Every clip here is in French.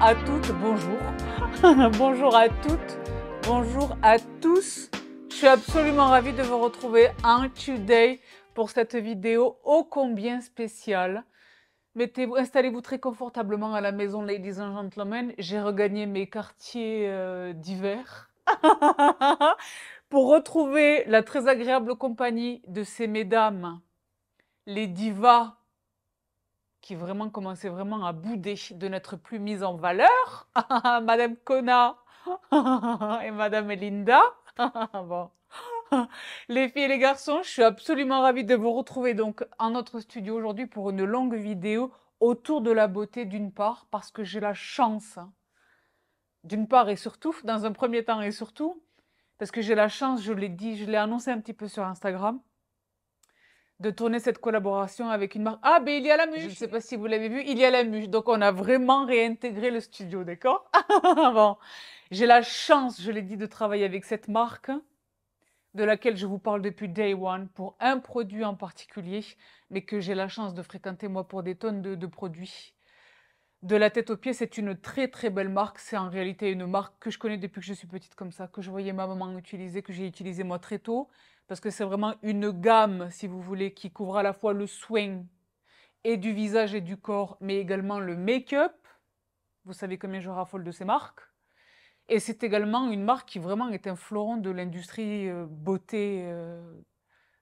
à toutes, bonjour. bonjour à toutes, bonjour à tous. Je suis absolument ravie de vous retrouver en Today pour cette vidéo ô combien spéciale. vous installez-vous très confortablement à la maison, ladies and gentlemen. J'ai regagné mes quartiers euh, d'hiver pour retrouver la très agréable compagnie de ces mesdames, les divas qui vraiment commençait vraiment à bouder de n'être plus mise en valeur. Madame Kona et Madame Elinda. bon. Les filles et les garçons, je suis absolument ravie de vous retrouver donc en notre studio aujourd'hui pour une longue vidéo autour de la beauté d'une part, parce que j'ai la chance, d'une part et surtout, dans un premier temps et surtout, parce que j'ai la chance, je l'ai dit, je l'ai annoncé un petit peu sur Instagram, de tourner cette collaboration avec une marque. Ah, mais ben, il y a la mûche. Je ne sais pas si vous l'avez vu, il y a la muche Donc on a vraiment réintégré le studio, d'accord Bon, j'ai la chance, je l'ai dit, de travailler avec cette marque de laquelle je vous parle depuis day one pour un produit en particulier, mais que j'ai la chance de fréquenter moi pour des tonnes de, de produits. De la tête aux pieds, c'est une très très belle marque. C'est en réalité une marque que je connais depuis que je suis petite comme ça, que je voyais ma maman utiliser, que j'ai utilisée moi très tôt parce que c'est vraiment une gamme, si vous voulez, qui couvre à la fois le soin et du visage et du corps, mais également le make-up. Vous savez combien je raffole de ces marques. Et c'est également une marque qui vraiment est un floron de l'industrie euh, beauté euh,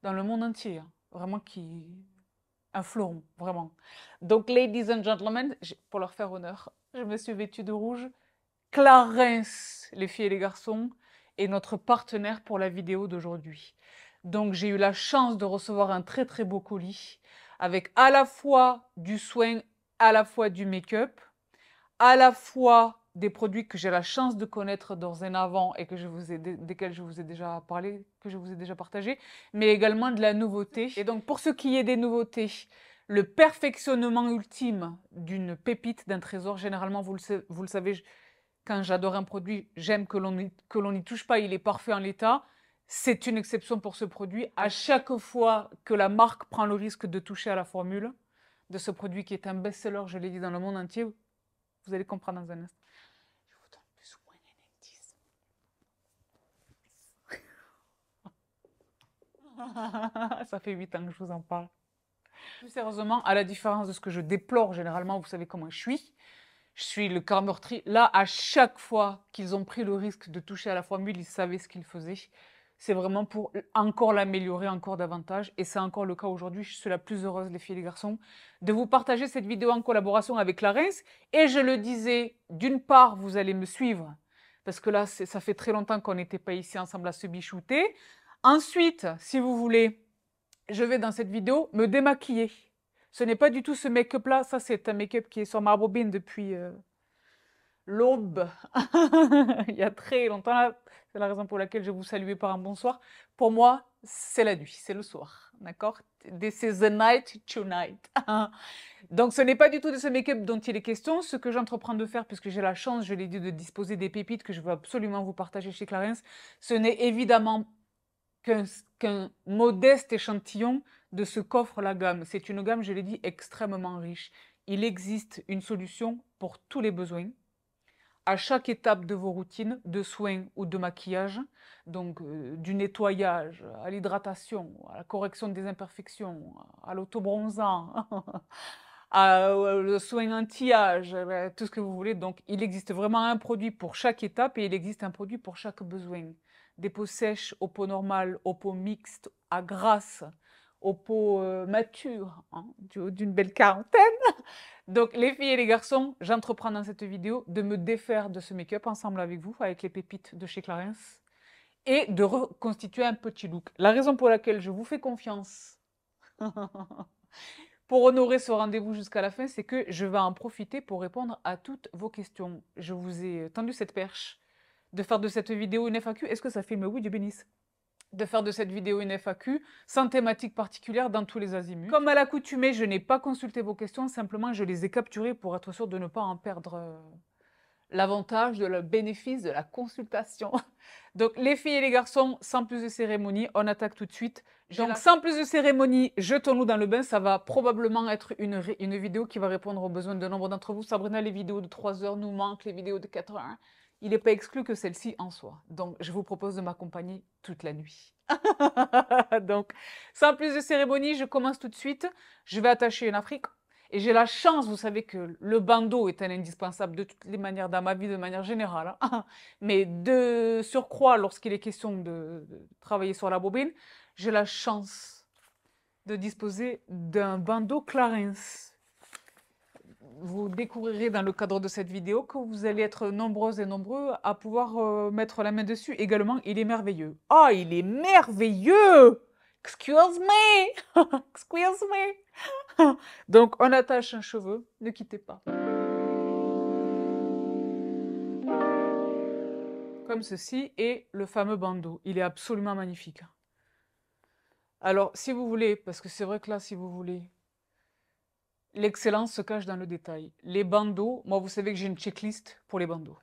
dans le monde entier. Hein. Vraiment qui... Un floron, vraiment. Donc, ladies and gentlemen, pour leur faire honneur, je me suis vêtue de rouge. Clarence, les filles et les garçons, et notre partenaire pour la vidéo d'aujourd'hui. Donc j'ai eu la chance de recevoir un très très beau colis avec à la fois du soin, à la fois du make-up, à la fois des produits que j'ai la chance de connaître d'ores et avant et que je vous ai, desquels je vous ai déjà parlé, que je vous ai déjà partagé, mais également de la nouveauté. Et donc pour ce qui est des nouveautés, le perfectionnement ultime d'une pépite, d'un trésor, généralement, vous le, vous le savez, quand j'adore un produit, j'aime que l'on n'y touche pas, il est parfait en l'état. C'est une exception pour ce produit. À chaque fois que la marque prend le risque de toucher à la formule de ce produit qui est un best-seller, je l'ai dit dans le monde entier, vous allez comprendre dans un instant. Je vous donne plus Ça fait 8 ans que je vous en parle. Plus sérieusement, à la différence de ce que je déplore généralement, vous savez comment je suis, je suis le corps meurtri. Là, à chaque fois qu'ils ont pris le risque de toucher à la formule, ils savaient ce qu'ils faisaient. C'est vraiment pour encore l'améliorer encore davantage. Et c'est encore le cas aujourd'hui. Je suis la plus heureuse, les filles et les garçons, de vous partager cette vidéo en collaboration avec Clarence. Et je le disais, d'une part, vous allez me suivre, parce que là, ça fait très longtemps qu'on n'était pas ici ensemble à se bichouter. Ensuite, si vous voulez, je vais dans cette vidéo me démaquiller. Ce n'est pas du tout ce make-up-là. Ça, c'est un make-up qui est sur ma bobine depuis euh, l'aube. Il y a très longtemps. C'est la raison pour laquelle je vous salue par un bonsoir. Pour moi, c'est la nuit, c'est le soir. D'accord This is the night tonight. Donc, ce n'est pas du tout de ce make-up dont il est question. Ce que j'entreprends de faire, puisque j'ai la chance, je l'ai dit, de disposer des pépites que je veux absolument vous partager chez Clarence, ce n'est évidemment qu'un modeste échantillon de ce qu'offre la gamme. C'est une gamme, je l'ai dit, extrêmement riche. Il existe une solution pour tous les besoins, à chaque étape de vos routines de soins ou de maquillage, donc euh, du nettoyage à l'hydratation, à la correction des imperfections, à l'autobronzant, à euh, le soin anti-âge, euh, ben, tout ce que vous voulez. Donc il existe vraiment un produit pour chaque étape et il existe un produit pour chaque besoin. Des peaux sèches, aux peaux normales, aux peaux mixtes, à grasse, au pot euh, mature, hein, du haut d'une belle quarantaine. Donc les filles et les garçons, j'entreprends dans cette vidéo de me défaire de ce make-up ensemble avec vous, avec les pépites de chez Clarence, et de reconstituer un petit look. La raison pour laquelle je vous fais confiance pour honorer ce rendez-vous jusqu'à la fin, c'est que je vais en profiter pour répondre à toutes vos questions. Je vous ai tendu cette perche de faire de cette vidéo une FAQ. Est-ce que ça filme Oui, du bénisse de faire de cette vidéo une FAQ sans thématique particulière dans tous les azimuts. Comme à l'accoutumée, je n'ai pas consulté vos questions, simplement je les ai capturées pour être sûr de ne pas en perdre euh, l'avantage, le bénéfice de la consultation. Donc les filles et les garçons, sans plus de cérémonie, on attaque tout de suite. Donc sans plus de cérémonie, jetons-nous dans le bain, ça va probablement être une, une vidéo qui va répondre aux besoins de nombre d'entre vous. Sabrina, les vidéos de 3 heures nous manquent, les vidéos de 4 heures. Hein il n'est pas exclu que celle-ci en soit. Donc, je vous propose de m'accompagner toute la nuit. Donc, sans plus de cérémonie, je commence tout de suite. Je vais attacher une afrique. Et j'ai la chance, vous savez que le bandeau est un indispensable de toutes les manières dans ma vie, de manière générale. Hein. Mais de surcroît, lorsqu'il est question de, de travailler sur la bobine, j'ai la chance de disposer d'un bandeau Clarence vous découvrirez dans le cadre de cette vidéo que vous allez être nombreuses et nombreux à pouvoir euh, mettre la main dessus. Également, il est merveilleux. Ah, oh, il est merveilleux Excuse me Excuse me Donc, on attache un cheveu, ne quittez pas. Comme ceci, et le fameux bandeau. Il est absolument magnifique. Alors, si vous voulez, parce que c'est vrai que là, si vous voulez L'excellence se cache dans le détail. Les bandeaux, moi vous savez que j'ai une checklist pour les bandeaux.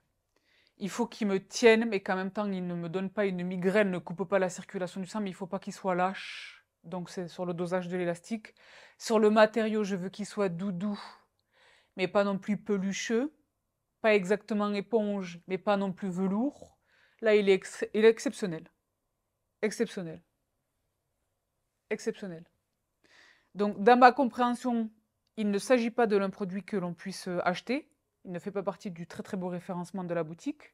Il faut qu'ils me tiennent, mais qu'en même temps ils ne me donnent pas une migraine, ne coupent pas la circulation du sang, mais il ne faut pas qu'ils soient lâches. Donc c'est sur le dosage de l'élastique. Sur le matériau, je veux qu'il soit doudou, mais pas non plus pelucheux. Pas exactement éponge, mais pas non plus velours. Là, il est, il est exceptionnel. Exceptionnel. Exceptionnel. Donc dans ma compréhension il ne s'agit pas de l'un produit que l'on puisse euh, acheter. Il ne fait pas partie du très très beau référencement de la boutique.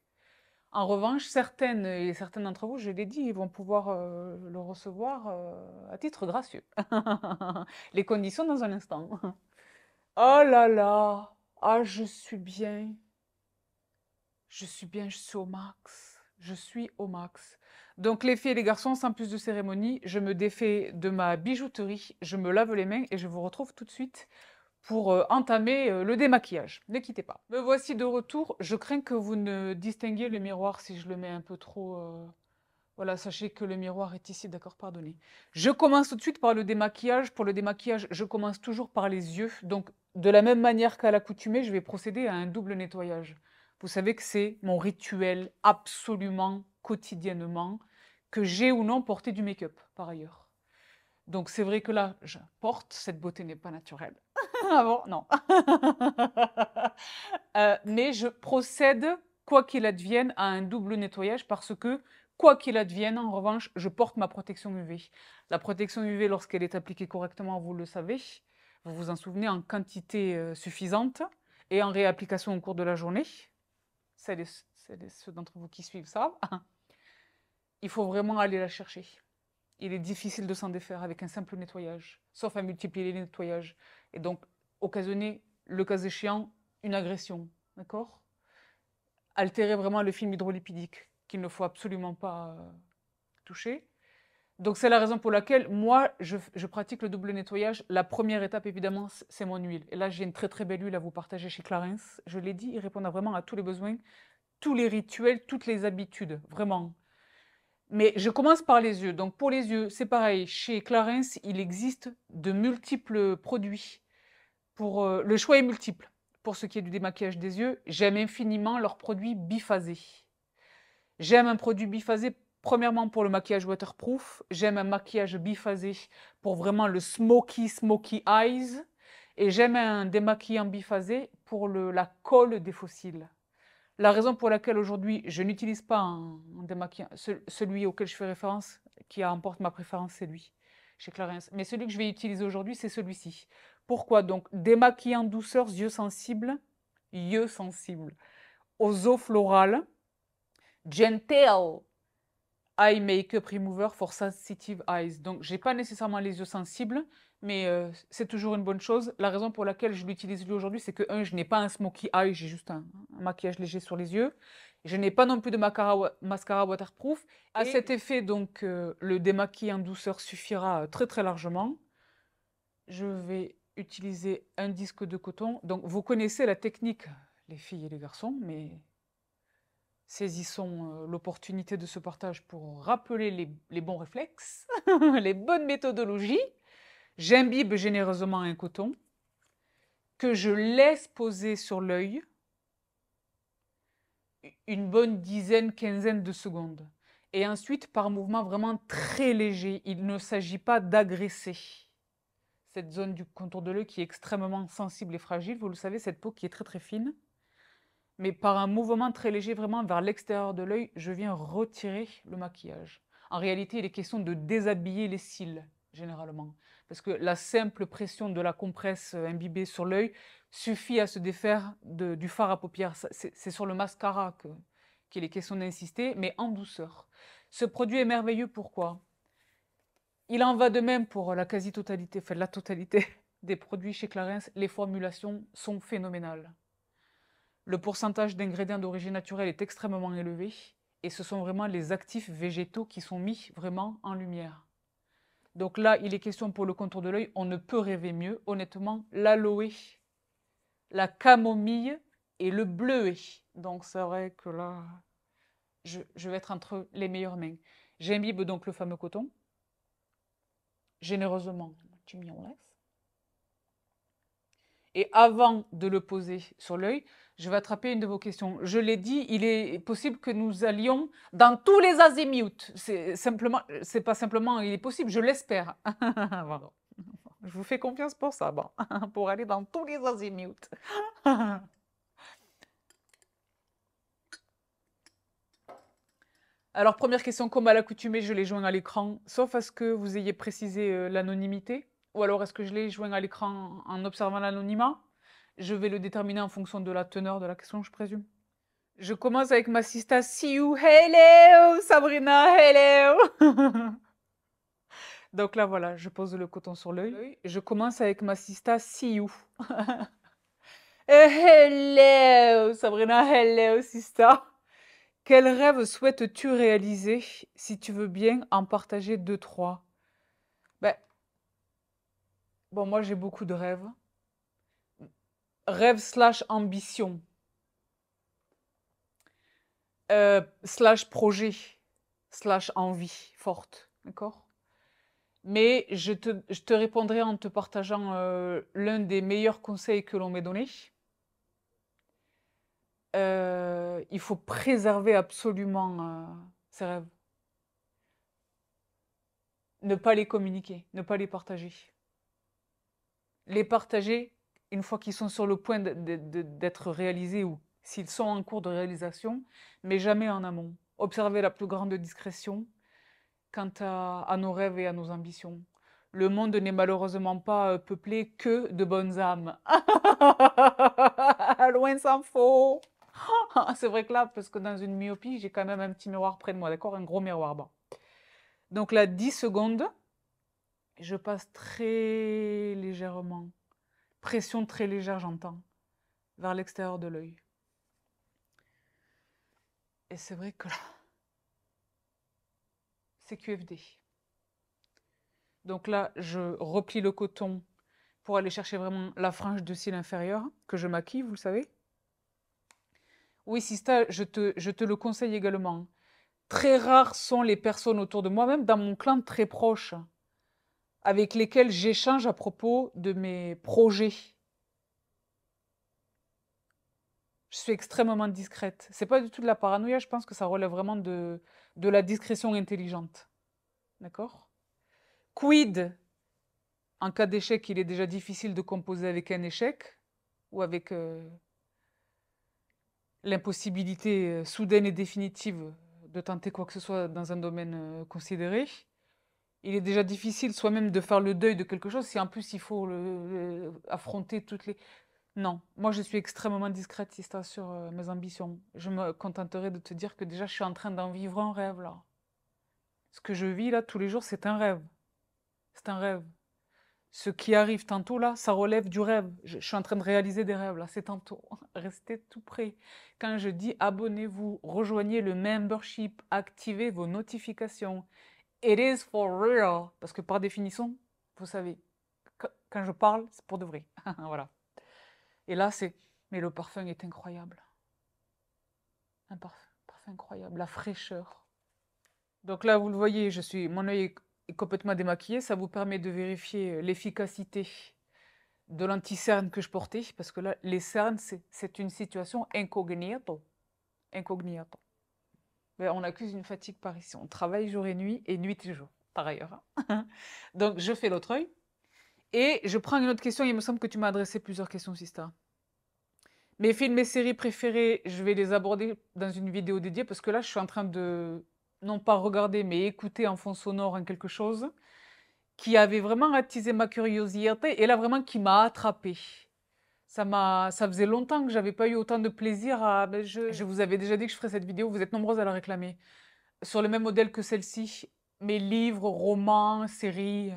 En revanche, certaines et certains d'entre vous, je l'ai dit, ils vont pouvoir euh, le recevoir euh, à titre gracieux. Les conditions dans un instant. oh là là, ah je suis bien, je suis bien, je suis au max, je suis au max. Donc les filles et les garçons, sans plus de cérémonie, je me défais de ma bijouterie, je me lave les mains et je vous retrouve tout de suite pour euh, entamer euh, le démaquillage. Ne quittez pas. Me voici de retour. Je crains que vous ne distinguiez le miroir si je le mets un peu trop... Euh, voilà, sachez que le miroir est ici, d'accord, pardonnez. Je commence tout de suite par le démaquillage. Pour le démaquillage, je commence toujours par les yeux. Donc, de la même manière qu'à l'accoutumée, je vais procéder à un double nettoyage. Vous savez que c'est mon rituel absolument quotidiennement, que j'ai ou non porté du make-up, par ailleurs. Donc, c'est vrai que là, je porte, cette beauté n'est pas naturelle. avant, non. Euh, mais je procède, quoi qu'il advienne, à un double nettoyage parce que, quoi qu'il advienne, en revanche, je porte ma protection UV. La protection UV, lorsqu'elle est appliquée correctement, vous le savez, vous vous en souvenez, en quantité euh, suffisante et en réapplication au cours de la journée. C'est ceux d'entre vous qui suivent ça. Il faut vraiment aller la chercher il est difficile de s'en défaire avec un simple nettoyage, sauf à multiplier les nettoyages. Et donc, occasionner, le cas échéant, une agression. D'accord Altérer vraiment le film hydrolipidique, qu'il ne faut absolument pas euh, toucher. Donc c'est la raison pour laquelle moi, je, pratique le double nettoyage. La première étape, évidemment, c'est mon huile. Et là, j'ai une très très belle huile à vous partager chez Clarence. Je l'ai dit, il répond vraiment à tous les besoins, tous les rituels, toutes les habitudes, vraiment. Mais je commence par les yeux. Donc pour les yeux, c'est pareil. Chez Clarence, il existe de multiples produits euh, le choix est multiple. Pour ce qui est du démaquillage des yeux, j'aime infiniment leurs produits biphasés. J'aime un produit biphasé premièrement pour le maquillage waterproof. J'aime un maquillage biphasé pour vraiment le smoky, smoky eyes. Et j'aime un démaquillant biphasé pour la colle des fossiles. La raison pour laquelle aujourd'hui je n'utilise pas un, démaquillant, celui auquel je fais référence, qui emporte ma préférence, c'est lui, chez Clarence. Mais celui que je vais utiliser aujourd'hui, c'est celui-ci. Pourquoi donc Démaquiller en douceur, yeux sensibles, yeux sensibles. Aux eaux florales, gentle eye makeup remover for sensitive eyes. Donc je n'ai pas nécessairement les yeux sensibles, mais euh, c'est toujours une bonne chose. La raison pour laquelle je l'utilise aujourd'hui, c'est que un, je n'ai pas un smoky eye, j'ai juste un, maquillage léger sur les yeux. Je n'ai pas non plus de mascara waterproof. À cet effet, donc euh, le démaquillant en douceur suffira euh, très très largement. Je vais utiliser un disque de coton. Donc vous connaissez la technique, les filles et les garçons, mais saisissons euh, l'opportunité de ce partage pour rappeler les, bons réflexes, les bonnes méthodologies. J'imbibe généreusement un coton que je laisse poser sur l'œil une bonne dizaine, quinzaine de secondes. Et ensuite, par mouvement vraiment très léger, il ne s'agit pas d'agresser cette zone du contour de l'œil qui est extrêmement sensible et fragile. Vous le savez, cette peau qui est très très fine. Mais par un mouvement très léger, vraiment vers l'extérieur de l'œil, je viens retirer le maquillage. En réalité, il est question de déshabiller les cils, généralement. Parce que la simple pression de la compresse euh, imbibée sur l'œil suffit à se défaire du fard à paupières. C'est sur le mascara qu'il est question d'insister, mais en douceur. Ce produit est merveilleux, pourquoi il en va de même pour la quasi-totalité, enfin la totalité des produits chez Clarins, les formulations sont phénoménales. Le pourcentage d'ingrédients d'origine naturelle est extrêmement élevé et ce sont vraiment les actifs végétaux qui sont mis vraiment en lumière. Donc là, il est question pour le contour de l'œil, on ne peut rêver mieux. Honnêtement, l'aloe, la camomille et le bleuet. Donc c'est vrai que là, je, je vais être entre les meilleures mains. J'imbibe donc le fameux coton, généreusement, tu m'y Et avant de le poser sur l'œil, je vais attraper une de vos questions. Je l'ai dit, il est possible que nous allions dans tous les azimuts. C'est simplement, c'est pas simplement, il est possible, je l'espère. je vous fais confiance pour ça, bon, pour aller dans tous les azimuts. Alors, première question, comme à l'accoutumée, je les joins à l'écran, sauf à ce que vous ayez précisé euh, l'anonymité. Ou alors, est-ce que je les joins à l'écran en observant l'anonymat Je vais le déterminer en fonction de la teneur de la question, je présume. Je commence avec ma sista See hello Sabrina, hello Donc là, voilà, je pose le coton sur l'œil. Je commence avec ma sista See euh, hello Sabrina, hello sista quel rêve souhaites-tu réaliser Si tu veux bien en partager deux, trois. Ben, bon, moi j'ai beaucoup de rêves. Rêve slash ambition. Euh, slash projet. Slash envie forte. D'accord Mais je te, répondrai en te partageant euh, l'un des meilleurs conseils que l'on m'ait donné. Euh, il faut préserver absolument euh, ses rêves. Ne pas les communiquer, ne pas les partager. Les partager une fois qu'ils sont sur le point d'être réalisés ou s'ils sont en cours de réalisation, mais jamais en amont. Observer la plus grande discrétion quant à, à nos rêves et à nos ambitions. Le monde n'est malheureusement pas euh, peuplé que de bonnes âmes. Loin s'en faut. c'est vrai que là, parce que dans une myopie, j'ai quand même un petit miroir près de moi, d'accord Un gros miroir. Bon. Donc là, 10 secondes, je passe très légèrement, pression très légère, j'entends, vers l'extérieur de l'œil. Et c'est vrai que là, c'est QFD. Donc là, je replie le coton pour aller chercher vraiment la frange de cils inférieur que je maquille, vous le savez. Oui, Sista, je te, je te le conseille également. Très rares sont les personnes autour de moi, même dans mon clan très proche, avec lesquelles j'échange à propos de mes projets. Je suis extrêmement discrète. C'est pas du tout de la paranoïa, je pense que ça relève vraiment de, de la discrétion intelligente. D'accord Quid En cas d'échec, il est déjà difficile de composer avec un échec ou avec euh, l'impossibilité euh, soudaine et définitive euh, de tenter quoi que ce soit dans un domaine euh, considéré. Il est déjà difficile soi-même de faire le deuil de quelque chose si en plus il faut le, affronter toutes les... Non, moi je suis extrêmement discrète hein, sur mes ambitions. Je me contenterai de te dire que déjà je suis en train d'en vivre un rêve là. Ce que je vis là tous les jours, c'est un rêve. C'est un rêve ce qui arrive tantôt là, ça relève du rêve. Je, suis en train de réaliser des rêves là, c'est tantôt. Restez tout près. Quand je dis abonnez-vous, rejoignez le membership, activez vos notifications. It is for real. Parce que par définition, vous savez, quand je parle, c'est pour de vrai. voilà. Et là, c'est. Mais le parfum est incroyable. Un parfum, parfum incroyable, la fraîcheur. Donc là, vous le voyez, je suis, mon oeil est complètement démaquillée, ça vous permet de vérifier euh, l'efficacité de l'anti-cerne que je portais, parce que là, les cernes, c'est une situation incognito. Incognito. Ben, on accuse une fatigue par ici. On travaille jour et nuit, et nuit et jour, par ailleurs. Hein. Donc, je fais l'autre œil. Et je prends une autre question. Il me semble que tu m'as adressé plusieurs questions, Sista. Mes films et séries préférées, je vais les aborder dans une vidéo dédiée, parce que là, je suis en train de non pas regarder, mais écouter en fond sonore en hein, quelque chose qui avait vraiment attisé ma curiosité et là vraiment qui m'a attrapé Ça, m'a, ça faisait longtemps que j'avais pas eu autant de plaisir à. Ben, je, vous avais déjà dit que je ferais cette vidéo, vous êtes nombreuses à la réclamer. Sur le même modèle que celle-ci, mes livres, romans, séries.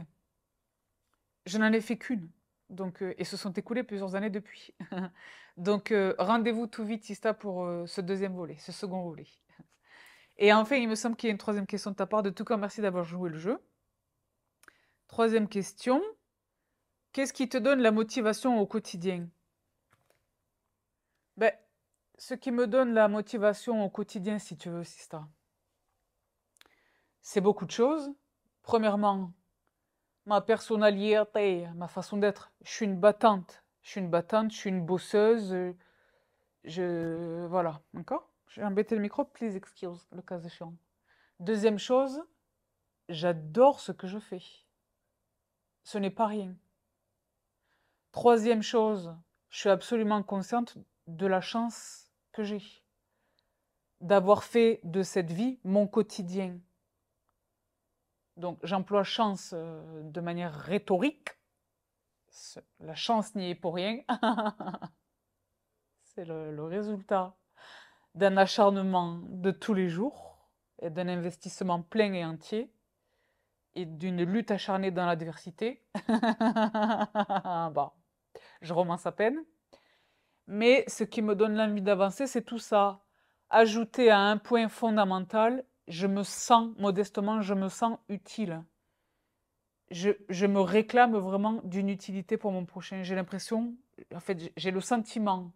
Je n'en ai fait qu'une. Donc, euh, et se sont écoulées plusieurs années depuis. Donc euh, rendez-vous tout vite, Sista, pour euh, ce deuxième volet, ce second volet. Et enfin, il me semble qu'il y a une troisième question de ta part. De tout cas, merci d'avoir joué le jeu. Troisième question. Qu'est-ce qui te donne la motivation au quotidien ben, Ce qui me donne la motivation au quotidien, si tu veux, Sista, c'est beaucoup de choses. Premièrement, ma personnalité, ma façon d'être. Je suis une battante. Je suis une battante, je suis une bosseuse. Je. Voilà, d'accord j'ai embêté le micro, please excuse, le cas échéant. Deuxième chose, j'adore ce que je fais. Ce n'est pas rien. Troisième chose, je suis absolument consciente de la chance que j'ai d'avoir fait de cette vie mon quotidien. Donc j'emploie chance euh, de manière rhétorique. La chance n'y est pour rien. C'est le, le résultat d'un acharnement de tous les jours et d'un investissement plein et entier et d'une lutte acharnée dans l'adversité. bon, je romance à peine. Mais ce qui me donne l'envie d'avancer, c'est tout ça. Ajouté à un point fondamental, je me sens, modestement, je me sens utile. Je, je me réclame vraiment d'une utilité pour mon prochain. J'ai l'impression, en fait, j'ai le sentiment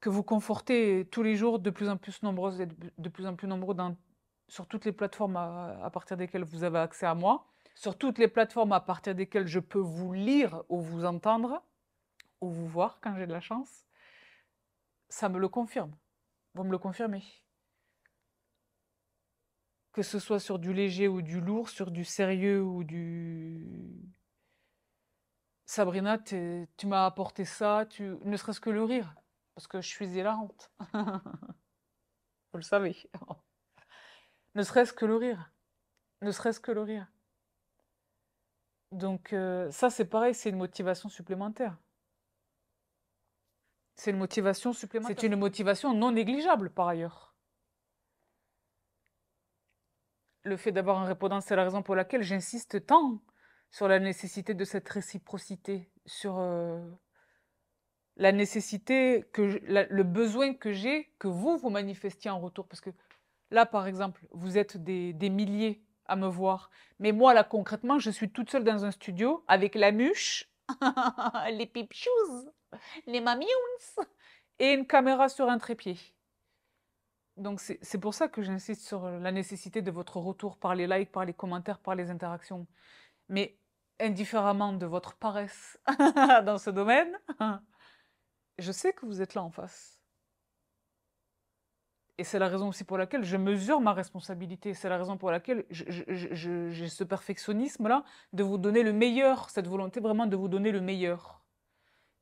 que vous confortez tous les jours de plus en plus nombreuses et de plus en plus nombreux sur toutes les plateformes à, à, partir desquelles vous avez accès à moi, sur toutes les plateformes à partir desquelles je peux vous lire ou vous entendre, ou vous voir quand j'ai de la chance, ça me le confirme. Vous me le confirmez. Que ce soit sur du léger ou du lourd, sur du sérieux ou du... Sabrina, tu m'as apporté ça, tu... ne serait-ce que le rire parce que je suis hilarante. Vous le savez. ne serait-ce que le rire. Ne serait-ce que le rire. Donc euh, ça, c'est pareil, c'est une motivation supplémentaire. C'est une motivation supplémentaire. C'est une motivation non négligeable, par ailleurs. Le fait d'avoir un répondant, c'est la raison pour laquelle j'insiste tant sur la nécessité de cette réciprocité, sur... Euh, la nécessité, que le besoin que j'ai, que vous, vous manifestiez en retour. Parce que là, par exemple, vous êtes des, milliers à me voir. Mais moi, là, concrètement, je suis toute seule dans un studio avec la muche les pipchous, les mamions, et une caméra sur un trépied. Donc c'est pour ça que j'insiste sur la nécessité de votre retour par les likes, par les commentaires, par les interactions. Mais indifféremment de votre paresse dans ce domaine, je sais que vous êtes là en face. Et c'est la raison aussi pour laquelle je mesure ma responsabilité. C'est la raison pour laquelle j'ai ce perfectionnisme-là de vous donner le meilleur, cette volonté vraiment de vous donner le meilleur.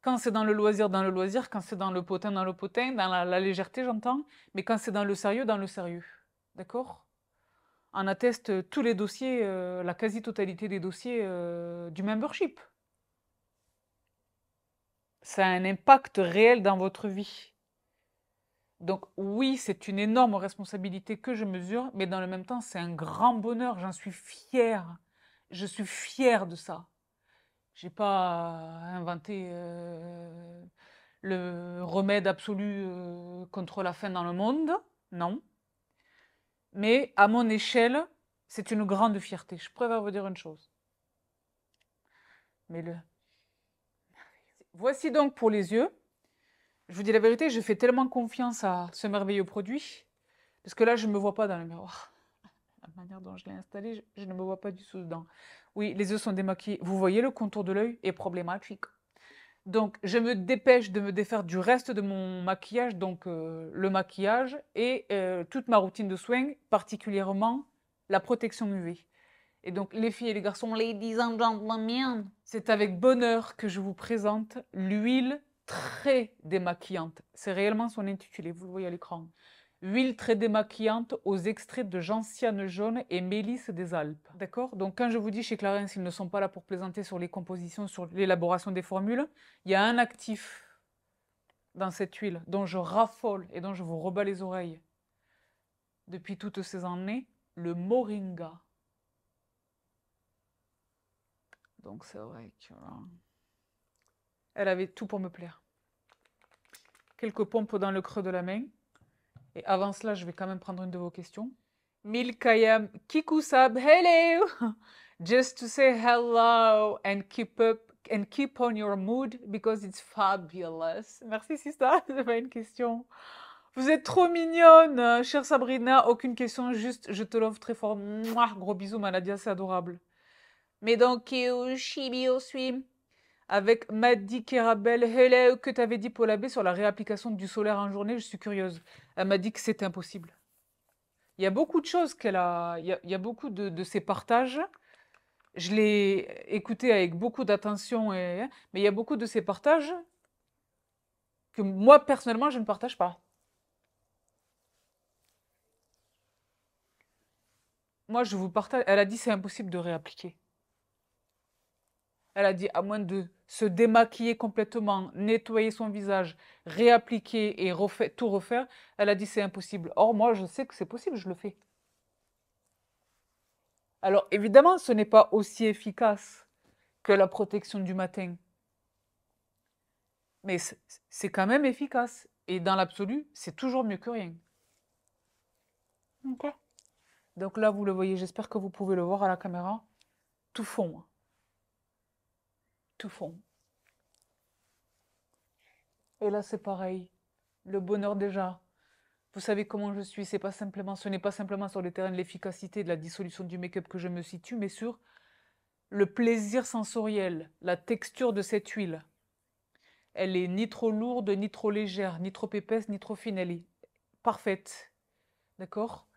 Quand c'est dans le loisir, dans le loisir, quand c'est dans le potin, dans le potin, dans la, légèreté, j'entends, mais quand c'est dans le sérieux, dans le sérieux. D'accord On atteste tous les dossiers, euh, la quasi-totalité des dossiers euh, du membership ça a un impact réel dans votre vie. Donc oui, c'est une énorme responsabilité que je mesure, mais dans le même temps, c'est un grand bonheur, j'en suis fière. Je suis fière de ça. Je n'ai pas euh, inventé euh, le remède absolu euh, contre la faim dans le monde, non. Mais à mon échelle, c'est une grande fierté. Je préfère vous dire une chose. Mais le Voici donc pour les yeux. Je vous dis la vérité, je fais tellement confiance à ce merveilleux produit, parce que là, je ne me vois pas dans le miroir. La manière dont je l'ai installé, je, ne me vois pas du tout dedans. Oui, les yeux sont démaquillés. Vous voyez, le contour de l'œil est problématique. Donc, je me dépêche de me défaire du reste de mon maquillage, donc euh, le maquillage et euh, toute ma routine de soins, particulièrement la protection UV. Et donc, les filles et les garçons, ladies and gentlemen, c'est avec bonheur que je vous présente l'huile très démaquillante. C'est réellement son intitulé, vous le voyez à l'écran. Huile très démaquillante aux extraits de gentiane jaune et mélisse des Alpes. D'accord Donc, quand je vous dis chez Clarence, ils ne sont pas là pour plaisanter sur les compositions, sur l'élaboration des formules, il y a un actif dans cette huile dont je raffole et dont je vous rebats les oreilles depuis toutes ces années, le moringa. Donc c'est vrai que... Hein. Elle avait tout pour me plaire. Quelques pompes dans le creux de la main. Et avant cela, je vais quand même prendre une de vos questions. Milkayam Kikusab, hello! Just to say hello and keep up and keep on your mood because it's fabulous. Merci Sista, c'est pas une question. Vous êtes trop mignonne, chère Sabrina. Aucune question, juste je te love très fort. gros bisous, Maladia, c'est adorable. Medankeo Shibio Swim. Avec Maddy Kerabel, hello, que t'avais dit la Abbé sur la réapplication du solaire en journée, je suis curieuse. Elle m'a dit que c'était impossible. Il y a beaucoup de choses qu'elle a. Il y, a, beaucoup de, de ses partages je l'ai écouté avec beaucoup d'attention, et... mais il y a beaucoup de ces partages que moi, personnellement, je ne partage pas. Moi, je vous partage. Elle a dit c'est impossible de réappliquer. Elle a dit à moins de se démaquiller complètement, nettoyer son visage, réappliquer et tout refaire, elle a dit c'est impossible. Or, moi, je sais que c'est possible, je le fais. Alors, évidemment, ce n'est pas aussi efficace que la protection du matin. Mais c'est quand même efficace. Et dans l'absolu, c'est toujours mieux que rien. Donc là, vous le voyez, j'espère que vous pouvez le voir à la caméra. Tout fond. Hein tout fond. Et là, c'est pareil. Le bonheur déjà. Vous savez comment je suis. C'est pas simplement, ce n'est pas simplement sur le terrain de l'efficacité, de la dissolution du make-up que je me situe, mais sur le plaisir sensoriel, la texture de cette huile. Elle est ni trop lourde, ni trop légère, ni trop épaisse, ni trop fine. Elle est parfaite. D'accord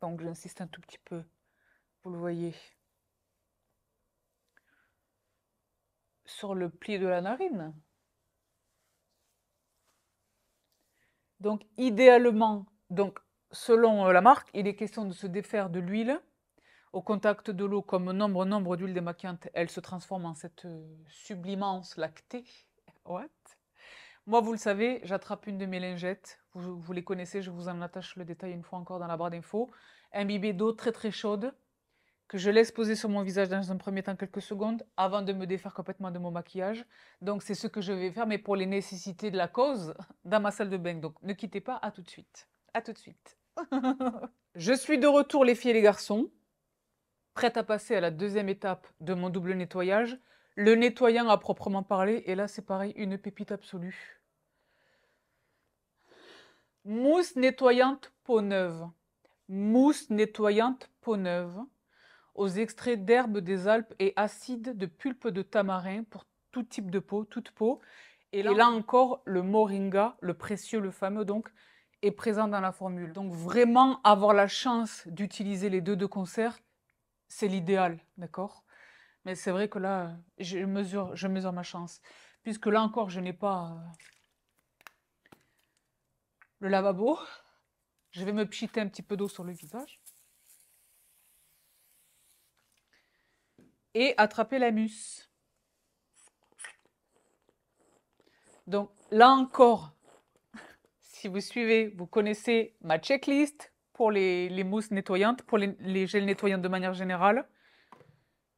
Donc j'insiste un tout petit peu, vous le voyez. Sur le pli de la narine. Donc idéalement, donc selon euh, la marque, il est question de se défaire de l'huile. Au contact de l'eau, comme nombre, nombre d'huiles démaquillantes, elle se transforme en cette euh, sublimance lactée. What moi, vous le savez, j'attrape une de mes lingettes. Vous, les connaissez, je vous en attache le détail une fois encore dans la barre d'infos. Imbibée d'eau très très chaude, que je laisse poser sur mon visage dans un premier temps quelques secondes avant de me défaire complètement de mon maquillage. Donc c'est ce que je vais faire, mais pour les nécessités de la cause, dans ma salle de bain. Donc ne quittez pas, à tout de suite. À tout de suite. je suis de retour les filles et les garçons, prête à passer à la deuxième étape de mon double nettoyage. Le nettoyant à proprement parler, et là c'est pareil, une pépite absolue. Mousse nettoyante peau neuve. Mousse nettoyante peau neuve aux extraits d'herbes des Alpes et acides de pulpe de tamarin pour tout type de peau, toute peau. Et là, encore, le moringa, le précieux, le fameux donc, est présent dans la formule. Donc vraiment, avoir la chance d'utiliser les deux de concert, c'est l'idéal, d'accord mais c'est vrai que là, je mesure, je mesure ma chance. Puisque là encore, je n'ai pas euh, le lavabo. Je vais me pchiter un petit peu d'eau sur le visage. Et attraper la mousse. Donc là encore, si vous suivez, vous connaissez ma checklist pour les, mousses nettoyantes, pour les gels nettoyants de manière générale.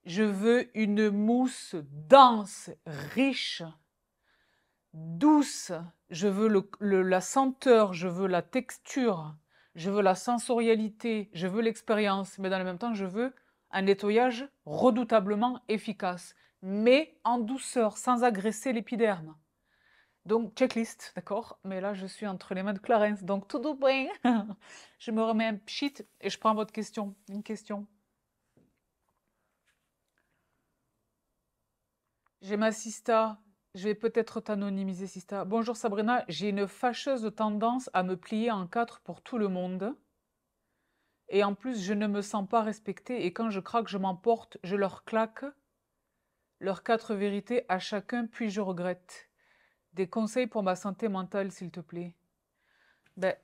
Je veux une mousse dense, riche, douce. Je veux la senteur, je veux la texture, je veux la sensorialité, je veux l'expérience. Mais dans le même temps, je veux un nettoyage redoutablement efficace, mais en douceur, sans agresser l'épiderme. Donc, checklist, d'accord Mais là, je suis entre les mains de Clarence, donc tout doux, je me remets un pchit et je prends votre question. Une question J'ai ma sista, je vais peut-être t'anonymiser, Sista. Bonjour Sabrina, j'ai une fâcheuse tendance à me plier en quatre pour tout le monde. Et en plus, je ne me sens pas respectée et quand je craque, je m'emporte, je leur claque leurs quatre vérités à chacun, puis je regrette. Des conseils pour ma santé mentale, s'il te plaît. Ben,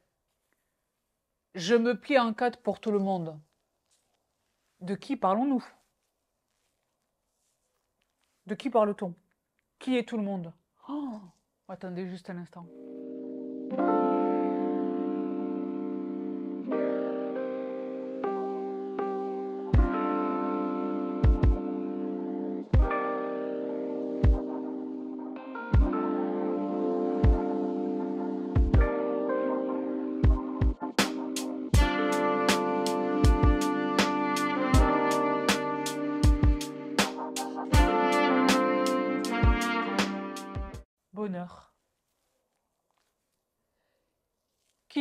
je me plie en quatre pour tout le monde. De qui parlons-nous de qui parle-t-on Qui est tout le monde oh Attendez juste un instant.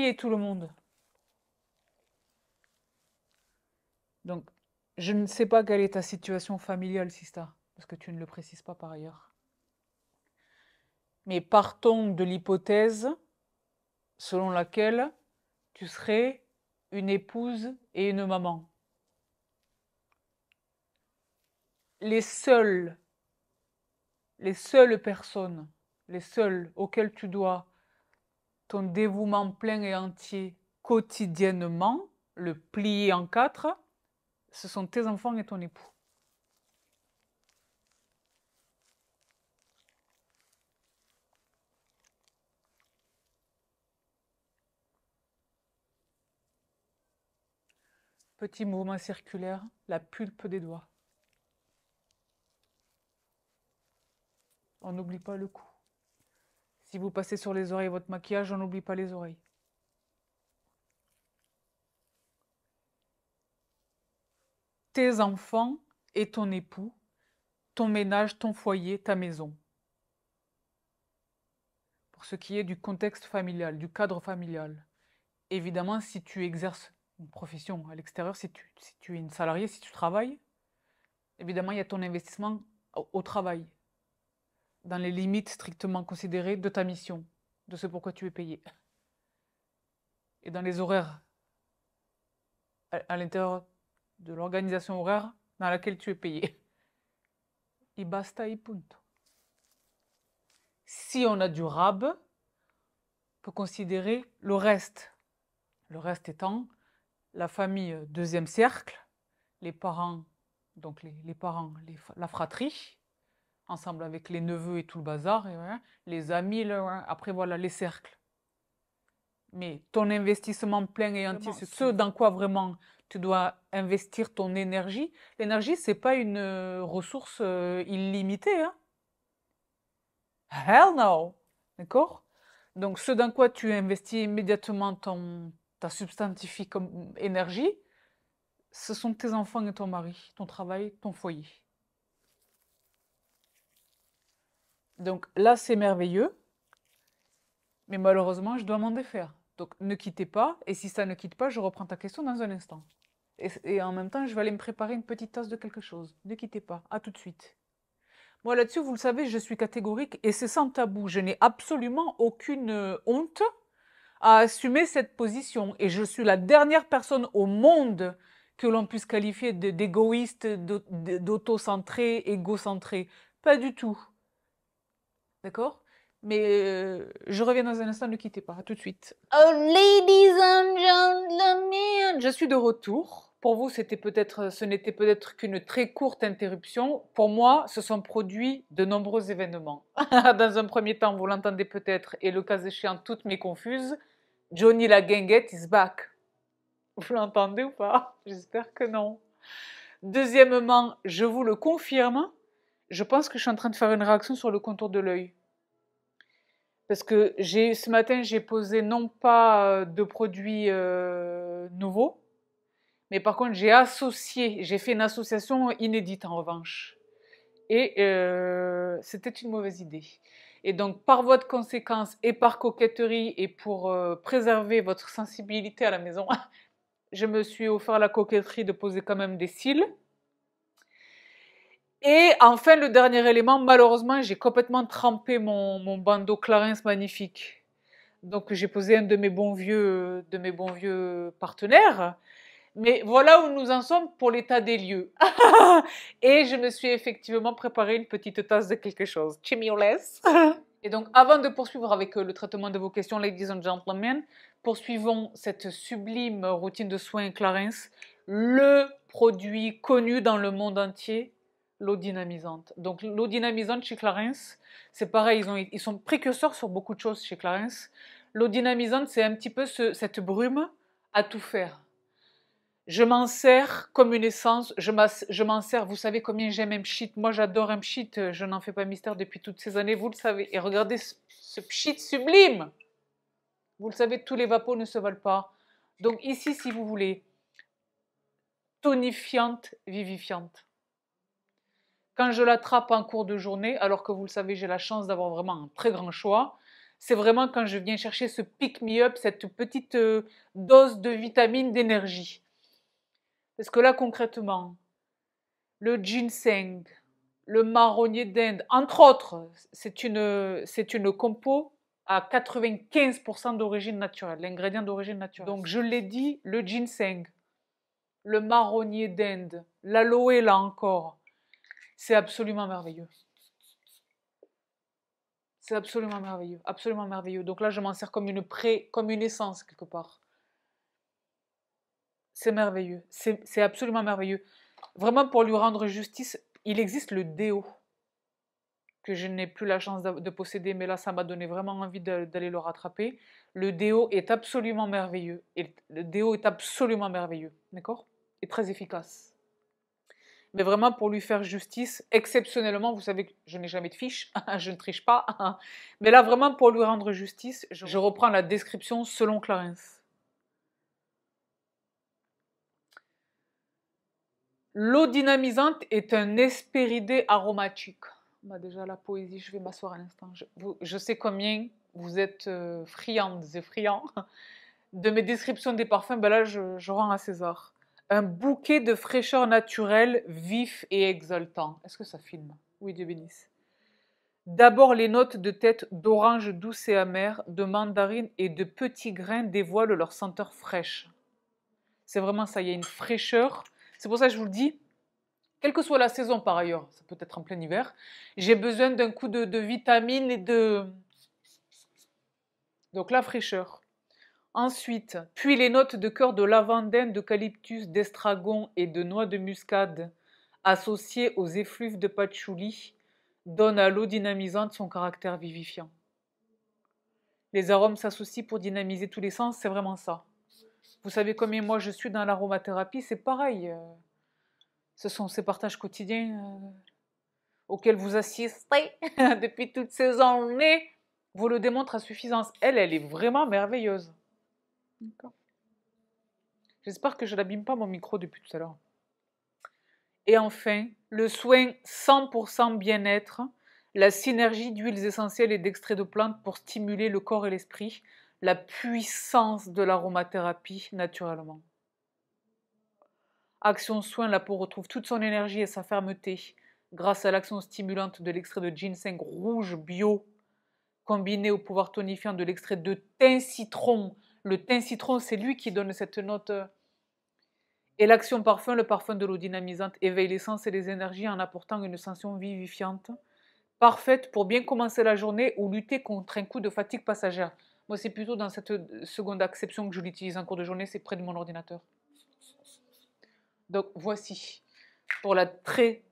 et tout le monde Donc, je ne sais pas quelle est ta situation familiale, Sista, parce que tu ne le précises pas par ailleurs. Mais partons de l'hypothèse selon laquelle tu serais une épouse et une maman. Les seules, les seules personnes, les seules auxquelles tu dois ton dévouement plein et entier quotidiennement, le plier en quatre, ce sont tes enfants et ton époux. Petit mouvement circulaire, la pulpe des doigts. On n'oublie pas le coup. Si vous passez sur les oreilles votre maquillage, on n'oublie pas les oreilles. Tes enfants et ton époux, ton ménage, ton foyer, ta maison. Pour ce qui est du contexte familial, du cadre familial. Évidemment, si tu exerces une profession à l'extérieur, si tu, si es une salariée, si tu travailles, évidemment, il y a ton investissement au travail dans les limites strictement considérées de ta mission, de ce pourquoi tu es payé, et dans les horaires, à, l'intérieur de l'organisation horaire dans laquelle tu es payé. Y basta y punto. Si on a du rab, on peut considérer le reste. Le reste étant la famille deuxième cercle, les parents, donc les, parents, la fratrie, ensemble avec les neveux et tout le bazar, et, les amis, après voilà les cercles. Mais ton investissement plein et entier, c'est ce dans quoi vraiment tu dois investir ton énergie. L'énergie, c'est pas une euh, ressource euh, illimitée. Hein. Hell no! D'accord Donc, ce dans quoi tu investis immédiatement ton, ta substantifique énergie, ce sont tes enfants et ton mari, ton travail, ton foyer. Donc là, c'est merveilleux, mais malheureusement, je dois m'en défaire. Donc ne quittez pas, et si ça ne quitte pas, je reprends ta question dans un instant. Et, en même temps, je vais aller me préparer une petite tasse de quelque chose. Ne quittez pas, à tout de suite. Moi là-dessus, vous le savez, je suis catégorique et c'est sans tabou. Je n'ai absolument aucune euh, honte à assumer cette position. Et je suis la dernière personne au monde que l'on puisse qualifier d'égoïste, d'autocentré, égocentré. Pas du tout. D'accord mais euh, je reviens dans un instant, ne quittez pas, à tout de suite. Oh, ladies and gentlemen, je suis de retour. Pour vous, c'était peut-être, ce n'était peut-être qu'une très courte interruption. Pour moi, se sont produits de nombreux événements. dans un premier temps, vous l'entendez peut-être, et le cas échéant, toutes mes confuses, Johnny la guinguette is back. Vous l'entendez ou pas J'espère que non. Deuxièmement, je vous le confirme, je pense que je suis en train de faire une réaction sur le contour de l'œil. Parce que ce matin, j'ai posé non pas euh, de produits euh, nouveaux, mais par contre, j'ai associé, j'ai fait une association inédite en revanche. Et euh, c'était une mauvaise idée. Et donc, par voie de conséquence et par coquetterie et pour préserver votre sensibilité à la maison, je me suis offert la coquetterie de poser quand même des cils et enfin, le dernier élément, malheureusement, j'ai complètement trempé mon, bandeau Clarence magnifique. Donc j'ai posé un de mes bons vieux, de mes bons vieux partenaires. Mais voilà où nous en sommes pour l'état des lieux. et je me suis effectivement préparé une petite tasse de quelque chose. Chimio-less. et donc, avant de poursuivre avec euh, le traitement de vos questions, ladies and gentlemen, poursuivons cette sublime routine de soins Clarence, le produit connu dans le monde entier l'eau dynamisante. Donc l'eau dynamisante chez Clarence, c'est pareil, ils, ont, ils, sont précurseurs sur beaucoup de choses chez Clarence. L'eau dynamisante, c'est un petit peu cette brume à tout faire. Je m'en sers comme une essence, je m'en sers, vous savez combien j'aime un pchit, moi j'adore un pchit, je n'en fais pas mystère depuis toutes ces années, vous le savez. Et regardez ce, ce pchit sublime Vous le savez, tous les vapeaux ne se valent pas. Donc ici, si vous voulez, tonifiante, vivifiante. Quand je l'attrape en cours de journée, alors que vous le savez, j'ai la chance d'avoir vraiment un très grand choix, c'est vraiment quand je viens chercher ce pick-me-up, cette petite euh, dose de vitamine, d'énergie. Parce que là, concrètement, le ginseng, le marronnier d'Inde, entre autres, c'est une, c'est une compo à 95% d'origine naturelle, l'ingrédient d'origine naturelle. Donc, je l'ai dit, le ginseng, le marronnier d'Inde, l'aloe, là encore, c'est absolument merveilleux. C'est absolument merveilleux, absolument merveilleux. Donc là, je m'en sers comme une pré, comme une essence quelque part. C'est merveilleux, c'est absolument merveilleux. Vraiment, pour lui rendre justice, il existe le déo que je n'ai plus la chance de posséder, mais là, ça m'a donné vraiment envie d'aller le rattraper. Le déo est absolument merveilleux. Et le déo est absolument merveilleux, d'accord Et très efficace mais vraiment pour lui faire justice, exceptionnellement, vous savez que je n'ai jamais de fiche, je ne triche pas, mais là vraiment pour lui rendre justice, je reprends la description selon Clarence. L'eau dynamisante est un espéridé aromatique. Bah, déjà la poésie, je vais m'asseoir à l'instant. Je, sais combien vous êtes euh, friandes et friands de mes descriptions des parfums, ben là je rends à César un bouquet de fraîcheur naturelle, vif et exaltant. Est-ce que ça filme Oui, Dieu bénisse. D'abord, les notes de tête d'orange douce et amère, de mandarine et de petits grains dévoilent leur senteur fraîche. C'est vraiment ça, il y a une fraîcheur. C'est pour ça que je vous le dis, quelle que soit la saison par ailleurs, ça peut être en plein hiver, j'ai besoin d'un coup de, de vitamine et de... Donc la fraîcheur. Ensuite, puis les notes de cœur de lavandin, d'eucalyptus, d'estragon et de noix de muscade associées aux effluves de patchouli donnent à l'eau dynamisante son caractère vivifiant. Les arômes s'associent pour dynamiser tous les sens, c'est vraiment ça. Vous savez combien moi je suis dans l'aromathérapie, c'est pareil. Euh, ce sont ces partages quotidiens euh, auxquels vous assistez depuis toutes ces années. Vous le démontrez à suffisance. Elle, elle est vraiment merveilleuse. J'espère que je n'abîme pas mon micro depuis tout à l'heure. Et enfin, le soin 100% bien-être, la synergie d'huiles essentielles et d'extraits de plantes pour stimuler le corps et l'esprit, la puissance de l'aromathérapie naturellement. Action soin, la peau retrouve toute son énergie et sa fermeté grâce à l'action stimulante de l'extrait de ginseng rouge bio combiné au pouvoir tonifiant de l'extrait de thym citron le thym citron, c'est lui qui donne cette note. Et l'action parfum, le parfum de l'eau dynamisante, éveille les sens et les énergies en apportant une sensation vivifiante, parfaite pour bien commencer la journée ou lutter contre un coup de fatigue passagère. Moi, c'est plutôt dans cette seconde acception que je l'utilise en cours de journée, c'est près de mon ordinateur. Donc voici pour la très,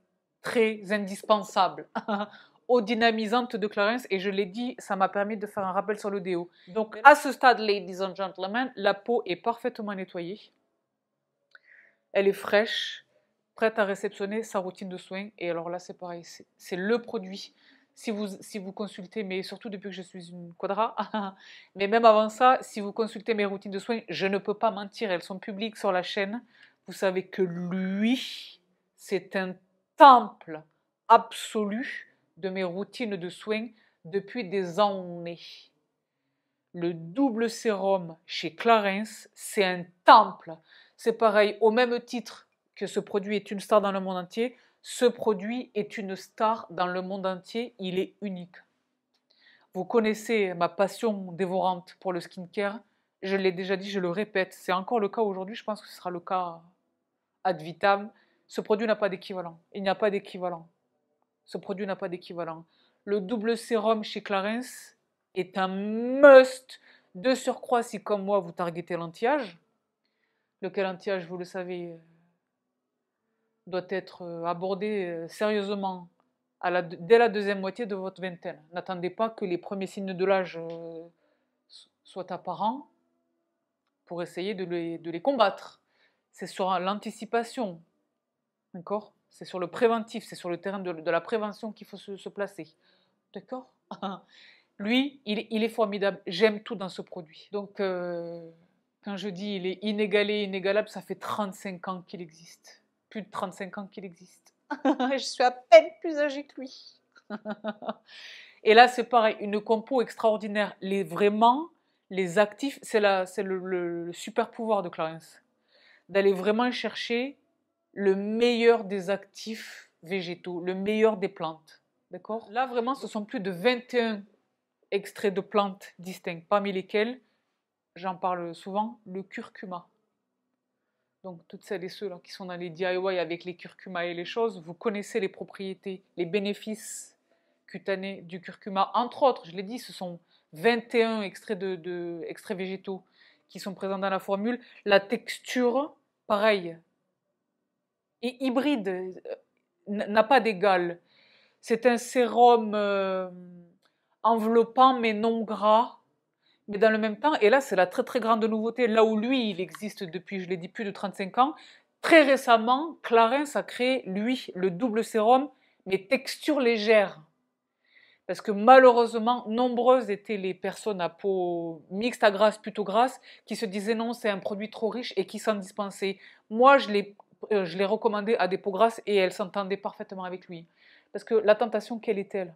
très indispensable eau dynamisante de Clarence et je l'ai dit, ça m'a permis de faire un rappel sur le déo. Donc à ce stade, ladies and gentlemen, la peau est parfaitement nettoyée. Elle est fraîche, prête à réceptionner sa routine de soins. Et alors là, c'est pareil, c'est le produit. Si vous, si vous consultez, mais surtout depuis que je suis une quadra, mais même avant ça, si vous consultez mes routines de soins, je ne peux pas mentir, elles sont publiques sur la chaîne. Vous savez que lui, c'est un temple absolu de mes routines de soins depuis des années. Le double sérum chez Clarence, c'est un temple. C'est pareil, au même titre que ce produit est une star dans le monde entier, ce produit est une star dans le monde entier, il est unique. Vous connaissez ma passion dévorante pour le skincare, je l'ai déjà dit, je le répète, c'est encore le cas aujourd'hui, je pense que ce sera le cas ad vitam. Ce produit n'a pas d'équivalent, il n'y a pas d'équivalent. Ce produit n'a pas d'équivalent. Le double sérum chez Clarins est un must de surcroît si, comme moi, vous targetez l'anti-âge. Lequel anti-âge, vous le savez, euh, doit être euh, abordé euh, sérieusement à la, dès la deuxième moitié de votre vingtaine. N'attendez pas que les premiers signes de l'âge soient apparents pour essayer de de les combattre. C'est sur l'anticipation. D'accord c'est sur le préventif, c'est sur le terrain de, la prévention qu'il faut se, placer. D'accord Lui, il, est formidable. J'aime tout dans ce produit. Donc, euh, quand je dis il est inégalé, inégalable, ça fait 35 ans qu'il existe. Plus de 35 ans qu'il existe. je suis à peine plus âgée que lui. Et là, c'est pareil, une compo extraordinaire. Les vraiment, les actifs, c'est le, le, le super pouvoir de Clarence. D'aller vraiment chercher le meilleur des actifs végétaux, le meilleur des plantes. D'accord Là, vraiment, ce sont plus de 21 extraits de plantes distincts, parmi lesquels, j'en parle souvent, le curcuma. Donc, toutes celles et ceux qui sont dans les DIY avec les curcuma et les choses, vous connaissez les propriétés, les bénéfices cutanés du curcuma. Entre autres, je l'ai dit, ce sont 21 extraits, de, de, extraits végétaux qui sont présents dans la formule. La texture, pareil, hybride, euh, n'a pas d'égal. C'est un sérum euh, enveloppant mais non gras, mais dans le même temps, et là c'est la très très grande nouveauté, là où lui il existe depuis, je l'ai dit, plus de 35 ans, très récemment, Clarins a créé, lui, le double sérum, mais texture légère. Parce que malheureusement, nombreuses étaient les personnes à peau mixte à grasse, plutôt grasse, qui se disaient non, c'est un produit trop riche et qui s'en dispensaient. Moi, je l'ai euh, je l'ai recommandé à des peaux grasses et elle s'entendait parfaitement avec lui. Parce que la tentation, quelle est-elle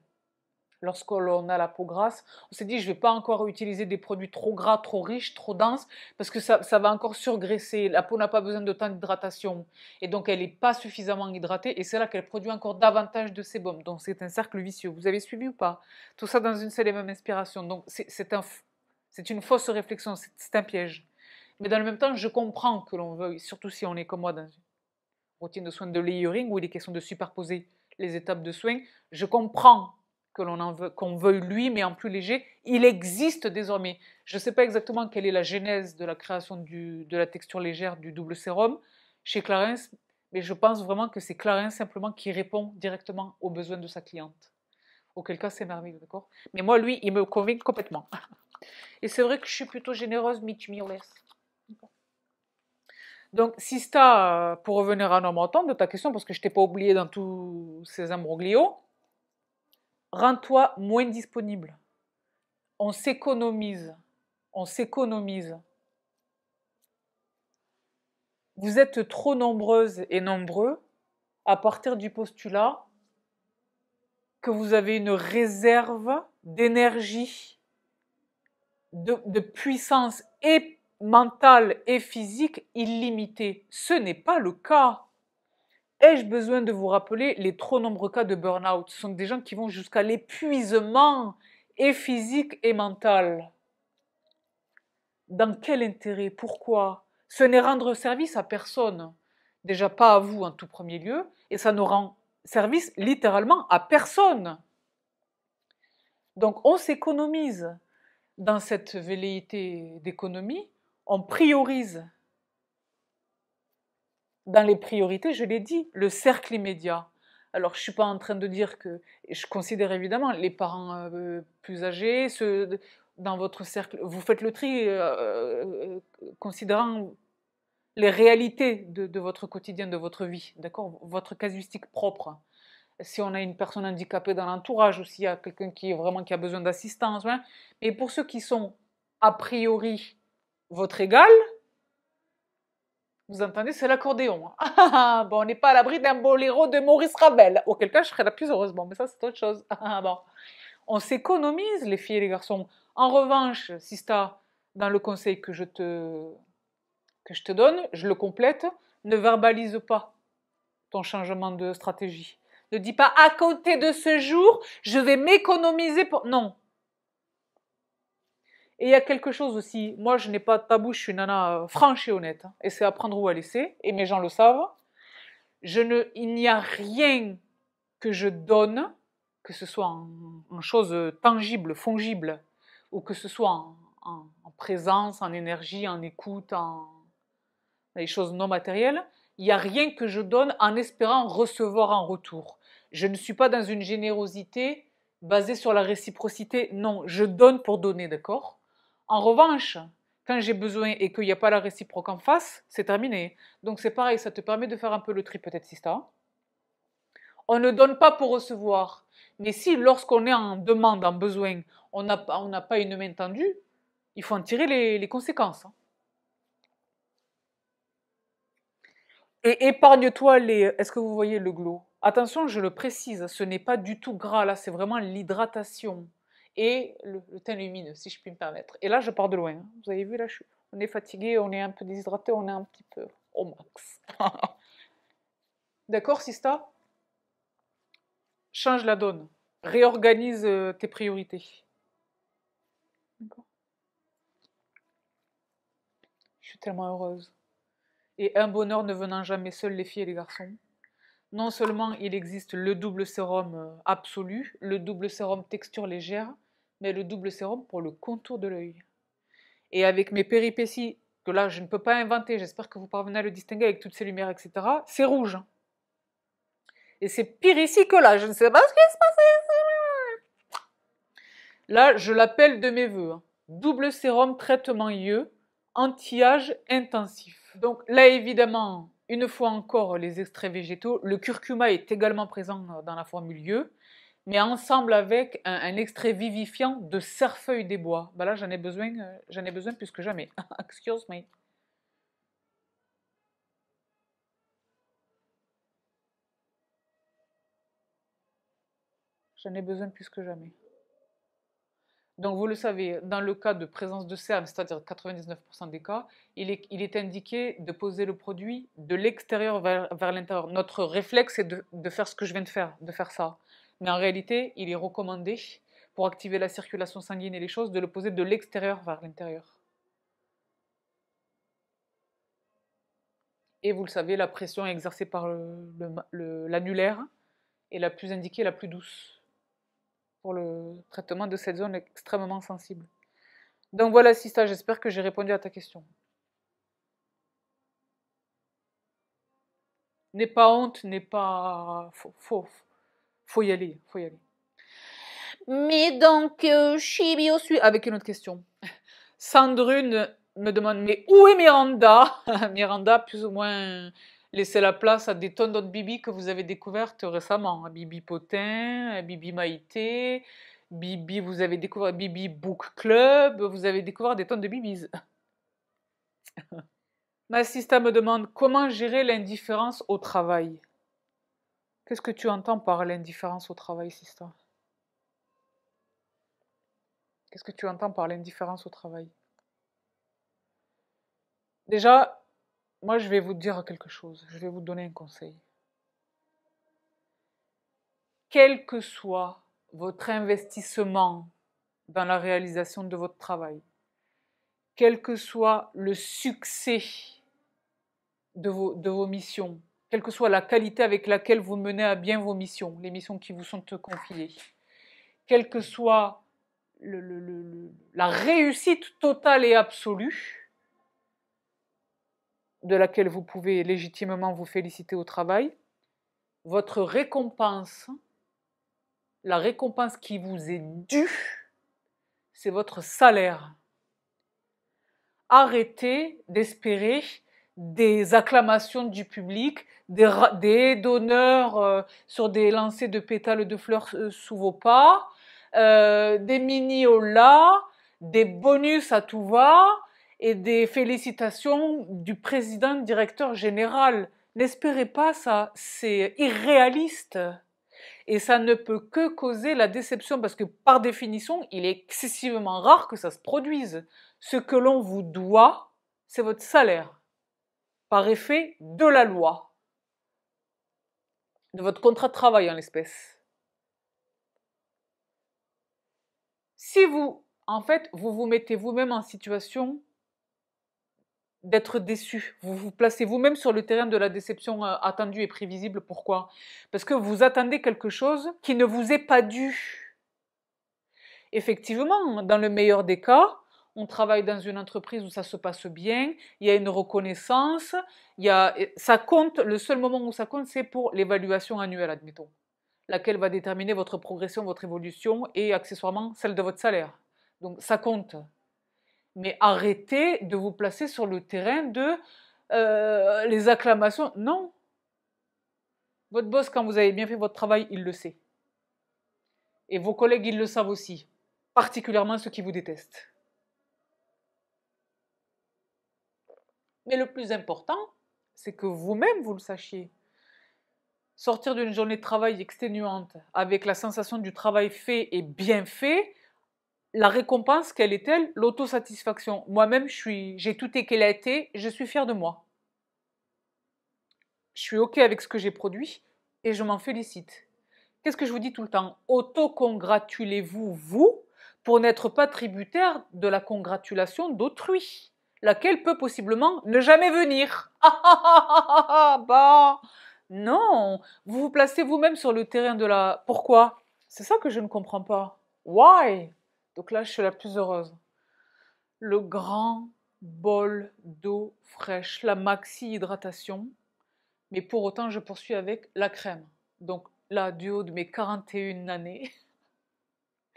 Lorsqu'on a la peau grasse, on s'est dit, je ne vais pas encore utiliser des produits trop gras, trop riches, trop denses, parce que ça, va encore surgraisser. La peau n'a pas besoin de tant d'hydratation. Et donc, elle n'est pas suffisamment hydratée. Et c'est là qu'elle produit encore davantage de sébum. Donc, c'est un cercle vicieux. Vous avez suivi ou pas Tout ça dans une seule et même inspiration. Donc, c'est un, une fausse réflexion. C'est un piège. Mais dans le même temps, je comprends que l'on veuille, surtout si on est comme moi dans routine de soins de layering où il est question de superposer les étapes de soins. Je comprends que l'on qu'on veuille lui, mais en plus léger, il existe désormais. Je ne sais pas exactement quelle est la genèse de la création de la texture légère du double sérum chez Clarins, mais je pense vraiment que c'est Clarins simplement qui répond directement aux besoins de sa cliente. Auquel cas, c'est merveilleux, d'accord Mais moi, lui, il me convainc complètement. Et c'est vrai que je suis plutôt généreuse, mais tu donc, Sista, euh, pour revenir à Normanton, de ta question, parce que je t'ai pas oublié dans tous ces imbroglios, rends-toi moins disponible. On s'économise. On s'économise. Vous êtes trop nombreuses et nombreux à partir du postulat que vous avez une réserve d'énergie, de, puissance et mental et physique illimité. Ce n'est pas le cas. Ai-je besoin de vous rappeler les trop nombreux cas de burn-out Ce sont des gens qui vont jusqu'à l'épuisement et physique et mental. Dans quel intérêt Pourquoi Ce n'est rendre service à personne. Déjà pas à vous en tout premier lieu, et ça ne rend service littéralement à personne. Donc on s'économise dans cette velléité d'économie on priorise dans les priorités, je l'ai dit, le cercle immédiat. Alors, je ne suis pas en train de dire que. Je considère évidemment les parents euh, plus âgés, ceux dans votre cercle. Vous faites le tri euh, euh, considérant les réalités de, votre quotidien, de votre vie, d'accord Votre casuistique propre. Si on a une personne handicapée dans l'entourage, ou s'il y a quelqu'un qui, vraiment, qui a besoin d'assistance. Mais pour ceux qui sont a priori votre égal, vous entendez, c'est l'accordéon. Hein. Ah, ah, bon, on n'est pas à l'abri d'un boléro de Maurice Ravel. Auquel cas, je serais la plus heureuse. Bon, mais ça, c'est autre chose. Ah, bon. On s'économise, les filles et les garçons. En revanche, si as dans le conseil que je te, que je te donne, je le complète, ne verbalise pas ton changement de stratégie. Ne dis pas à côté de ce jour, je vais m'économiser pour. Non, et il y a quelque chose aussi, moi je n'ai pas de tabou, je suis une nana euh, franche et honnête, hein. et c'est à prendre ou à laisser, et mes gens le savent. Je ne, il n'y a rien que je donne, que ce soit en, choses tangibles, fongibles, ou que ce soit en, présence, en énergie, en écoute, en les choses non matérielles, il n'y a rien que je donne en espérant recevoir en retour. Je ne suis pas dans une générosité basée sur la réciprocité. Non, je donne pour donner, d'accord en revanche, quand j'ai besoin et qu'il n'y a pas la réciproque en face, c'est terminé. Donc c'est pareil, ça te permet de faire un peu le tri peut-être, ça. On ne donne pas pour recevoir. Mais si lorsqu'on est en demande, en besoin, on n'a pas une main tendue, il faut en tirer les, les conséquences. Et épargne-toi les... Est-ce que vous voyez le glow Attention, je le précise, ce n'est pas du tout gras là, c'est vraiment l'hydratation et le, teint lumineux, si je puis me permettre. Et là, je pars de loin. Hein. Vous avez vu, là, on est fatigué, on est un peu déshydraté, on est un petit peu au max. D'accord, Sista Change la donne. Réorganise euh, tes priorités. D'accord Je suis tellement heureuse. Et un bonheur ne venant jamais seul, les filles et les garçons non seulement il existe le double sérum euh, absolu, le double sérum texture légère, mais le double sérum pour le contour de l'œil. Et avec mes péripéties, que là je ne peux pas inventer, j'espère que vous parvenez à le distinguer avec toutes ces lumières, etc., c'est rouge. Et c'est pire ici que là, je ne sais pas ce qui se passe. Là, je l'appelle de mes voeux. Hein. Double sérum traitement yeux, anti-âge intensif. Donc là, évidemment, une fois encore, les extraits végétaux. Le curcuma est également présent euh, dans la formule yeux mais ensemble avec un, extrait vivifiant de cerfeuil des bois. Ben là, j'en ai besoin, euh, j'en ai besoin plus que jamais. Excuse me. J'en ai besoin plus que jamais. Donc, vous le savez, dans le cas de présence de cerne, c'est-à-dire 99% des cas, il est, indiqué de poser le produit de l'extérieur vers, l'intérieur. Notre réflexe est de, faire ce que je viens de faire, de faire ça. Mais en réalité, il est recommandé, pour activer la circulation sanguine et les choses, de le poser de l'extérieur vers l'intérieur. Et vous le savez, la pression exercée par l'annulaire est la plus indiquée, la plus douce pour le traitement de cette zone extrêmement sensible. Donc voilà, Sista, j'espère que j'ai répondu à ta question. N'est pas honte, n'est pas faux faut y aller, faut y aller. Mais donc, euh, Chibi aussi avec une autre question. Sandrine me demande, mais où est Miranda Miranda, plus ou moins laisser la place à des tonnes d'autres bibis que vous avez découvertes récemment. Bibi Potin, Bibi Maïté, Bibi, vous avez découvert Bibi Book Club, vous avez découvert des tonnes de Bibis. Ma sista me demande comment gérer l'indifférence au travail. Qu'est-ce que tu entends par l'indifférence au travail, Sista Qu'est-ce que tu entends par l'indifférence au travail Déjà, moi, je vais vous dire quelque chose. Je vais vous donner un conseil. Quel que soit votre investissement dans la réalisation de votre travail, quel que soit le succès de vos, de vos missions, quelle que soit la qualité avec laquelle vous menez à bien vos missions, les missions qui vous sont confiées, quelle que soit la réussite totale et absolue de laquelle vous pouvez légitimement vous féliciter au travail, votre récompense, la récompense qui vous est due, c'est votre salaire. Arrêtez d'espérer des acclamations du public, des, donneurs euh, sur des lancers de pétales de fleurs euh, sous vos pas, euh, des mini-olas, des bonus à tout va et des félicitations du président directeur général. N'espérez pas ça, c'est irréaliste. Et ça ne peut que causer la déception parce que par définition, il est excessivement rare que ça se produise. Ce que l'on vous doit, c'est votre salaire par effet de la loi, de votre contrat de travail en l'espèce. Si vous, en fait, vous vous mettez vous-même en situation d'être déçu. Vous vous placez vous-même sur le terrain de la déception euh, attendue et prévisible. Pourquoi Parce que vous attendez quelque chose qui ne vous est pas dû. Effectivement, dans le meilleur des cas, on travaille dans une entreprise où ça se passe bien, il y a une reconnaissance, il y a, ça compte, le seul moment où ça compte, c'est pour l'évaluation annuelle, admettons, laquelle va déterminer votre progression, votre évolution et accessoirement celle de votre salaire. Donc ça compte. Mais arrêtez de vous placer sur le terrain de euh, les acclamations. Non. Votre boss, quand vous avez bien fait votre travail, il le sait. Et vos collègues, ils le savent aussi, particulièrement ceux qui vous détestent. Mais le plus important, c'est que vous-même, vous le sachiez. Sortir d'une journée de travail exténuante avec la sensation du travail fait et bien fait, la récompense, quelle est-elle L'autosatisfaction. Moi-même, j'ai tout été qu'elle a été, je suis fière de moi. Je suis OK avec ce que j'ai produit et je m'en félicite. Qu'est-ce que je vous dis tout le temps Autocongratulez-vous, vous, pour n'être pas tributaire de la congratulation d'autrui laquelle peut possiblement ne jamais venir. Ah ah ah ah ah bah Non Vous vous placez vous-même sur le terrain de la pourquoi C'est ça que je ne comprends pas. Why Donc là, je suis la plus heureuse. Le grand bol d'eau fraîche, la maxi hydratation, mais pour autant, je poursuis avec la crème. Donc là, du haut de mes 41 années,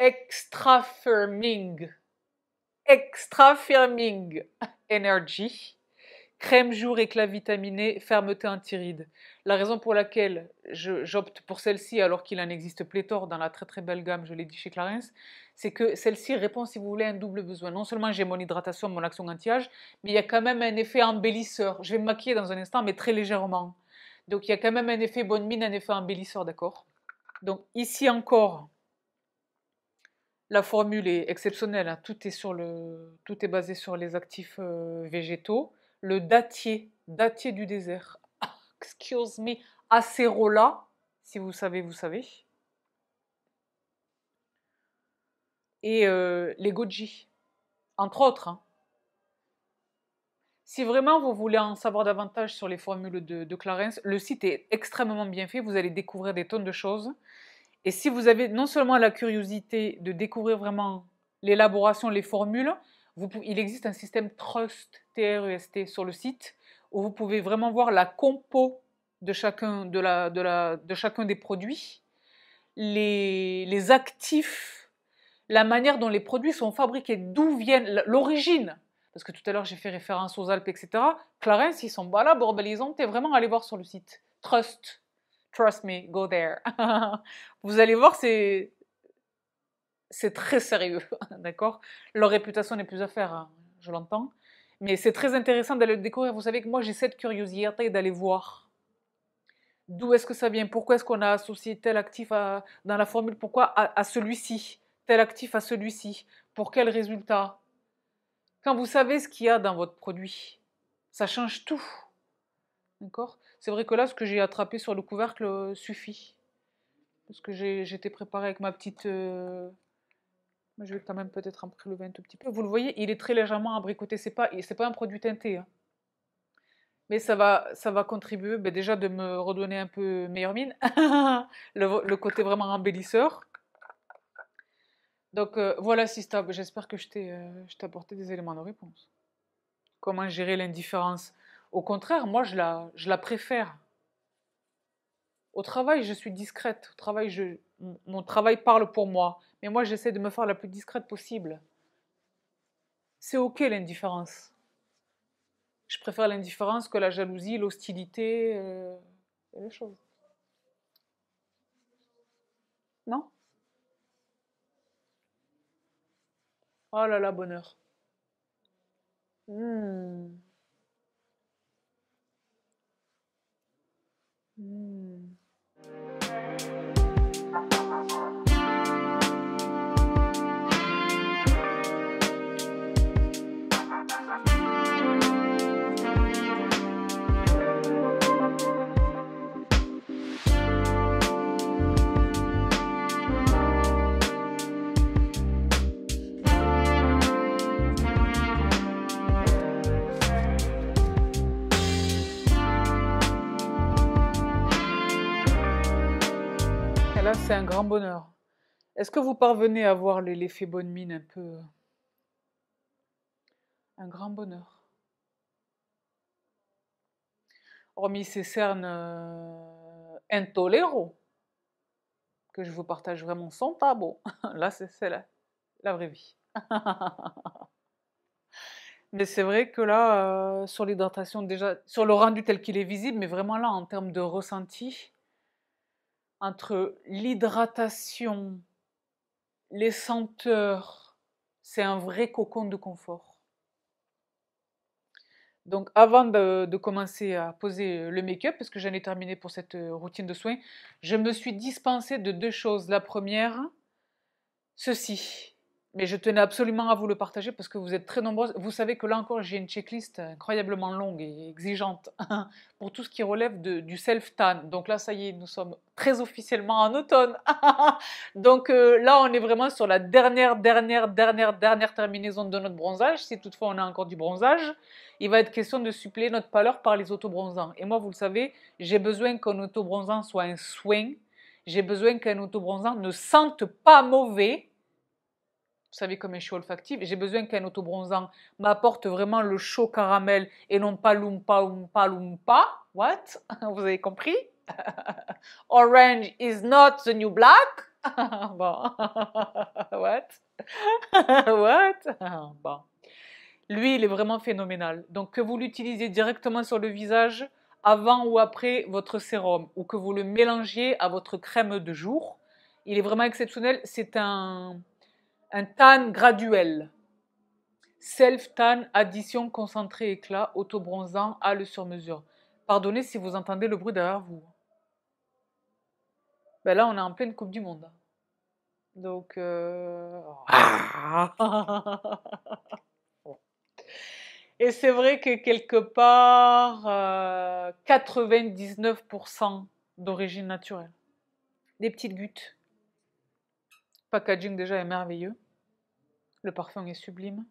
extra firming Extra Firming Energy, crème jour éclat vitaminé, fermeté antiride. La raison pour laquelle j'opte pour celle-ci, alors qu'il en existe pléthore dans la très très belle gamme, je l'ai dit chez Clarence, c'est que celle-ci répond, si vous voulez, à un double besoin. Non seulement j'ai mon hydratation, mon action anti-âge, mais il y a quand même un effet embellisseur. Je vais me maquiller dans un instant, mais très légèrement. Donc il y a quand même un effet bonne mine, un effet embellisseur, d'accord Donc ici encore, la formule est exceptionnelle, hein. tout, est sur le, tout est basé sur les actifs euh, végétaux. Le dattier, datier du désert, ah, excuse me, acérola, si vous savez, vous savez. Et euh, les goji, entre autres. Hein. Si vraiment vous voulez en savoir davantage sur les formules de Clarence, le site est extrêmement bien fait, vous allez découvrir des tonnes de choses. Et si vous avez non seulement la curiosité de découvrir vraiment l'élaboration, les formules, vous il existe un système Trust, T-R-U-S-T, e sur le site, où vous pouvez vraiment voir la compo de chacun, de la, de la, de chacun des produits, les, actifs, la manière dont les produits sont fabriqués, d'où viennent, l'origine. Parce que tout à l'heure, j'ai fait référence aux Alpes, etc. Clarence, ils sont là, Borbel, t'es vraiment allé voir sur le site. Trust. Trust me, go there. Vous allez voir, c'est c'est très sérieux, d'accord Leur réputation n'est plus à faire, hein, je l'entends. Mais c'est très intéressant d'aller le découvrir. Vous savez que moi, j'ai cette curiosité d'aller voir d'où est-ce que ça vient, pourquoi est-ce qu'on a associé tel actif à, dans la formule, pourquoi à celui-ci, tel actif à celui-ci, pour quel résultat. Quand vous savez ce qu'il y a dans votre produit, ça change tout. D'accord c'est vrai que là, ce que j'ai attrapé sur le couvercle euh, suffit. Parce que j'étais préparée avec ma petite. Euh, je vais quand même peut-être en prélever un tout petit peu. Vous le voyez, il est très légèrement abricoté. Ce n'est pas, pas un produit teinté. Hein. Mais ça va, ça va contribuer ben, déjà de me redonner un peu meilleure mine. le, côté vraiment embellisseur. Donc euh, voilà, Sistab. J'espère que je t'ai apporté des éléments de réponse. Comment gérer l'indifférence au contraire, moi, je la, préfère. Au travail, je suis discrète. Au travail, je, mon travail parle pour moi. Mais moi, j'essaie de me faire la plus discrète possible. C'est OK l'indifférence. Je préfère l'indifférence que la jalousie, l'hostilité euh, et les choses. Non Oh là là, bonheur. Hmm. Mm. c'est un grand bonheur. Est-ce que vous parvenez à voir l'effet bonne mine un peu euh, Un grand bonheur. Hormis ces cernes euh, intoléraux, que je vous partage vraiment sans tabou. Là, c'est la, la vraie vie. Mais c'est vrai que là, euh, sur l'hydratation, déjà, sur le rendu tel qu'il est visible, mais vraiment là, en termes de ressenti, entre l'hydratation, les senteurs. C'est un vrai cocon de confort. Donc avant de, commencer à poser le make-up, parce que j'en ai terminé pour cette euh, routine de soins, je me suis dispensée de deux choses. La première, ceci. Mais je tenais absolument à vous le partager parce que vous êtes très nombreuses. Vous savez que là encore, j'ai une checklist incroyablement longue et exigeante pour tout ce qui relève du self-tan. Donc là, ça y est, nous sommes très officiellement en automne. Donc euh, là, on est vraiment sur la dernière, dernière, dernière, dernière terminaison de notre bronzage. Si toutefois on a encore du bronzage, il va être question de suppléer notre pâleur par les autobronzants. Et moi, vous le savez, j'ai besoin qu'un autobronzant soit un soin. J'ai besoin qu'un autobronzant ne sente pas mauvais vous savez, comme un suis olfactif, j'ai besoin qu'un autobronzant m'apporte vraiment le chaud caramel et non pas l'oumpa, oumpa l'oumpa. What Vous avez compris Orange is not the new black. bon. What What Bon. Lui, il est vraiment phénoménal. Donc, que vous l'utilisiez directement sur le visage, avant ou après votre sérum, ou que vous le mélangiez à votre crème de jour, il est vraiment exceptionnel. C'est un un tan graduel. Self-tan, addition, concentré, éclat, auto-bronzant, le sur mesure. Pardonnez si vous entendez le bruit derrière vous. Ben là, on est en pleine Coupe du Monde. Donc. Euh, Et c'est vrai que quelque part, 99% euh, d'origine naturelle. Des petites gouttes. Packaging déjà est merveilleux. Le parfum est sublime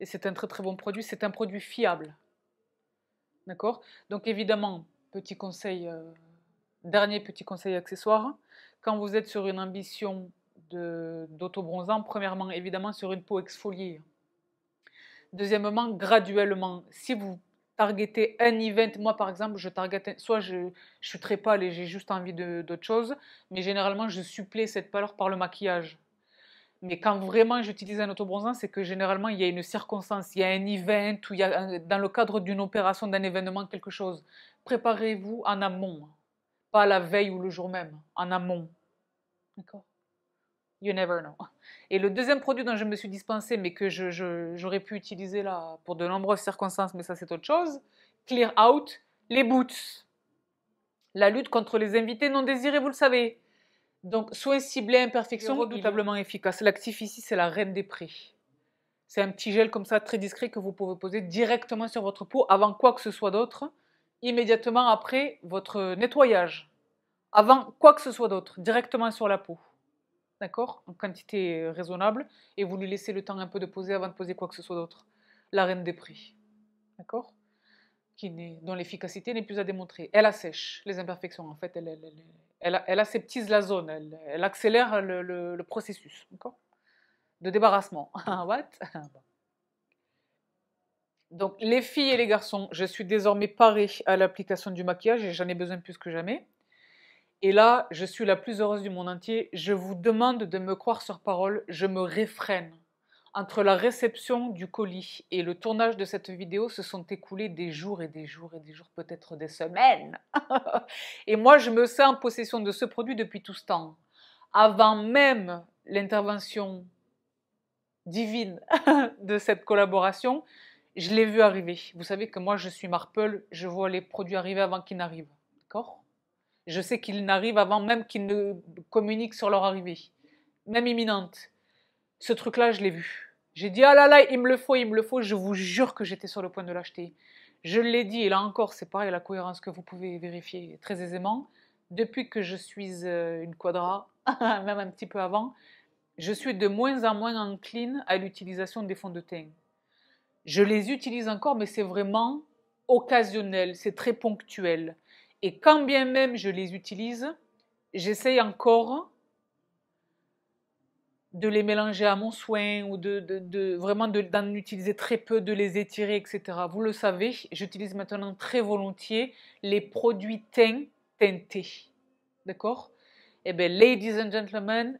et c'est un très très bon produit. C'est un produit fiable. D'accord Donc évidemment, petit conseil, euh, dernier petit conseil accessoire, quand vous êtes sur une ambition d'autobronzant, premièrement, évidemment, sur une peau exfoliée. Deuxièmement, graduellement, si vous targetez un event, moi par exemple, je targete... soit je, je suis très pâle et j'ai juste envie d'autre chose, mais généralement, je supplée cette pâleur par le maquillage. Mais quand vraiment j'utilise un autobronzant, c'est que généralement il y a une circonstance, il y a un event ou il y a dans le cadre d'une opération, d'un événement, quelque chose. Préparez-vous en amont, pas la veille ou le jour même, en amont. D'accord You never know. Et le deuxième produit dont je me suis dispensé, mais que j'aurais pu utiliser là pour de nombreuses circonstances, mais ça c'est autre chose, clear out les boots. La lutte contre les invités non désirés, vous le savez. Donc, soin ciblé imperfection redoutablement efficace. L'actif ici, c'est la reine des prix. C'est un petit gel comme ça, très discret, que vous pouvez poser directement sur votre peau avant quoi que ce soit d'autre, immédiatement après votre nettoyage. Avant quoi que ce soit d'autre, directement sur la peau. D'accord En quantité euh, raisonnable. Et vous lui laissez le temps un peu de poser avant de poser quoi que ce soit d'autre. La reine des prix. D'accord qui dont l'efficacité n'est plus à démontrer. Elle assèche les imperfections, en fait. elle elle, aseptise la zone, elle, accélère le, processus de débarrassement. Ah, ah, Donc les filles et les garçons, je suis désormais parée à l'application du maquillage et j'en ai besoin plus que jamais. Et là, je suis la plus heureuse du monde entier. Je vous demande de me croire sur parole, je me réfrène entre la réception du colis et le tournage de cette vidéo se sont écoulés des jours et des jours et des jours, peut-être des semaines. et moi, je me sens en possession de ce produit depuis tout ce temps. Avant même l'intervention divine de cette collaboration, je l'ai vu arriver. Vous savez que moi, je suis Marple, je vois les produits arriver avant qu'ils n'arrivent. D'accord Je sais qu'ils n'arrivent avant même qu'ils ne communiquent sur leur arrivée, même imminente. Ce truc-là, je l'ai vu. J'ai dit, ah là là, il me le faut, il me le faut, je vous jure que j'étais sur le point de l'acheter. Je l'ai dit, et là encore, c'est pareil, la cohérence que vous pouvez vérifier très aisément. Depuis que je suis euh, une quadra, même un petit peu avant, je suis de moins en moins encline à l'utilisation des fonds de teint. Je les utilise encore, mais c'est vraiment occasionnel, c'est très ponctuel. Et quand bien même je les utilise, j'essaye encore de les mélanger à mon soin ou de, vraiment d'en utiliser très peu, de les étirer, etc. Vous le savez, j'utilise maintenant très volontiers les produits teints teintés. D'accord Eh bien, ladies and gentlemen,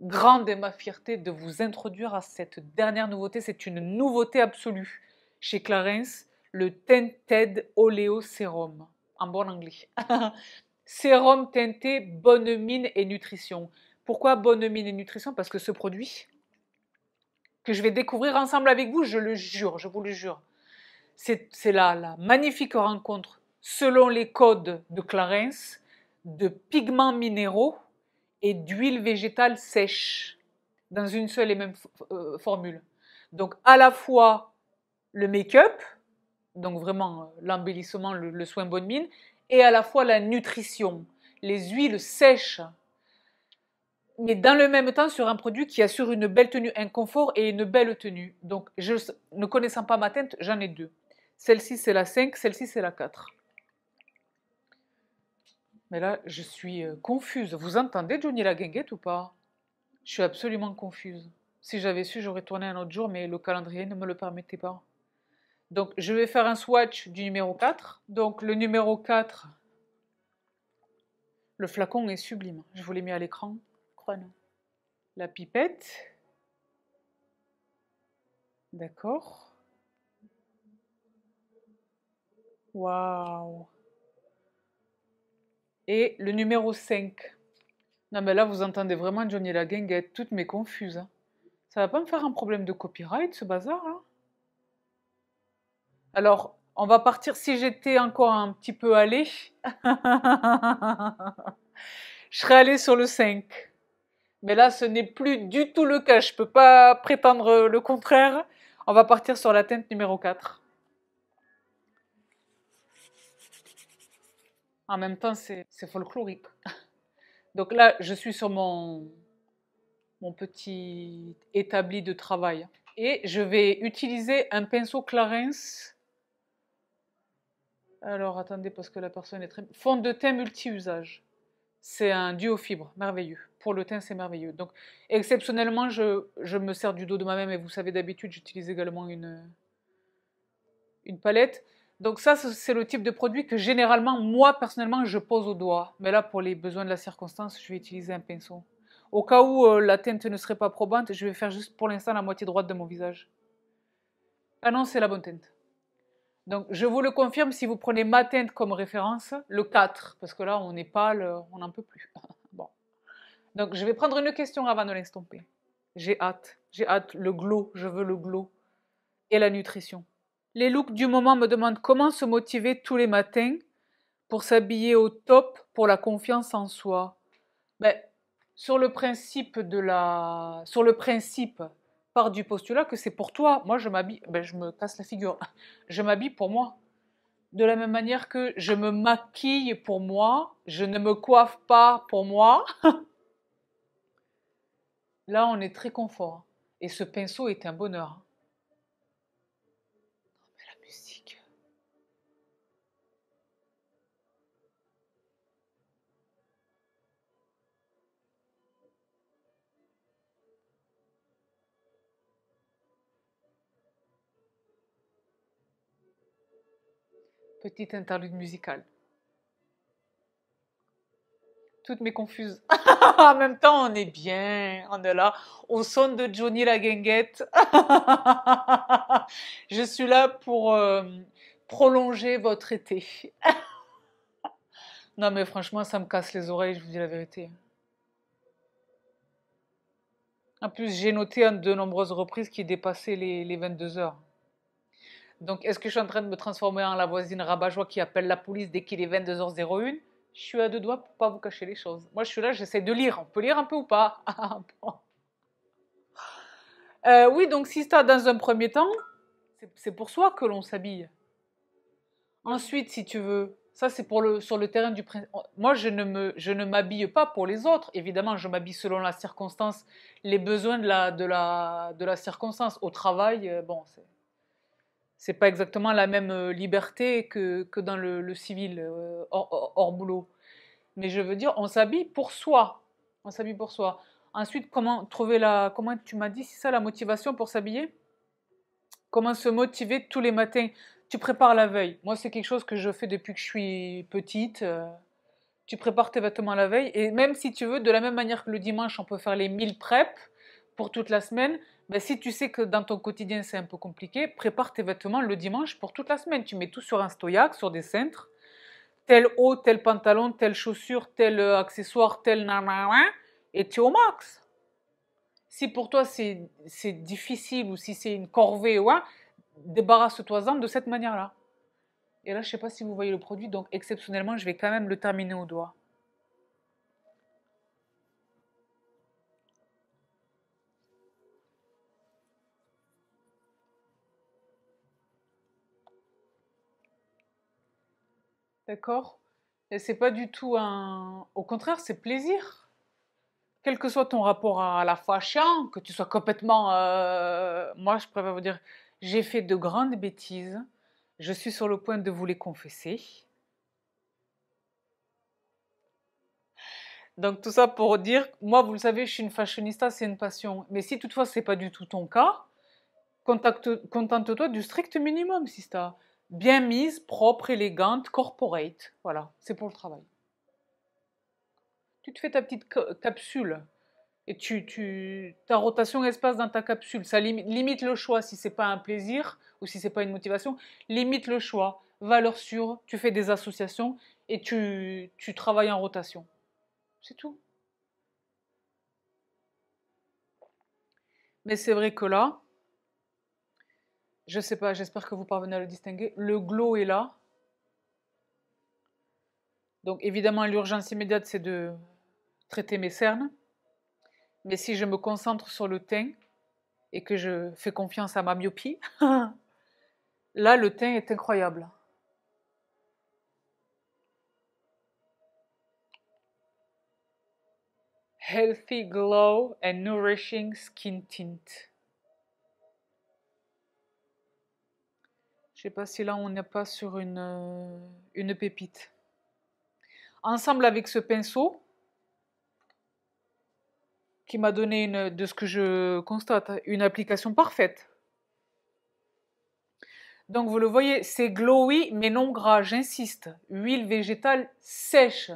grande est ma fierté de vous introduire à cette dernière nouveauté. C'est une nouveauté absolue chez Clarence, le Tinted Oleo Sérum, en bon anglais. Sérum teinté, bonne mine et nutrition. Pourquoi Bonne Mine et Nutrition Parce que ce produit que je vais découvrir ensemble avec vous, je le jure, je vous le jure, c'est la, la magnifique rencontre selon les codes de Clarence de pigments minéraux et d'huiles végétales sèches dans une seule et même euh, formule. Donc à la fois le make-up, donc vraiment euh, l'embellissement, le, soin bonne mine, et à la fois la nutrition, les huiles sèches mais dans le même temps sur un produit qui assure une belle tenue, un confort et une belle tenue. Donc, ne connaissant pas ma teinte, j'en ai deux. Celle-ci, c'est la 5, celle-ci, c'est la 4. Mais là, je suis euh, confuse. Vous entendez Johnny la guinguette ou pas Je suis absolument confuse. Si j'avais su, j'aurais tourné un autre jour, mais le calendrier ne me le permettait pas. Donc, je vais faire un swatch du numéro 4. Donc, le numéro 4, le flacon est sublime. Je vous l'ai mis à l'écran la pipette. D'accord. Waouh. Et le numéro 5. Non, mais là, vous entendez vraiment Johnny la guinguette, toutes mes confuses. Hein. Ça va pas me faire un problème de copyright, ce bazar, là hein? Alors, on va partir. Si j'étais encore un petit peu allée, je serais allée sur le 5. Mais là, ce n'est plus du tout le cas. Je ne peux pas prétendre le contraire. On va partir sur la teinte numéro 4. En même temps, c'est folklorique. Donc là, je suis sur mon, petit établi de travail. Et je vais utiliser un pinceau Clarence. Alors attendez, parce que la personne est très... Fond de teint multi-usage. C'est un duo fibre, merveilleux pour le teint, c'est merveilleux. Donc, exceptionnellement, je, me sers du dos de moi même Et vous savez, d'habitude, j'utilise également une, palette. Donc ça, c'est le type de produit que généralement, moi, personnellement, je pose au doigt. Mais là, pour les besoins de la circonstance, je vais utiliser un pinceau. Au cas où euh, la teinte ne serait pas probante, je vais faire juste pour l'instant la moitié droite de mon visage. Ah non, c'est la bonne teinte. Donc, je vous le confirme, si vous prenez ma teinte comme référence, le 4, parce que là, on est pâle, on n'en peut plus. Donc, je vais prendre une question avant de l'estomper. J'ai hâte. J'ai hâte. Le glow. Je veux le glow. Et la nutrition. Les looks du moment me demandent comment se motiver tous les matins pour s'habiller au top pour la confiance en soi. Ben, sur le principe de la. Sur le principe, par du postulat que c'est pour toi. Moi, je m'habille. Ben, je me casse la figure. Je m'habille pour moi. De la même manière que je me maquille pour moi, je ne me coiffe pas pour moi. Là, on est très confort. Et ce pinceau est un bonheur. la musique. Petite interlude musicale toutes mes confuses. en même temps, on est bien, on est là. Au sonne de Johnny la guinguette. Je suis là pour euh, prolonger votre été. non, mais franchement, ça me casse les oreilles, je vous dis la vérité. En plus, j'ai noté à de nombreuses reprises qui dépassaient les, les 22 heures. Donc, est-ce que je suis en train de me transformer en la voisine rabat qui appelle la police dès qu'il est 22h01 je suis à deux doigts pour pas vous cacher les choses. Moi, je suis là, j'essaie de lire. On peut lire un peu ou pas ah, euh, Oui, donc si ça, dans un premier temps, c'est pour soi que l'on s'habille. Ensuite, si tu veux, ça c'est pour le sur le terrain du Moi, je ne me je ne m'habille pas pour les autres. Évidemment, je m'habille selon la circonstance, les besoins de la de la de la circonstance. Au travail, euh, bon, c'est c'est pas exactement la même euh, liberté que, dans le, civil, euh, hors, boulot. Mais je veux dire, on s'habille pour soi. On s'habille pour soi. Ensuite, comment trouver la. Comment tu m'as dit, si ça la motivation pour s'habiller Comment se motiver tous les matins Tu prépares la veille. Moi, c'est quelque chose que je fais depuis que je suis petite. Euh. Tu prépares tes vêtements la veille. Et même si tu veux, de la même manière que le dimanche, on peut faire les 1000 prep pour toute la semaine ben, si tu sais que dans ton quotidien c'est un peu compliqué, prépare tes vêtements le dimanche pour toute la semaine. Tu mets tout sur un stoyak, sur des cintres, tel haut, tel pantalon, telle chaussure, tel euh, accessoire, tel nanana, et tu es au max. Si pour toi c'est difficile ou si c'est une corvée, ouais, débarrasse-toi-en de cette manière-là. Et là, je ne sais pas si vous voyez le produit, donc exceptionnellement, je vais quand même le terminer au doigt. D'accord Et c'est pas du tout un. Au contraire, c'est plaisir. Quel que soit ton rapport à la chiant que tu sois complètement. Euh, moi, je préfère vous dire j'ai fait de grandes bêtises. Je suis sur le point de vous les confesser. Donc tout ça pour dire, moi vous le savez, je suis une fashionista, c'est une passion. Mais si toutefois c'est pas du tout ton cas, contente-toi du strict minimum, Sista bien mise, propre, élégante, corporate. Voilà, c'est pour le travail. Tu te fais ta petite capsule et tu, tu ta rotation espace dans ta capsule. Ça limite, le choix si ce c'est pas un plaisir ou si c'est pas une motivation. Limite le choix. Valeur sûre, tu fais des associations et tu, tu travailles en rotation. C'est tout. Mais c'est vrai que là, je sais pas, j'espère que vous parvenez à le distinguer. Le glow est là. Donc évidemment, l'urgence immédiate, c'est de traiter mes cernes. Mais si je me concentre sur le teint et que je fais confiance à ma myopie, là, le teint est incroyable. Healthy glow and nourishing skin tint. Je sais pas si là on n'est pas sur une, euh, une pépite. Ensemble avec ce pinceau, qui m'a donné, une, de ce que je constate, une application parfaite. Donc vous le voyez, c'est glowy mais non gras, j'insiste. Huile végétale sèche.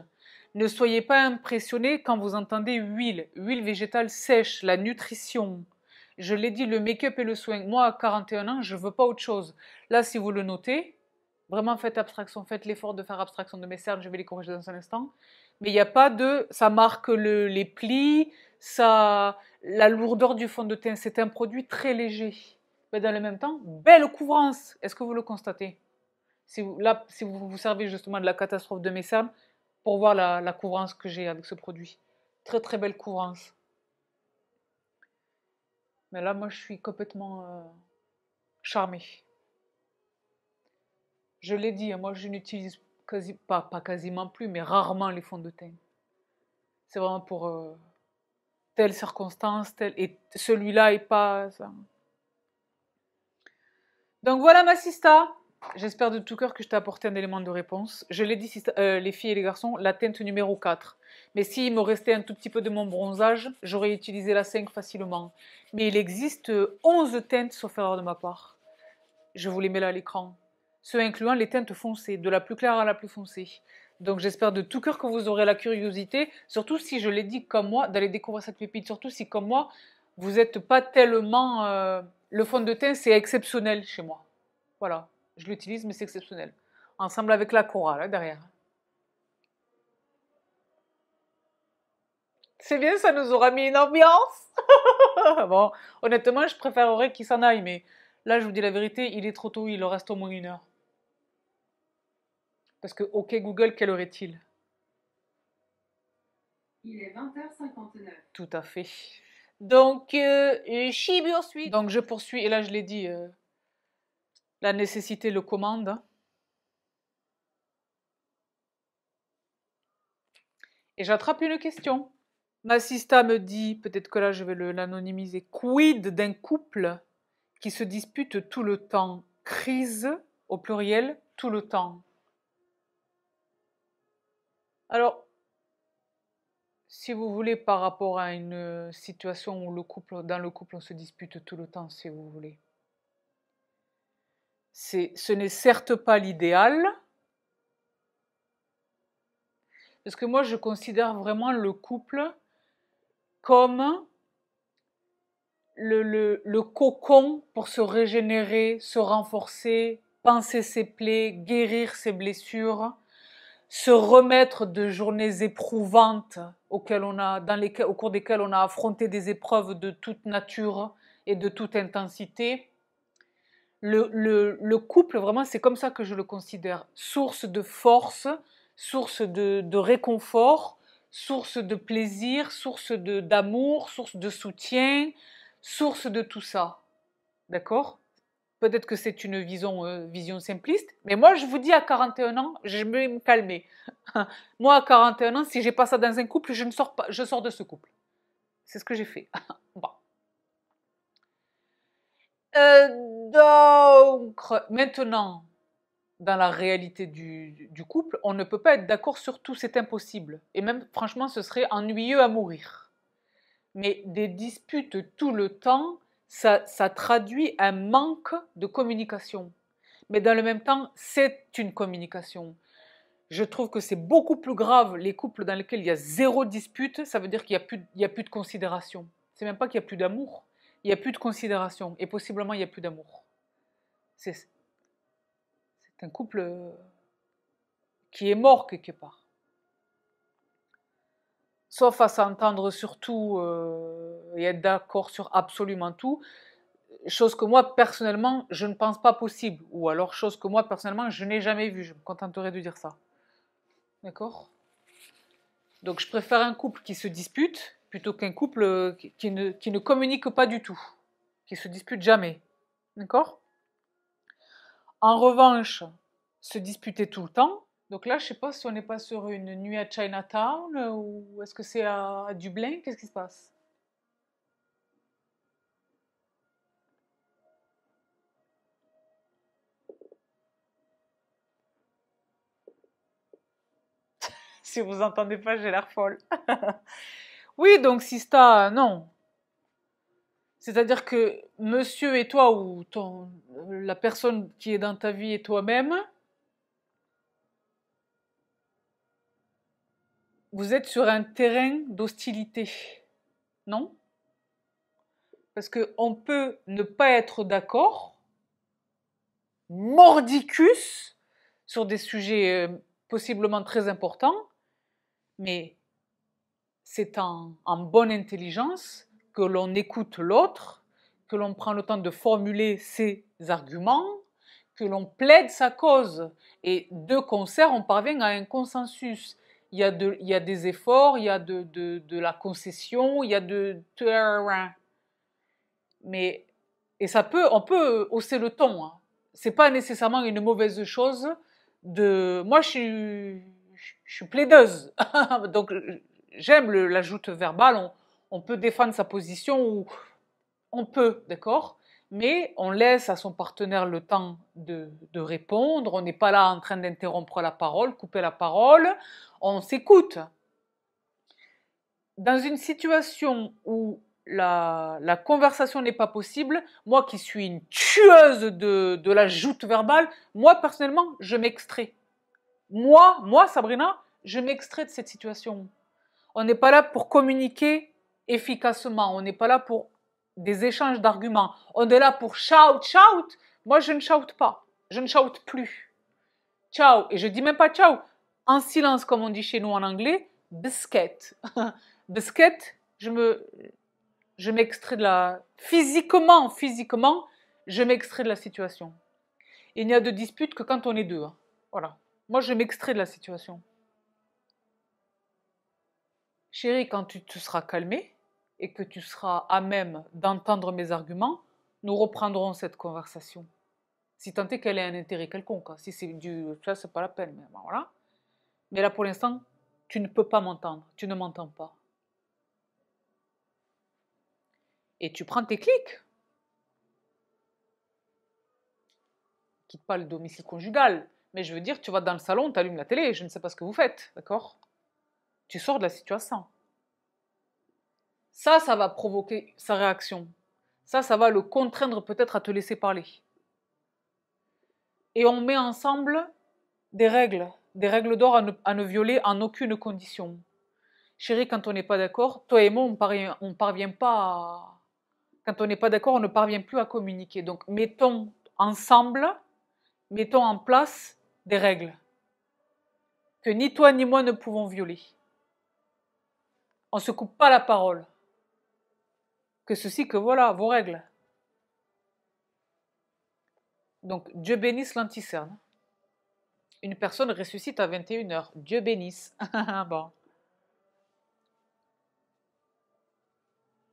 Ne soyez pas impressionnés quand vous entendez huile. Huile végétale sèche, la nutrition. Je l'ai dit, le make-up et le soin. Moi, à 41 ans, je ne veux pas autre chose. Là, si vous le notez, vraiment faites abstraction, faites l'effort de faire abstraction de mes cernes, je vais les corriger dans un instant. Mais il n'y a pas de, ça marque le, les plis, ça, la lourdeur du fond de teint, c'est un produit très léger. Mais dans le même temps, belle couvrance, est-ce que vous le constatez si vous, Là, si vous vous servez justement de la catastrophe de mes cernes, pour voir la, couvrance que j'ai avec ce produit. Très très belle couvrance. Mais là, moi, je suis complètement euh, charmée. Je l'ai dit, hein, moi je n'utilise quasi, pas, pas, quasiment plus, mais rarement les fonds de teint. C'est vraiment pour euh, telle circonstance, et celui-là n'est pas Donc voilà ma sista. J'espère de tout cœur que je t'ai apporté un élément de réponse. Je l'ai dit, euh, les filles et les garçons, la teinte numéro 4. Mais s'il me restait un tout petit peu de mon bronzage, j'aurais utilisé la 5 facilement. Mais il existe 11 euh, teintes, sauf erreur de ma part. Je vous les mets là à l'écran. Ceux incluant les teintes foncées, de la plus claire à la plus foncée. Donc j'espère de tout cœur que vous aurez la curiosité, surtout si je l'ai dit comme moi, d'aller découvrir cette pépite, surtout si comme moi, vous n'êtes pas tellement... Euh, le fond de teint, c'est exceptionnel chez moi. Voilà, je l'utilise, mais c'est exceptionnel. Ensemble avec la corale, derrière. C'est bien, ça nous aura mis une ambiance. bon, honnêtement, je préférerais qu'il s'en aille, mais Là, je vous dis la vérité, il est trop tôt, il reste au moins une heure. Parce que, ok Google, quelle heure est-il Il est 20h59. Tout à fait. Donc, je euh, poursuis. Donc, je poursuis, et là, je l'ai dit, euh, la nécessité le commande. Et j'attrape une question. sista me dit, peut-être que là, je vais l'anonymiser, quid d'un couple qui se disputent tout le temps, crise au pluriel, tout le temps. Alors, si vous voulez, par rapport à une situation où le couple, dans le couple on se dispute tout le temps, si vous voulez. Ce n'est certes pas l'idéal, parce que moi je considère vraiment le couple comme le, le, cocon pour se régénérer, se renforcer, penser ses plaies, guérir ses blessures, se remettre de journées éprouvantes auxquelles on a, dans lesquelles, au cours desquelles on a affronté des épreuves de toute nature et de toute intensité. Le, le, le, couple, vraiment, c'est comme ça que je le considère. Source de force, source de, de réconfort, source de plaisir, source de, d'amour, source de soutien, source de tout ça. D'accord Peut-être que c'est une vision, euh, vision simpliste, mais moi je vous dis à 41 ans, je vais me calmer. moi à 41 ans, si j'ai pas ça dans un couple, je ne sors pas, je sors de ce couple. C'est ce que j'ai fait. bon. Euh, donc maintenant, dans la réalité du couple, on ne peut pas être d'accord sur tout, c'est impossible. Et même franchement, ce serait ennuyeux à mourir mais des disputes tout le temps, ça, ça traduit un manque de communication. Mais dans le même temps, c'est une communication. Je trouve que c'est beaucoup plus grave les couples dans lesquels il y a zéro dispute, ça veut dire qu'il n'y a, a, plus de considération. C'est même pas qu'il n'y a plus d'amour, il n'y a plus de considération et possiblement il n'y a plus d'amour. C'est un couple euh, qui est mort quelque part sauf à s'entendre sur tout euh, et être d'accord sur absolument tout, chose que moi personnellement je ne pense pas possible, ou alors chose que moi personnellement je n'ai jamais vue, je me contenterai de dire ça. D'accord Donc je préfère un couple qui se dispute plutôt qu'un couple euh, qui ne, qui ne communique pas du tout, qui se dispute jamais. D'accord En revanche, se disputer tout le temps, donc là, je ne sais pas si on n'est pas sur une nuit à Chinatown euh, ou est-ce que c'est à Dublin Qu'est-ce qui se passe si vous entendez pas, j'ai l'air folle. oui, donc Sista, non. C'est-à-dire que monsieur et toi, ou la personne qui est dans ta vie et toi-même, Vous êtes sur un terrain d'hostilité, non Parce qu'on peut ne pas être d'accord, mordicus, sur des sujets euh, possiblement très importants, mais c'est en, en, bonne intelligence que l'on écoute l'autre, que l'on prend le temps de formuler ses arguments, que l'on plaide sa cause. Et de concert, on parvient à un consensus il y, a il y a des efforts, il y a de, de, la concession, il y a de... Mais, et ça peut, on peut hausser le ton. Hein. C'est pas nécessairement une mauvaise chose de... Moi, je suis, je suis plaideuse. Donc, j'aime l'ajout verbal. verbale. On, on peut défendre sa position ou on peut, d'accord mais on laisse à son partenaire le temps de, répondre, on n'est pas là en train d'interrompre la parole, couper la parole, on s'écoute. Dans une situation où la, conversation n'est pas possible, moi qui suis une tueuse de, de la joute verbale, moi personnellement, je m'extrais. Moi, moi, Sabrina, je m'extrais de cette situation. On n'est pas là pour communiquer efficacement, on n'est pas là pour des échanges d'arguments. On est là pour shout, shout. Moi, je ne shout pas. Je ne shout plus. Ciao. Et je dis même pas ciao. En silence, comme on dit chez nous en anglais, biscuit. biscuit, je me, je m'extrais de la, physiquement, physiquement, je m'extrais de la situation. Il n'y a de dispute que quand on est deux. Hein. Voilà. Moi, je m'extrais de la situation. Chérie, quand tu te seras calmée, et que tu seras à même d'entendre mes arguments, nous reprendrons cette conversation. Si tant est qu'elle ait un intérêt quelconque. Hein. Si c'est du. Ça, c'est pas la peine. Mais ben Mais là, pour l'instant, tu ne peux pas m'entendre. Tu ne m'entends pas. Et tu prends tes clics. Quitte pas le domicile conjugal. Mais je veux dire, tu vas dans le salon, tu allumes la télé. Je ne sais pas ce que vous faites. D'accord Tu sors de la situation. Ça, ça va provoquer sa réaction. Ça, ça va le contraindre peut-être à te laisser parler. Et on met ensemble des règles, des règles d'or à, ne violer en aucune condition. Chérie, quand on n'est pas d'accord, toi et moi, on parvient, parvient pas Quand on n'est pas d'accord, on ne parvient plus à communiquer. Donc, mettons ensemble, mettons en place des règles que ni toi ni moi ne pouvons violer. On ne se coupe pas la parole que ceci, que voilà, vos règles. Donc, Dieu bénisse l'anticerne. Une personne ressuscite à 21h. Dieu bénisse. bon.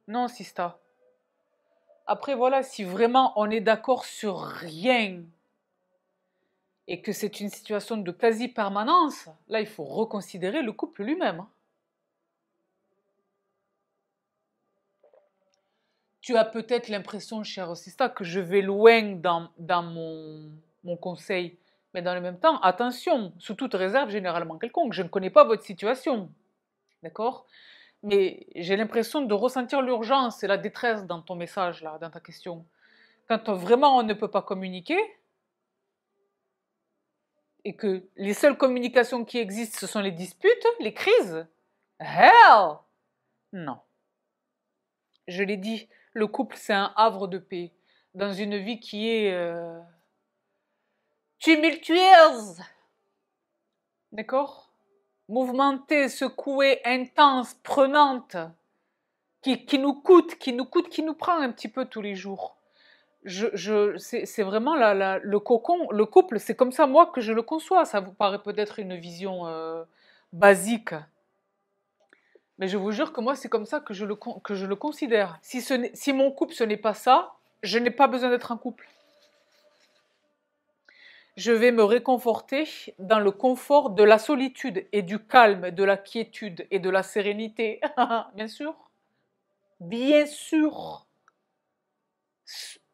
Non, Sista. Après, voilà, si vraiment on est d'accord sur rien et que c'est une situation de quasi-permanence, là, il faut reconsidérer le couple lui-même. Hein. tu as peut-être l'impression, cher Rossista, que je vais loin dans, dans mon, mon conseil. Mais dans le même temps, attention, sous toute réserve généralement quelconque, je ne connais pas votre situation. D'accord Mais j'ai l'impression de ressentir l'urgence et la détresse dans ton message, là, dans ta question. Quand vraiment on ne peut pas communiquer, et que les seules communications qui existent, ce sont les disputes, les crises, hell Non. Je l'ai dit, le couple, c'est un havre de paix. Dans une vie qui est euh, tumultueuse. D'accord Mouvementée, secouée, intense, prenante, qui, qui, nous coûte, qui nous coûte, qui nous prend un petit peu tous les jours. Je, je c'est vraiment la, le cocon, le couple, c'est comme ça moi que je le conçois. Ça vous paraît peut-être une vision euh, basique. Mais je vous jure que moi, c'est comme ça que je le, que je le considère. Si, ce si mon couple, ce n'est pas ça, je n'ai pas besoin d'être un couple. Je vais me réconforter dans le confort de la solitude et du calme, de la quiétude et de la sérénité. Bien sûr. Bien sûr.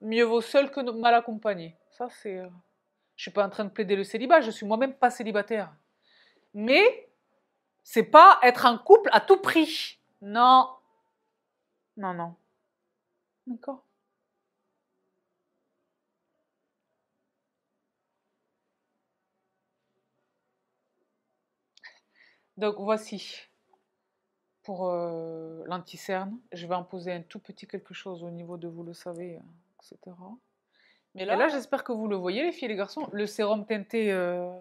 Mieux vaut seul que mal accompagné. Ça, c'est. Euh, je ne suis pas en train de plaider le célibat, je suis moi-même pas célibataire. Mais c'est pas être un couple à tout prix. Non. Non, non. D'accord. Donc voici pour euh, l'anticerne. Je vais en poser un tout petit quelque chose au niveau de vous le savez, etc. Mais là, là j'espère que vous le voyez, les filles et les garçons, le sérum teinté euh,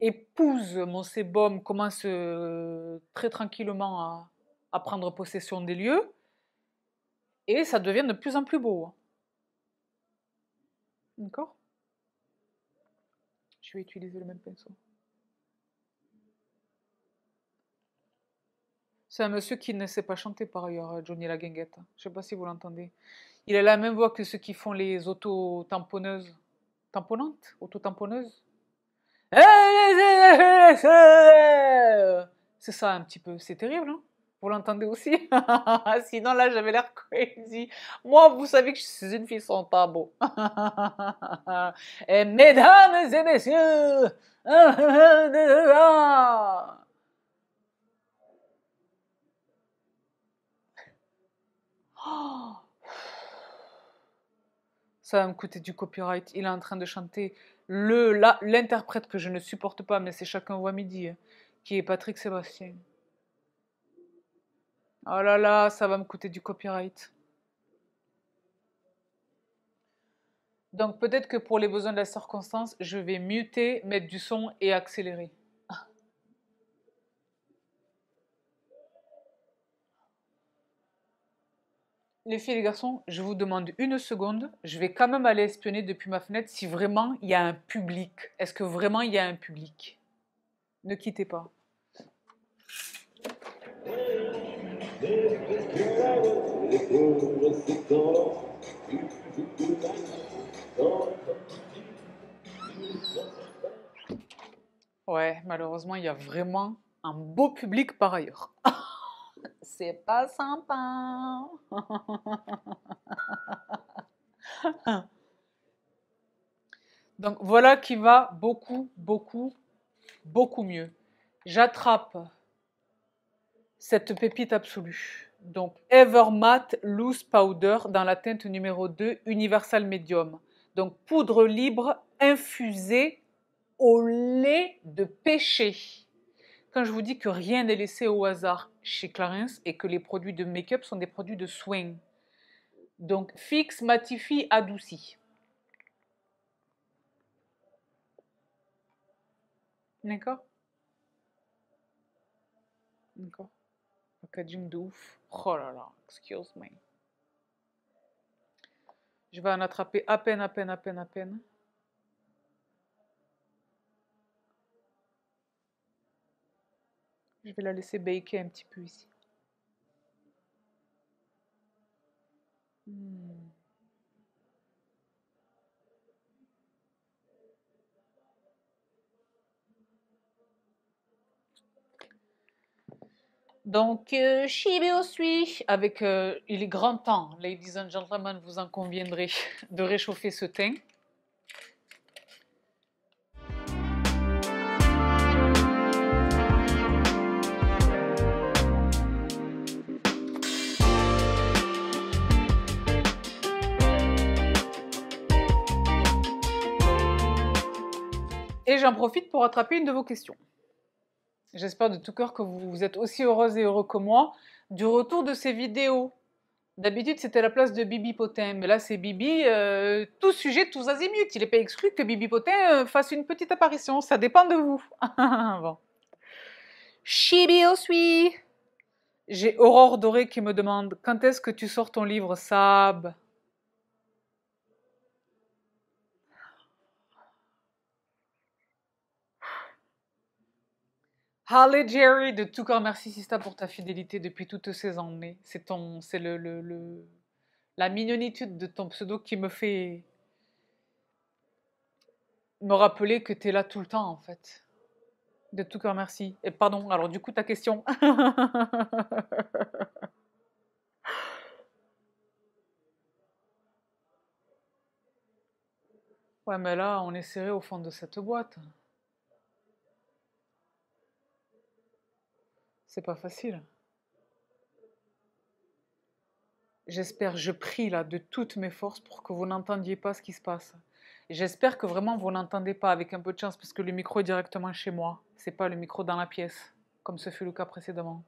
épouse mon sébum commence euh, très tranquillement à, prendre possession des lieux et ça devient de plus en plus beau. D'accord Je vais utiliser le même pinceau. C'est un monsieur qui ne sait pas chanter par ailleurs, Johnny la Je Je sais pas si vous l'entendez. Il a la même voix que ceux qui font les auto-tamponneuses. Tamponnantes Auto-tamponneuses eh, c'est ça un petit peu, c'est terrible, hein vous l'entendez aussi Sinon là j'avais l'air crazy. Moi vous savez que je suis une fille sans tabou. et mesdames et messieurs, oh, ça va me coûter du copyright. Il est en train de chanter le l'interprète que je ne supporte pas, mais c'est chacun voit midi, hein, qui est Patrick Sébastien. Oh là là, ça va me coûter du copyright. Donc peut-être que pour les besoins de la circonstance, je vais muter, mettre du son et accélérer. les filles et les garçons, je vous demande une seconde. Je vais quand même aller espionner depuis ma fenêtre si vraiment il y a un public. Est-ce que vraiment il y a un public Ne quittez pas. Ouais, malheureusement, il y a vraiment un beau public par ailleurs. c'est pas sympa. Donc voilà qui va beaucoup, beaucoup, beaucoup mieux. J'attrape cette pépite absolue. Donc Evermatte Loose Powder dans la teinte numéro 2 Universal Medium. Donc poudre libre infusée au lait de pêcher. Quand je vous dis que rien n'est laissé au hasard, chez Clarence et que les produits de make-up sont des produits de swing. Donc fixe, matifie, adouci. D'accord D'accord. Packaging de ouf. Oh là là, excuse me. Je vais en attraper à peine, à peine, à peine, à peine. Je vais la laisser baker un petit peu ici. Hmm. Donc, euh, avec, euh, il est grand temps, ladies and gentlemen, vous en conviendrez, de réchauffer ce teint. Et j'en profite pour attraper une de vos questions. J'espère de tout cœur que vous êtes aussi heureuse et heureux que moi du retour de ces vidéos. D'habitude, c'était la place de Bibi Potin, mais là, c'est Bibi, euh, tout sujet, tout azimut. Il n'est pas exclu que Bibi Potin euh, fasse une petite apparition. Ça dépend de vous. bon. Chibi J'ai Aurore Doré qui me demande quand est-ce que tu sors ton livre Sab Halle Jerry de Tout cœur corps Sista pour ta fidélité depuis toutes ces années. C'est ton, c'est le, le, le, la mignonitude de ton pseudo qui me fait me rappeler que tu es là tout le temps en fait. De tout cœur merci. Et pardon, alors du coup ta question. ouais mais là on est serré au fond de cette boîte. C'est pas facile. J'espère, je prie là de toutes mes forces pour que vous n'entendiez pas ce qui se passe. J'espère que vraiment vous n'entendez pas avec un peu de chance parce que le micro est directement chez moi. C'est pas le micro dans la pièce comme ce fut le cas précédemment.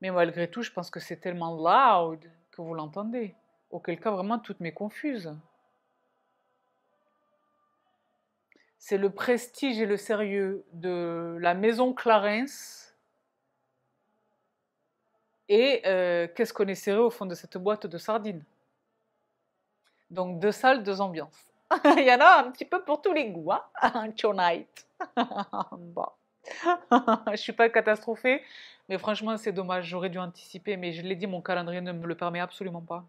Mais malgré tout, je pense que c'est tellement loud que vous l'entendez. Auquel cas, vraiment, toutes mes confuses. C'est le prestige et le sérieux de la maison Clarence et euh, qu'est-ce qu'on essaierait au fond de cette boîte de sardines Donc deux salles, deux ambiances. Il y en a un petit peu pour tous les goûts, hein Tonight. bon. je suis pas catastrophée, mais franchement c'est dommage, j'aurais dû anticiper, mais je l'ai dit, mon calendrier ne me le permet absolument pas.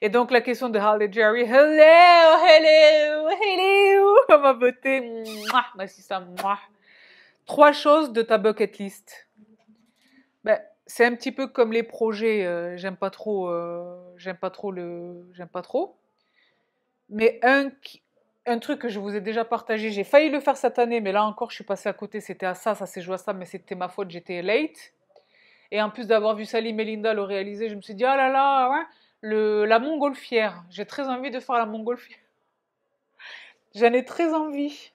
Et donc la question de Harley Jerry, hello, hello, hello, ma beauté, mouah, ma ça Trois choses de ta bucket list. Ben, c'est un petit peu comme les projets, euh, j'aime pas trop, euh, j'aime pas trop le, j'aime pas trop. Mais un, un truc que je vous ai déjà partagé, j'ai failli le faire cette année, mais là encore je suis passée à côté, c'était à ça, ça s'est joué à ça, mais c'était ma faute, j'étais late. Et en plus d'avoir vu Sally Melinda le réaliser, je me suis dit, ah oh là là, le, la montgolfière, j'ai très envie de faire la montgolfière. J'en ai très envie.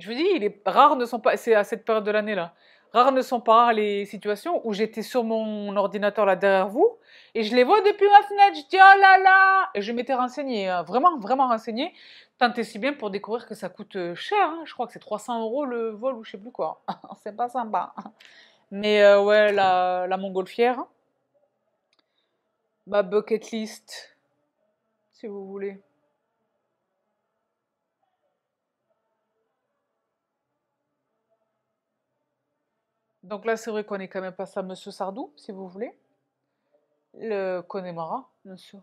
Je vous dis, les rares ne sont pas, c'est à cette période de l'année là rares ne sont pas les situations où j'étais sur mon ordinateur là derrière vous et je les vois depuis ma fenêtre. Je dis oh là là Et je m'étais renseigné hein, vraiment, vraiment renseigné. Tant et si bien pour découvrir que ça coûte euh, cher. Hein. Je crois que c'est 300 euros le vol ou je sais plus quoi. c'est pas sympa. Mais euh, ouais, la, la montgolfière. Ma bucket list, si vous voulez. Donc là, c'est vrai qu'on est quand même pas à Monsieur Sardou, si vous voulez, le Connemara, bien sûr.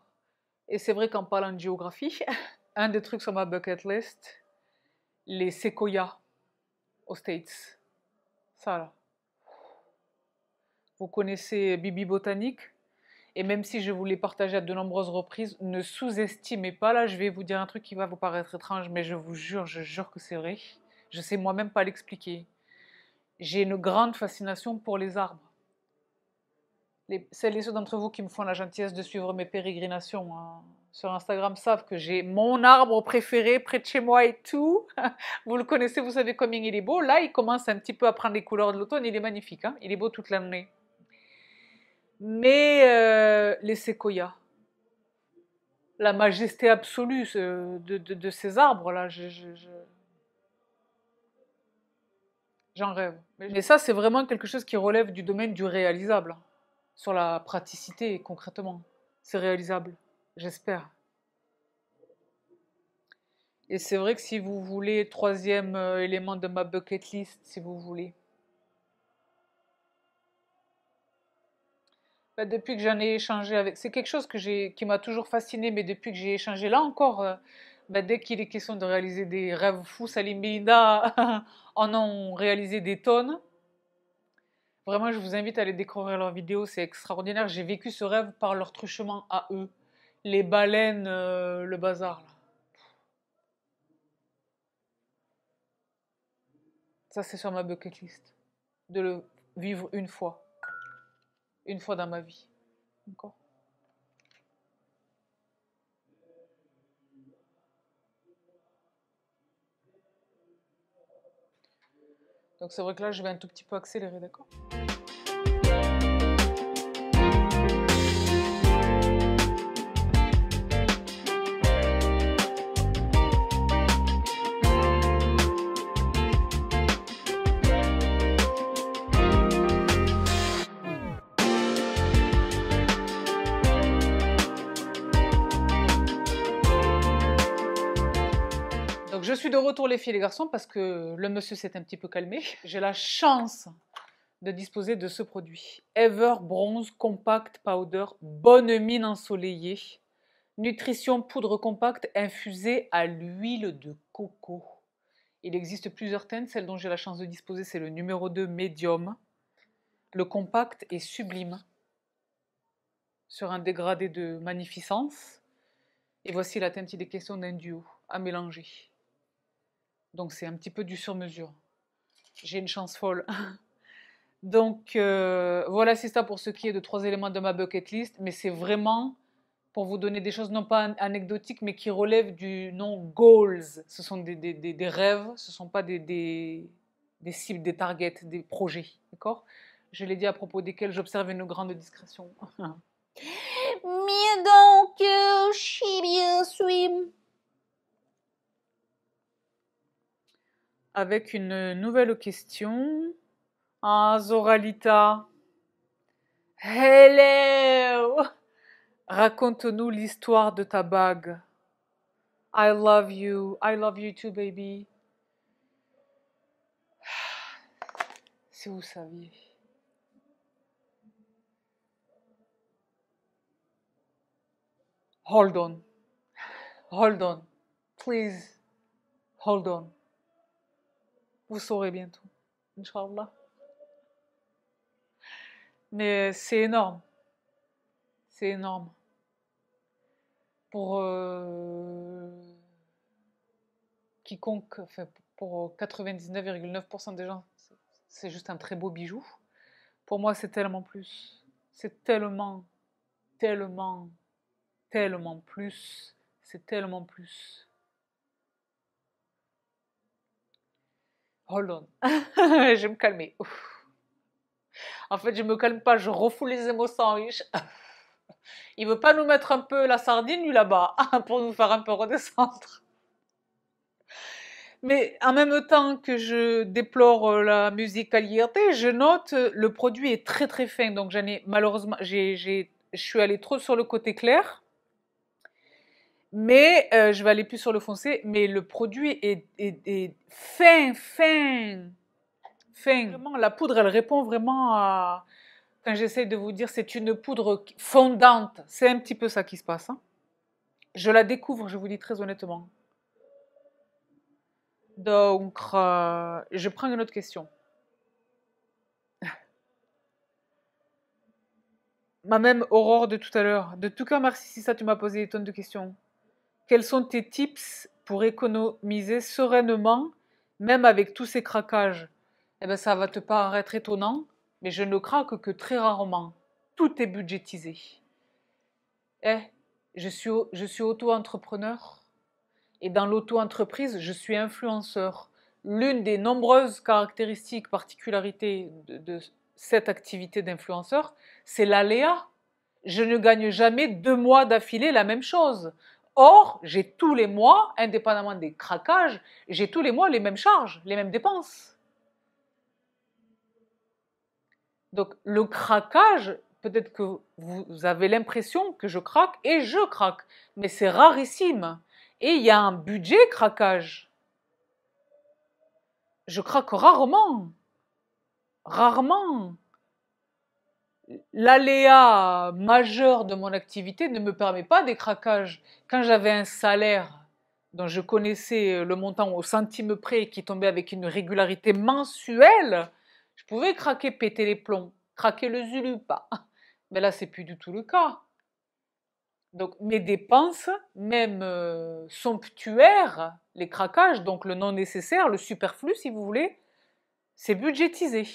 Et c'est vrai qu'en parlant de géographie, un des trucs sur ma bucket list, les séquoias aux States. Ça là. Vous connaissez Bibi Botanique et même si je vous l'ai partagé à de nombreuses reprises, ne sous-estimez pas. Là, je vais vous dire un truc qui va vous paraître étrange, mais je vous jure, je jure que c'est vrai. Je sais moi-même pas l'expliquer j'ai une grande fascination pour les arbres. Les, celles et ceux d'entre vous qui me font la gentillesse de suivre mes pérégrinations hein, sur Instagram savent que j'ai mon arbre préféré près de chez moi et tout. vous le connaissez, vous savez combien il est beau. Là, il commence un petit peu à prendre les couleurs de l'automne. Il est magnifique, hein. il est beau toute l'année. Mais euh, les séquoias, la majesté absolue de, de, ces arbres-là, je, je... J'en rêve. Mais ça, c'est vraiment quelque chose qui relève du domaine du réalisable, hein. sur la praticité concrètement. C'est réalisable, j'espère. Et c'est vrai que si vous voulez, troisième euh, élément de ma bucket list, si vous voulez. Bah, depuis que j'en ai échangé avec... C'est quelque chose que qui m'a toujours fasciné, mais depuis que j'ai échangé là encore... Euh, bah, dès qu'il est question de réaliser des rêves fous, Salim Belinda en ont réalisé des tonnes. Vraiment, je vous invite à aller découvrir leurs vidéos, c'est extraordinaire. J'ai vécu ce rêve par leur truchement à eux. Les baleines, euh, le bazar. Ça, c'est sur ma bucket list. De le vivre une fois. Une fois dans ma vie. Encore. Donc c'est vrai que là, je vais un tout petit peu accélérer, d'accord Je suis de retour les filles et les garçons parce que le monsieur s'est un petit peu calmé. J'ai la chance de disposer de ce produit. Ever Bronze Compact Powder, bonne mine ensoleillée. Nutrition poudre compacte infusée à l'huile de coco. Il existe plusieurs teintes, celle dont j'ai la chance de disposer c'est le numéro 2 Medium. Le compact est sublime sur un dégradé de magnificence. Et voici la teinte, des questions question d'un duo à mélanger. Donc c'est un petit peu du sur-mesure. J'ai une chance folle. Donc euh, voilà, c'est ça pour ce qui est de trois éléments de ma bucket list. Mais c'est vraiment pour vous donner des choses non pas anecdotiques, mais qui relèvent du nom goals. Ce sont des, des, rêves, ce ne sont pas des, cibles, des targets, des projets. D'accord Je l'ai dit à propos desquels j'observe une grande discrétion. Mais donc, euh, je suis bien swim. avec une nouvelle question. Ah, Zoralita. Hello! Raconte-nous l'histoire de ta bague. I love you. I love you too, baby. Si vous saviez. Hold on. Hold on. Please. Hold on. Vous saurez bientôt, Inch'Allah. Mais euh, c'est énorme. C'est énorme. Pour euh, quiconque, pour 99,9% euh, des gens, c'est juste un très beau bijou. Pour moi, c'est tellement plus. C'est tellement, tellement, tellement plus. C'est tellement plus. hold on, je vais me calmer. En fait, je me calme pas, je refoule les émotions il Il veut pas nous mettre un peu la sardine, lui, là-bas, pour nous faire un peu redescendre. Mais en même temps que je déplore euh, la musicalité, je note euh, le produit est très très fin. Donc j'en ai malheureusement, j'ai, je suis allée trop sur le côté clair. Mais euh, je vais aller plus sur le foncé, mais le produit est, fin, fin, fin. Vraiment, la poudre, elle répond vraiment à... Quand j'essaie de vous dire, c'est une poudre fondante. C'est un petit peu ça qui se passe. Hein. Je la découvre, je vous dis très honnêtement. Donc, euh, je prends une autre question. Ma même Aurore de tout à l'heure. De tout cas, merci si ça, tu m'as posé des tonnes de questions. Quels sont tes tips pour économiser sereinement, même avec tous ces craquages Eh bien, ça va te paraître étonnant, mais je ne craque que très rarement. Tout est budgétisé. Eh, je suis, auto-entrepreneur et dans l'auto-entreprise, je suis influenceur. L'une des nombreuses caractéristiques, particularités de cette activité d'influenceur, c'est l'aléa. Je ne gagne jamais deux mois d'affilée la même chose. Or, j'ai tous les mois, indépendamment des craquages, j'ai tous les mois les mêmes charges, les mêmes dépenses. Donc, le craquage, peut-être que vous avez l'impression que je craque et je craque, mais c'est rarissime. Et il y a un budget craquage. Je craque rarement. Rarement l'aléa majeur de mon activité ne me permet pas des craquages. Quand j'avais un salaire dont je connaissais euh, le montant au centime près et qui tombait avec une régularité mensuelle, je pouvais craquer, péter les plombs, craquer le zulu, Mais là, c'est plus du tout le cas. Donc mes dépenses, même euh, somptuaires, les craquages, donc le non nécessaire, le superflu si vous voulez, c'est budgétisé.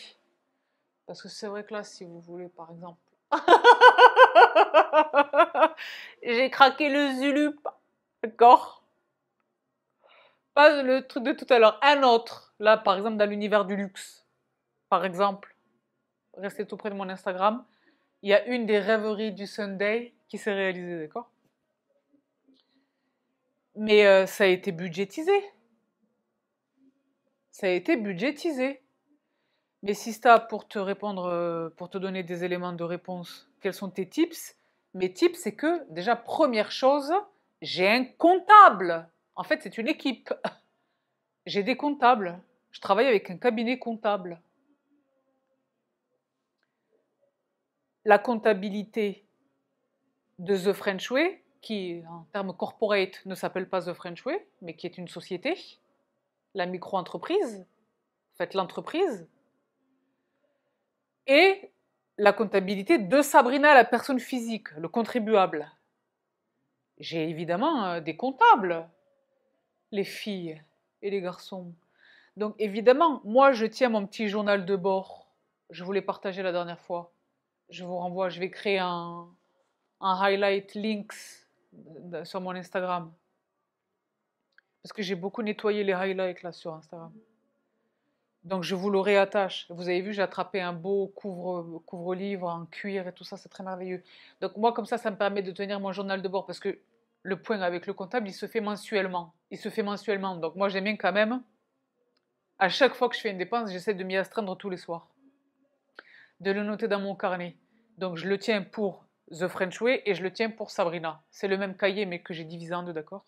Parce que c'est vrai que là, si vous voulez, par exemple, j'ai craqué le Zulu, d'accord Pas le truc de tout à l'heure, un autre, là, par exemple, dans l'univers du luxe, par exemple, restez tout près de mon Instagram, il y a une des rêveries du Sunday qui s'est réalisée, d'accord Mais euh, ça a été budgétisé. Ça a été budgétisé. Mais Sista, pour te répondre, euh, pour te donner des éléments de réponse, quels sont tes tips Mes tips, c'est que déjà, première chose, j'ai un comptable. En fait, c'est une équipe. J'ai des comptables. Je travaille avec un cabinet comptable. La comptabilité de The French Way, qui en termes corporate ne s'appelle pas The French Way, mais qui est une société, la micro-entreprise, en fait l'entreprise, et la comptabilité de Sabrina, la personne physique, le contribuable. J'ai évidemment euh, des comptables, les filles et les garçons. Donc évidemment, moi je tiens mon petit journal de bord. Je vous l'ai partagé la dernière fois. Je vous renvoie, je vais créer un, un highlight links euh, sur mon Instagram. Parce que j'ai beaucoup nettoyé les highlights là sur Instagram. Donc je vous le réattache. Vous avez vu, j'ai attrapé un beau couvre, couvre-livre en cuir et tout ça, c'est très merveilleux. Donc moi, comme ça, ça me permet de tenir mon journal de bord parce que le point avec le comptable, il se fait mensuellement. Il se fait mensuellement. Donc moi, j'aime bien quand même, à chaque fois que je fais une dépense, j'essaie de m'y astreindre tous les soirs. De le noter dans mon carnet. Donc je le tiens pour The French Way et je le tiens pour Sabrina. C'est le même cahier, mais que j'ai divisé en deux, d'accord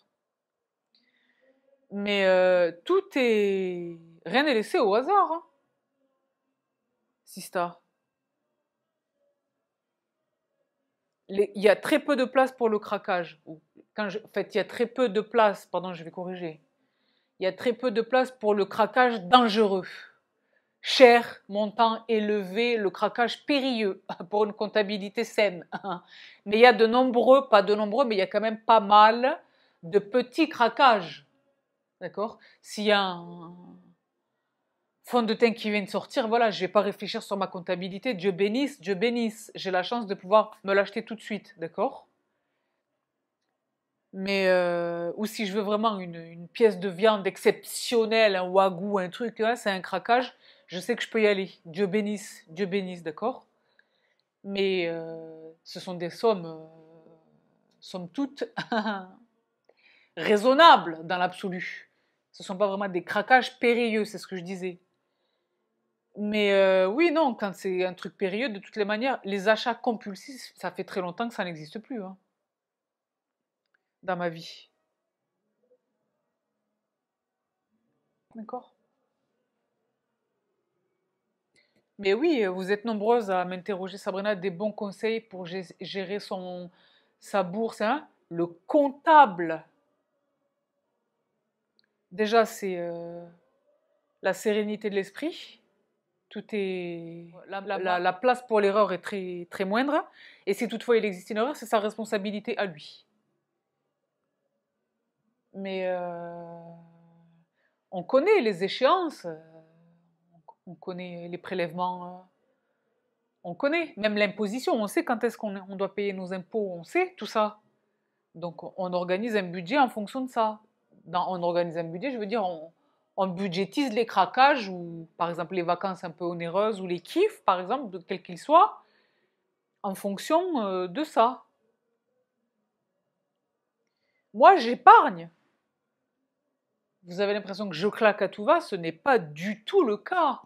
Mais euh, tout est Rien n'est laissé au hasard. Sista. Hein. Il y a très peu de place pour le craquage. Quand en fait, il y a très peu de place, pardon, je vais corriger. Il y a très peu de place pour le craquage dangereux. Cher, montant élevé, le craquage périlleux pour une comptabilité saine. Mais il y a de nombreux, pas de nombreux, mais il y a quand même pas mal de petits craquages. D'accord S'il y a un, fond de teint qui vient de sortir, voilà, je ne vais pas réfléchir sur ma comptabilité. Dieu bénisse, Dieu bénisse. J'ai la chance de pouvoir me l'acheter tout de suite, d'accord mais euh, ou si je veux vraiment une, pièce de viande exceptionnelle, un wagou, un truc, hein, c'est un craquage, je sais que je peux y aller. Dieu bénisse, Dieu bénisse, d'accord Mais euh, ce sont des sommes, euh, sommes toutes raisonnables dans l'absolu. Ce ne sont pas vraiment des craquages périlleux, c'est ce que je disais. Mais euh, oui, non, quand c'est un truc périlleux, de toutes les manières, les achats compulsifs, ça fait très longtemps que ça n'existe plus hein. dans ma vie. D'accord Mais oui, vous êtes nombreuses à m'interroger, Sabrina, des bons conseils pour gérer son, sa bourse. Hein. Le comptable. Déjà, c'est euh, la sérénité de l'esprit tout est la, place pour l'erreur est très, très moindre. Et si toutefois il existe une erreur, c'est sa responsabilité à lui. Mais euh, on connaît les échéances, euh, on connaît les prélèvements, euh, on connaît même l'imposition, on sait quand est-ce qu'on on doit payer nos impôts, on sait tout ça. Donc on organise un budget en fonction de ça. Dans, on organise un budget, je veux dire, on, on budgétise les craquages ou par exemple les vacances un peu onéreuses ou les kiffs par exemple, de quels qu'ils soient, en fonction euh, de ça. Moi, j'épargne. Vous avez l'impression que je claque à tout va, ce n'est pas du tout le cas.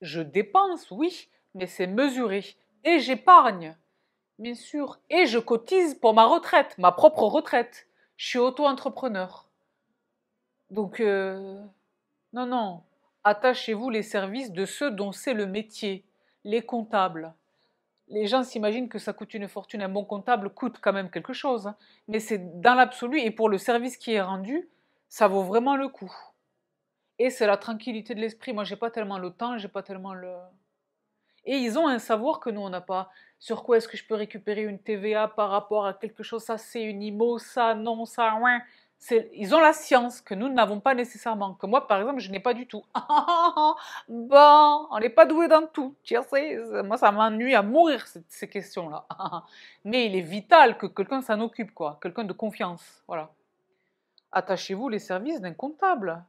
Je dépense, oui, mais c'est mesuré. Et j'épargne, bien sûr. Et je cotise pour ma retraite, ma propre retraite. Je suis auto-entrepreneur. Donc, euh, non, non, attachez-vous les services de ceux dont c'est le métier, les comptables. Les gens s'imaginent que ça coûte une fortune. Un bon comptable coûte quand même quelque chose. Hein. Mais c'est dans l'absolu, et pour le service qui est rendu, ça vaut vraiment le coup. Et c'est la tranquillité de l'esprit. Moi, j'ai pas tellement le temps, j'ai pas tellement le. Et ils ont un savoir que nous, on n'a pas. Sur quoi est-ce que je peux récupérer une TVA par rapport à quelque chose Ça, c'est une IMO, ça, non, ça, ouin ils ont la science que nous n'avons pas nécessairement, que moi par exemple je n'ai pas du tout. bon, on n'est pas doué dans tout, moi ça m'ennuie à mourir ces, ces questions-là. Mais il est vital que quelqu'un s'en occupe, quoi, quelqu'un de confiance, voilà. Attachez-vous les services d'un comptable.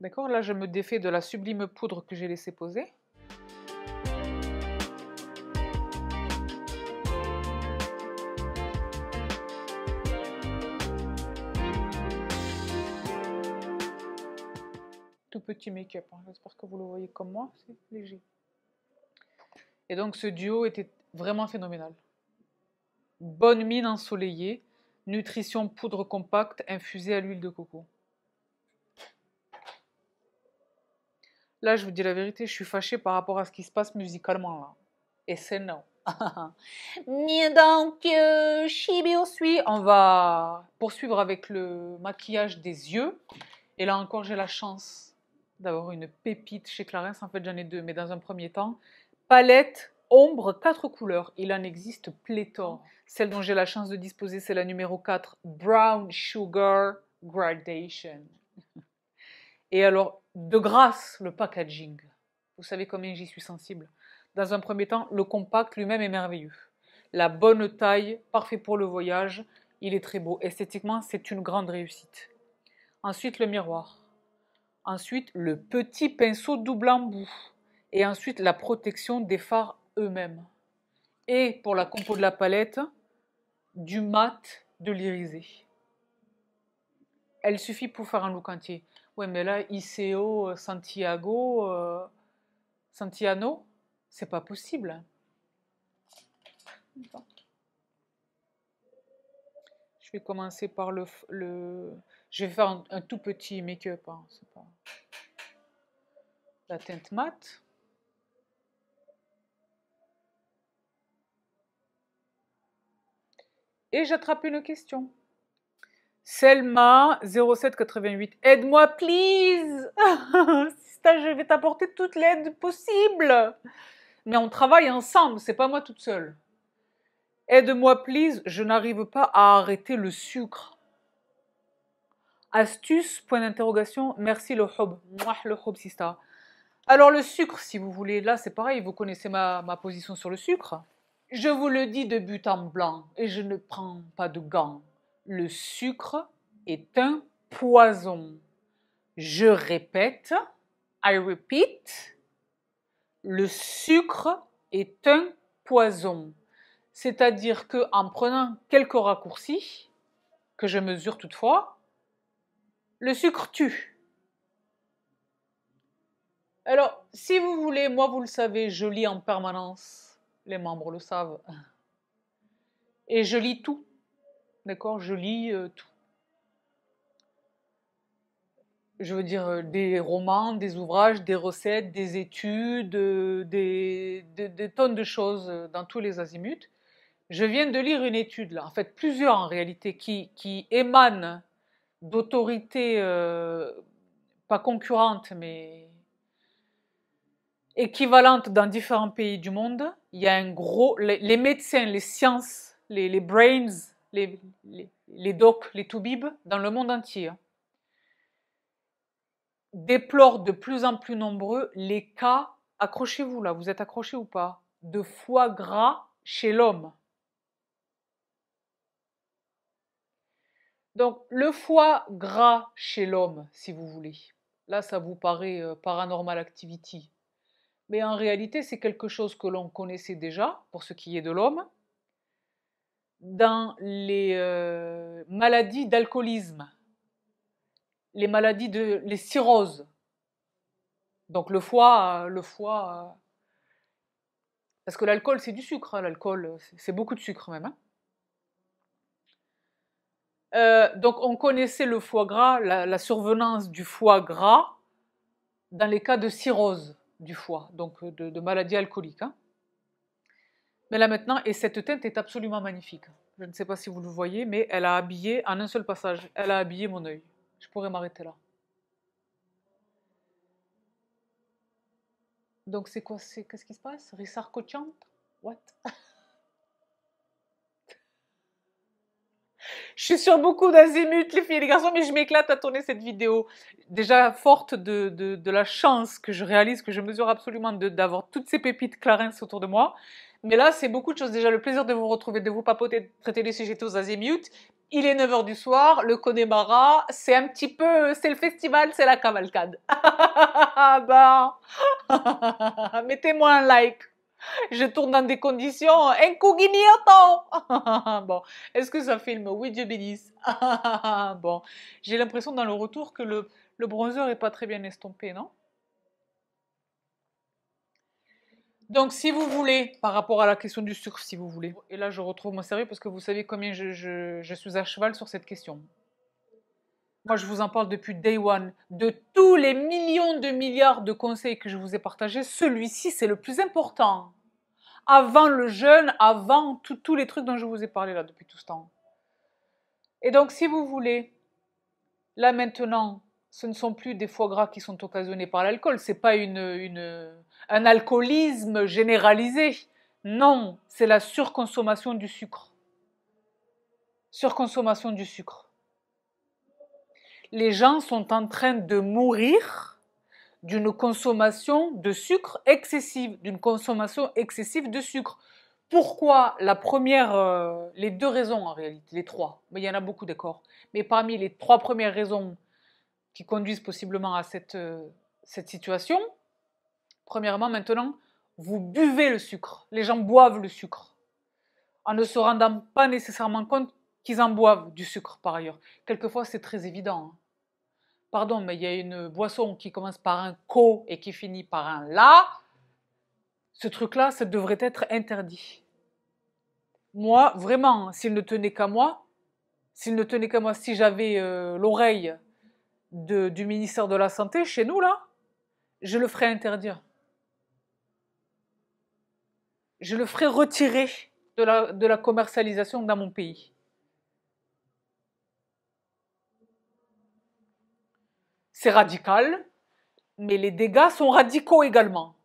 D'accord, là je me défais de la sublime poudre que j'ai laissée poser. petit make-up. Hein. J'espère que vous le voyez comme moi, c'est léger. Et donc ce duo était vraiment phénoménal. Bonne mine ensoleillée, nutrition poudre compacte infusée à l'huile de coco. Là, je vous dis la vérité, je suis fâchée par rapport à ce qui se passe musicalement là. Et c'est non. Ni donc, euh, suit on va poursuivre avec le maquillage des yeux. Et là encore, j'ai la chance d'avoir une pépite chez Clarins. En fait, j'en ai deux, mais dans un premier temps, palette ombre, quatre couleurs. Il en existe pléthore. Oh. Celle dont j'ai la chance de disposer, c'est la numéro 4, Brown Sugar Gradation. Et alors, de grâce, le packaging. Vous savez combien j'y suis sensible. Dans un premier temps, le compact lui-même est merveilleux. La bonne taille, parfait pour le voyage. Il est très beau. Esthétiquement, c'est une grande réussite. Ensuite, le miroir ensuite le petit pinceau double embout, et ensuite la protection des phares eux-mêmes. Et pour la compo de la palette, du mat de l'irisé. Elle suffit pour faire un look entier. Ouais, mais là, ICO, Santiago, euh, santiago c'est pas possible. Je vais commencer par le, le je vais faire un, tout petit make-up. Hein, pas... La teinte mate. Et j'attrape une question. Selma 0788, aide-moi, please. je vais t'apporter toute l'aide possible. Mais on travaille ensemble, c'est pas moi toute seule. Aide-moi, please, je n'arrive pas à arrêter le sucre. Astuce, point d'interrogation, merci le hob. Moi, le hob, sista. Alors, le sucre, si vous voulez, là, c'est pareil, vous connaissez ma, position sur le sucre. Je vous le dis de but en blanc, et je ne prends pas de gants. Le sucre est un poison. Je répète, I repeat, le sucre est un poison. C'est-à-dire qu'en prenant quelques raccourcis, que je mesure toutefois, le sucre tue. Alors, si vous voulez, moi, vous le savez, je lis en permanence. Les membres le savent. Et je lis tout. D'accord Je lis euh, tout. Je veux dire, euh, des romans, des ouvrages, des recettes, des études, euh, des, tonnes de choses dans tous les azimuts. Je viens de lire une étude, là, en fait, plusieurs en réalité, qui, qui émanent d'autorité, euh, pas concurrente, mais équivalente dans différents pays du monde. Il y a un gros. Les, médecins, les sciences, les, brains, les, les, les docs, les toubibs, dans le monde entier, hein, déplorent de plus en plus nombreux les cas, accrochez-vous là, vous êtes accroché ou pas, de foie gras chez l'homme. Donc le foie gras chez l'homme, si vous voulez. Là, ça vous paraît euh, paranormal activity. Mais en réalité, c'est quelque chose que l'on connaissait déjà, pour ce qui est de l'homme. Dans les euh, maladies d'alcoolisme, les maladies de les cirrhoses. Donc le foie, euh, le foie. Parce que l'alcool, c'est du sucre. Hein, l'alcool, c'est beaucoup de sucre même. Hein. Euh, donc on connaissait le foie gras, la, survenance du foie gras dans les cas de cirrhose du foie, donc euh, de, maladie alcoolique. Hein. Mais là maintenant, et cette teinte est absolument magnifique. Je ne sais pas si vous le voyez, mais elle a habillé, en un seul passage, elle a habillé mon œil. Je pourrais m'arrêter là. Donc c'est quoi Qu'est-ce qui se passe Rissard What Je suis sur beaucoup d'azimuts, les filles et les garçons, mais je m'éclate à tourner cette vidéo. Déjà forte de, de, la chance que je réalise, que je mesure absolument d'avoir toutes ces pépites Clarence autour de moi. Mais là, c'est beaucoup de choses. Déjà, le plaisir de vous retrouver, de vous papoter, de traiter les sujets aux azimuts. Il est 9h du soir, le Connemara, c'est un petit peu, c'est le festival, c'est la cavalcade. Ah bah, mettez-moi un like. Je tourne dans des conditions incognito. bon, est-ce que ça filme Oui, Dieu bénisse. bon, j'ai l'impression dans le retour que le, le bronzer n'est pas très bien estompé, non Donc, si vous voulez, par rapport à la question du sucre, si vous voulez, et là je retrouve mon sérieux parce que vous savez combien je, je suis à cheval sur cette question moi je vous en parle depuis day one, de tous les millions de milliards de conseils que je vous ai partagés, celui-ci c'est le plus important. Avant le jeûne, avant tous les trucs dont je vous ai parlé là depuis tout ce temps. Et donc si vous voulez, là maintenant, ce ne sont plus des foie gras qui sont occasionnés par l'alcool, c'est pas une, un alcoolisme généralisé. Non, c'est la surconsommation du sucre. Surconsommation du sucre les gens sont en train de mourir d'une consommation de sucre excessive, d'une consommation excessive de sucre. Pourquoi la première, euh, les deux raisons en réalité, les trois, mais il y en a beaucoup d'accord, mais parmi les trois premières raisons qui conduisent possiblement à cette, euh, cette situation, premièrement maintenant, vous buvez le sucre, les gens boivent le sucre, en ne se rendant pas nécessairement compte qu'ils en boivent du sucre par ailleurs. Quelquefois, c'est très évident. Hein. Pardon, mais il y a une boisson qui commence par un co et qui finit par un la. Ce truc-là, ça devrait être interdit. Moi, vraiment, hein, s'il ne tenait qu'à moi, s'il ne tenait qu'à moi, si j'avais euh, l'oreille du ministère de la Santé chez nous, là, je le ferais interdire. Je le ferais retirer de la, de la commercialisation dans mon pays. c'est radical, mais les dégâts sont radicaux également.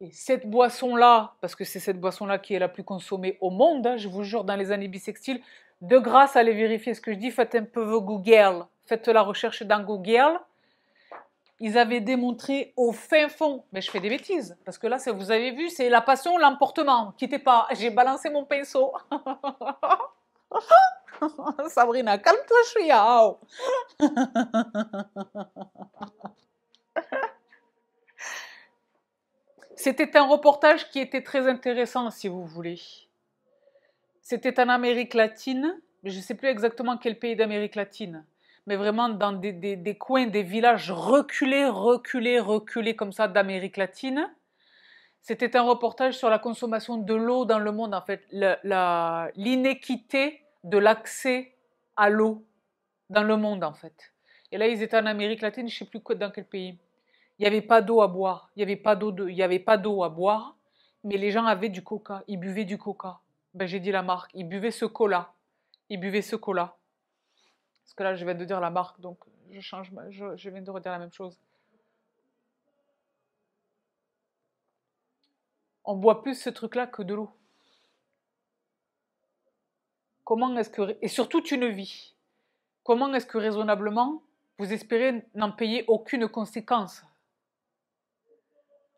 Et cette boisson-là, parce que c'est cette boisson-là qui est la plus consommée au monde, hein, je vous jure, dans les années bissextiles, de grâce, allez vérifier ce que je dis, faites un peu vos Google, faites la recherche dans Google. Ils avaient démontré au fin fond, mais je fais des bêtises, parce que là, vous avez vu, c'est la passion, l'emportement. Quittez pas, j'ai balancé mon pinceau. Sabrina, calme-toi, C'était un reportage qui était très intéressant, si vous voulez. C'était en Amérique latine, je ne sais plus exactement quel pays d'Amérique latine, mais vraiment dans des, des, coins, des villages reculés, reculés, reculés comme ça d'Amérique latine. C'était un reportage sur la consommation de l'eau dans le monde, en fait, l'inéquité de l'accès à l'eau dans le monde, en fait. Et là, ils étaient en Amérique latine, je ne sais plus dans quel pays. Il n'y avait pas d'eau à boire, il n'y avait pas d'eau de... à boire, mais les gens avaient du coca, ils buvaient du coca. Ben, j'ai dit la marque, ils buvaient ce cola, ils buvaient ce cola. Parce que là, je viens de dire la marque, donc je change, je viens de redire la même chose. On boit plus ce truc-là que de l'eau. Comment est-ce que et surtout une vie Comment est-ce que raisonnablement vous espérez n'en payer aucune conséquence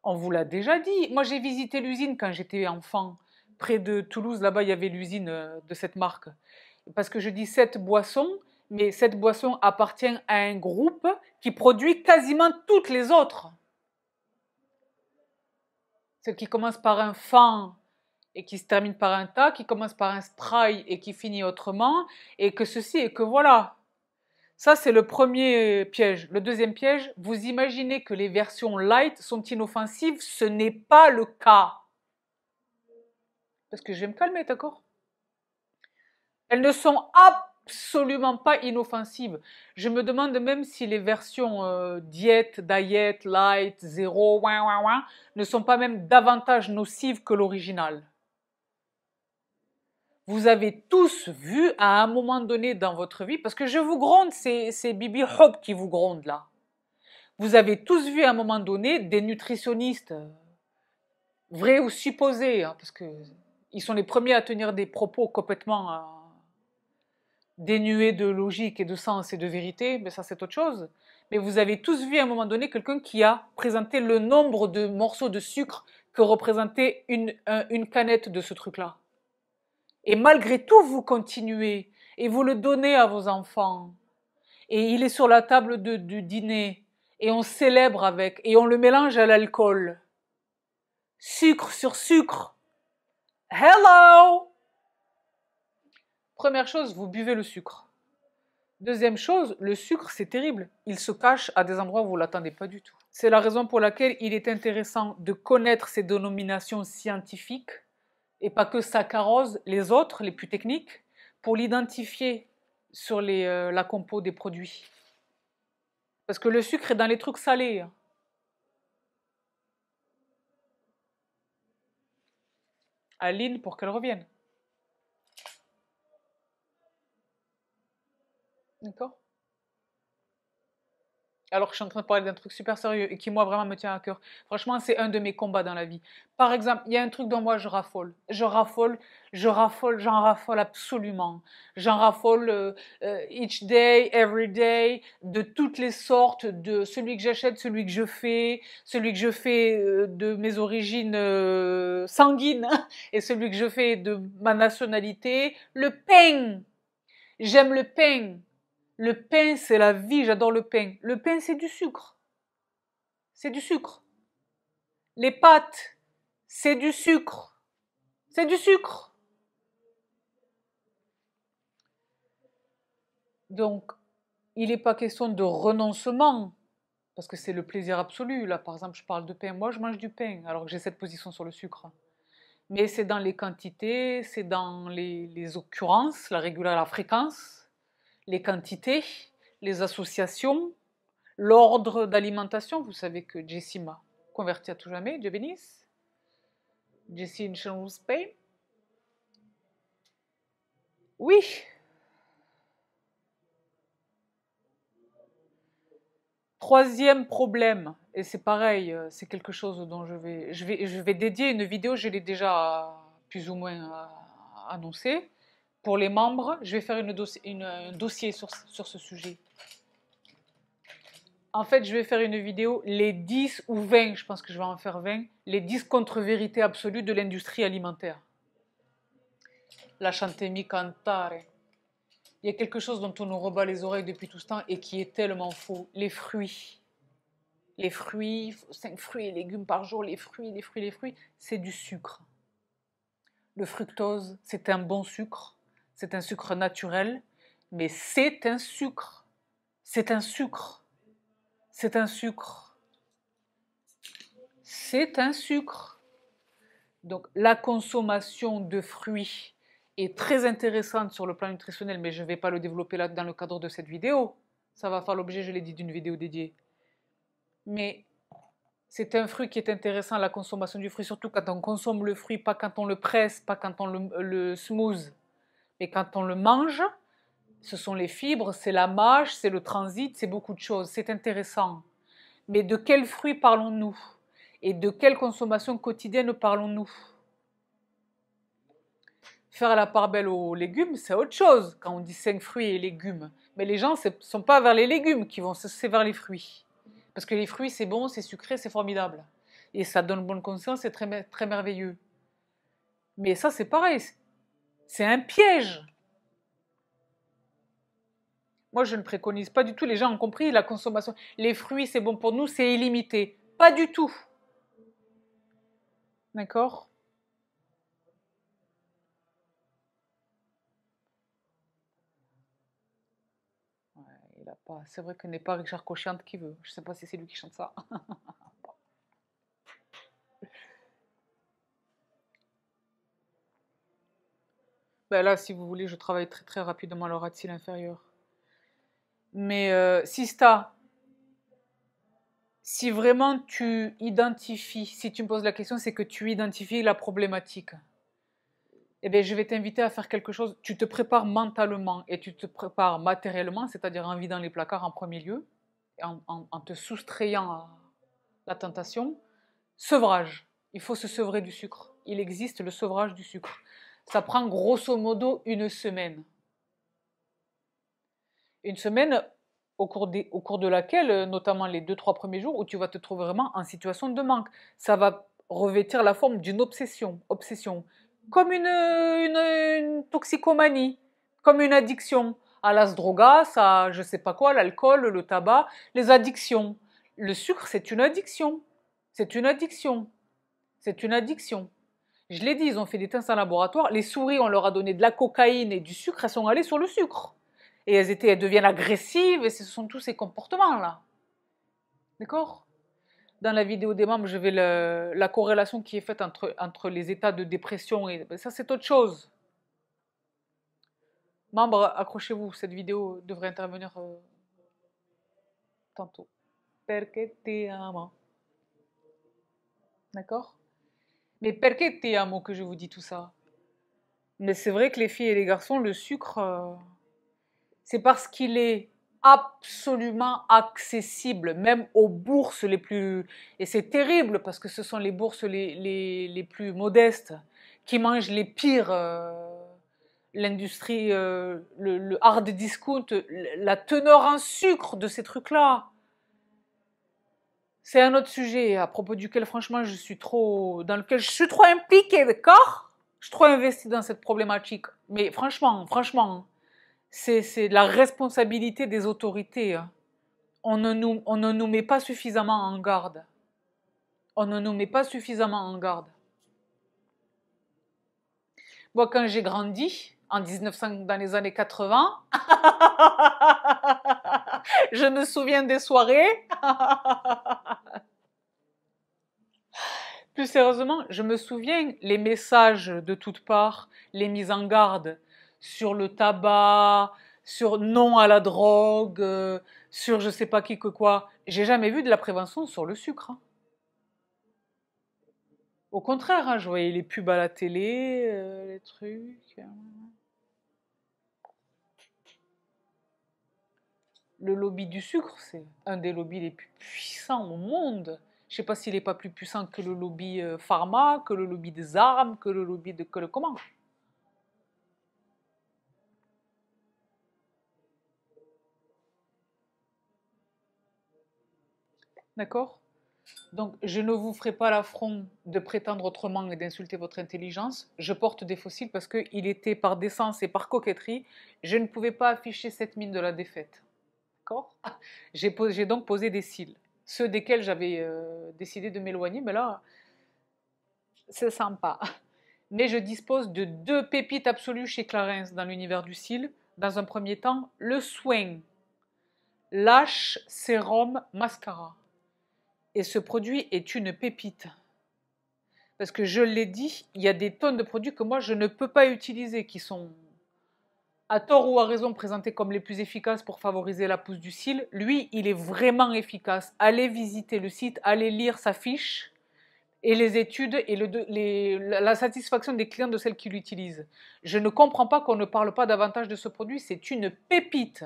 On vous l'a déjà dit. Moi, j'ai visité l'usine quand j'étais enfant. Près de Toulouse, là-bas, il y avait l'usine euh, de cette marque. Parce que je dis cette boisson, mais cette boisson appartient à un groupe qui produit quasiment toutes les autres. Ce qui commence par un fan, et qui se termine par un tas, qui commence par un spray et qui finit autrement, et que ceci et que voilà. Ça, c'est le premier piège. Le deuxième piège, vous imaginez que les versions light sont inoffensives. Ce n'est pas le cas. Parce que je vais me calmer, d'accord Elles ne sont absolument pas inoffensives. Je me demande même si les versions diet, euh, diète, diet, light, zéro, ne sont pas même davantage nocives que l'original vous avez tous vu à un moment donné dans votre vie, parce que je vous gronde, c'est Bibi Hop qui vous gronde là. Vous avez tous vu à un moment donné des nutritionnistes, euh, vrais ou supposés, hein, parce qu'ils sont les premiers à tenir des propos complètement euh, dénués de logique et de sens et de vérité, mais ça c'est autre chose. Mais vous avez tous vu à un moment donné quelqu'un qui a présenté le nombre de morceaux de sucre que représentait une canette de ce truc-là. Et malgré tout, vous continuez et vous le donnez à vos enfants. Et il est sur la table de, du dîner et on célèbre avec et on le mélange à l'alcool. Sucre sur sucre. Hello! Première chose, vous buvez le sucre. Deuxième chose, le sucre, c'est terrible. Il se cache à des endroits où vous ne l'attendez pas du tout. C'est la raison pour laquelle il est intéressant de connaître ces dénominations scientifiques et pas que ça carose les autres, les plus techniques, pour l'identifier sur euh, la compo des produits. Parce que le sucre est dans les trucs salés. Aline, hein. pour qu'elle revienne. D'accord alors que je suis en train de parler d'un truc super sérieux et qui, moi, vraiment me tient à cœur. Franchement, c'est un de mes combats dans la vie. Par exemple, il y a un truc dont moi, je raffole. Je raffole, je raffole, j'en raffole absolument. J'en raffole euh, euh, each day, every day, de toutes les sortes, de celui que j'achète, celui que je fais, celui que je fais euh, de mes origines sanguines et celui que je fais de ma nationalité. Le pain J'aime le pain le pain, c'est la vie, j'adore le pain. Le pain, c'est du sucre. C'est du sucre. Les pâtes, c'est du sucre. C'est du sucre. Donc, il n'est pas question de renoncement, parce que c'est le plaisir absolu. Là, par exemple, je parle de pain. Moi, je mange du pain, alors que j'ai cette position sur le sucre. Mais c'est dans les quantités, c'est dans les, occurrences, la régularité, la fréquence les quantités, les associations, l'ordre d'alimentation. Vous savez que m'a convertie à tout jamais, Dieu bénisse. Jessie Spain. Oui. Troisième problème, et c'est pareil, euh, c'est quelque chose dont je vais, je vais, je vais dédier une vidéo, je l'ai déjà plus ou moins euh, annoncé pour les membres, je vais faire une une, un dossier sur, ce sujet. En fait, je vais faire une vidéo, les 10 ou 20, je pense que je vais en faire 20, les 10 contre-vérités absolues de l'industrie alimentaire. La chantemi cantare. Il y a quelque chose dont on nous rebat les oreilles depuis tout ce temps et qui est tellement faux. Les fruits. Les fruits, 5 fruits et légumes par jour, les fruits, les fruits, les fruits, c'est du sucre. Le fructose, c'est un bon sucre c'est un sucre naturel, mais c'est un sucre. C'est un sucre. C'est un sucre. C'est un sucre. Donc la consommation de fruits est très intéressante sur le plan nutritionnel, mais je ne vais pas le développer là dans le cadre de cette vidéo. Ça va faire l'objet, je l'ai dit, d'une vidéo dédiée. Mais c'est un fruit qui est intéressant, la consommation du fruit, surtout quand on consomme le fruit, pas quand on le presse, pas quand on le, le smooth. Mais quand on le mange, ce sont les fibres, c'est la mâche, c'est le transit, c'est beaucoup de choses. C'est intéressant. Mais de quels fruits parlons-nous Et de quelle consommation quotidienne parlons-nous Faire la part belle aux légumes, c'est autre chose quand on dit cinq fruits et légumes. Mais les gens ne sont pas vers les légumes qui vont, c'est vers les fruits. Parce que les fruits, c'est bon, c'est sucré, c'est formidable. Et ça donne bonne conscience, c'est très, très merveilleux. Mais ça, c'est pareil. C'est un piège. Moi, je ne préconise pas du tout. Les gens ont compris la consommation. Les fruits, c'est bon pour nous, c'est illimité. Pas du tout. D'accord il a pas. C'est vrai que n'est pas Richard Cochante qui veut. Je ne sais pas si c'est lui qui chante ça. Ben là, si vous voulez, je travaille très très rapidement le ratile inférieur. Mais euh, Sista, si vraiment tu identifies, si tu me poses la question, c'est que tu identifies la problématique. Eh bien, je vais t'inviter à faire quelque chose. Tu te prépares mentalement et tu te prépares matériellement, c'est-à-dire en vidant les placards en premier lieu, en, en te soustrayant à la tentation. Sevrage. Il faut se sevrer du sucre. Il existe le sevrage du sucre ça prend grosso modo une semaine. Une semaine au cours, au cours de laquelle, euh, notamment les deux, trois premiers jours, où tu vas te trouver vraiment en situation de manque. Ça va revêtir la forme d'une obsession, obsession, comme une, une, toxicomanie, comme une addiction à la droga, ça, je sais pas quoi, l'alcool, le tabac, les addictions. Le sucre, c'est une addiction. C'est une addiction. C'est une addiction. Je l'ai dit, ils ont fait des tests en laboratoire. Les souris, on leur a donné de la cocaïne et du sucre, elles sont allées sur le sucre. Et elles, étaient, elles deviennent agressives, et ce sont tous ces comportements-là. D'accord Dans la vidéo des membres, je vais le, la corrélation qui est faite entre, entre les états de dépression et. Ben, ça, c'est autre chose. Membres, accrochez-vous, cette vidéo devrait intervenir euh, tantôt. D'accord mais perché un mot que je vous dis tout ça Mais c'est vrai que les filles et les garçons, le sucre, euh, c'est parce qu'il est absolument accessible, même aux bourses les plus... Et c'est terrible parce que ce sont les bourses les, les, les plus modestes qui mangent les pires... Euh, l'industrie, euh, le hard discount, la teneur en sucre de ces trucs-là c'est un autre sujet à propos duquel, franchement, je suis trop, dans lequel je suis trop impliquée, d'accord Je suis trop investie dans cette problématique. Mais franchement, franchement, c'est la responsabilité des autorités. Hein. On ne, nous, on ne nous met pas suffisamment en garde. On ne nous met pas suffisamment en garde. Moi, quand j'ai grandi, en 1900, dans les années 80, je me souviens des soirées. Plus sérieusement, je me souviens les messages de toutes parts, les mises en garde sur le tabac, sur non à la drogue, euh, sur je sais pas qui que quoi. J'ai jamais vu de la prévention sur le sucre. Hein. Au contraire, hein, je voyais les pubs à la télé, euh, les trucs. Hein. le lobby du sucre, c'est un des lobbies les plus puissants au monde. Je ne sais pas s'il n'est pas plus puissant que le lobby euh, pharma, que le lobby des armes, que le lobby de que le comment. D'accord Donc, je ne vous ferai pas l'affront de prétendre autrement et d'insulter votre intelligence. Je porte des fossiles parce qu'il était par décence et par coquetterie, je ne pouvais pas afficher cette mine de la défaite. J'ai, donc posé des cils, ceux desquels j'avais euh, décidé de m'éloigner, mais là, c'est sympa. Mais je dispose de deux pépites absolues chez Clarence dans l'univers du cil. Dans un premier temps, le Swing Lash Sérum Mascara. Et ce produit est une pépite. Parce que je l'ai dit, il y a des tonnes de produits que moi je ne peux pas utiliser qui sont à tort ou à raison présenté comme les plus efficaces pour favoriser la pousse du cil, lui, il est vraiment efficace. Allez visiter le site, allez lire sa fiche et les études et le, les, la satisfaction des clients de celles qui l'utilisent. Je ne comprends pas qu'on ne parle pas davantage de ce produit, c'est une pépite.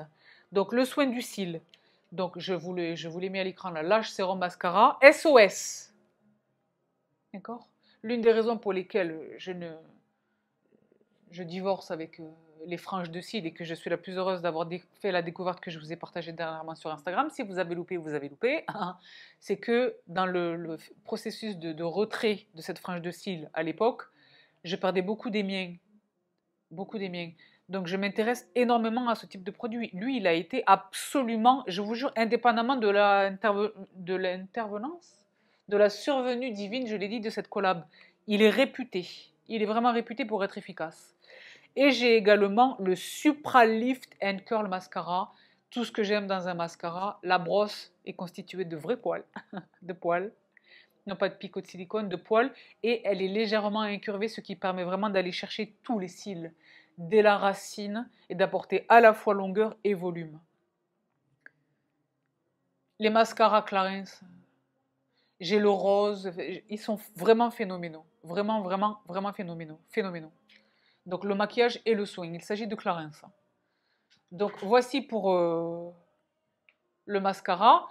Donc le soin du cil. Donc je vous l'ai, je vous l'ai mis à l'écran la Lash Serum Mascara, SOS. D'accord L'une des raisons pour lesquelles je ne je divorce avec... Euh, les franges de cils, et que je suis la plus heureuse d'avoir fait la découverte que je vous ai partagée dernièrement sur Instagram, si vous avez loupé, vous avez loupé, c'est que dans le, processus de, retrait de cette frange de cils à l'époque, je perdais beaucoup des miens. Beaucoup des miens. Donc je m'intéresse énormément à ce type de produit. Lui, il a été absolument, je vous jure, indépendamment de l'intervenance, de, de la survenue divine, je l'ai dit, de cette collab. Il est réputé. Il est vraiment réputé pour être efficace. Et j'ai également le Supra Lift and Curl Mascara. Tout ce que j'aime dans un mascara, la brosse est constituée de vrais poils, de poils, non pas de picot de silicone, de poils, et elle est légèrement incurvée, ce qui permet vraiment d'aller chercher tous les cils, dès la racine, et d'apporter à la fois longueur et volume. Les mascaras Clarins, j'ai le rose, ils sont vraiment phénoménaux, vraiment, vraiment, vraiment phénoménaux, phénoménaux donc le maquillage et le soin, Il s'agit de Clarence. Donc voici pour euh, le mascara.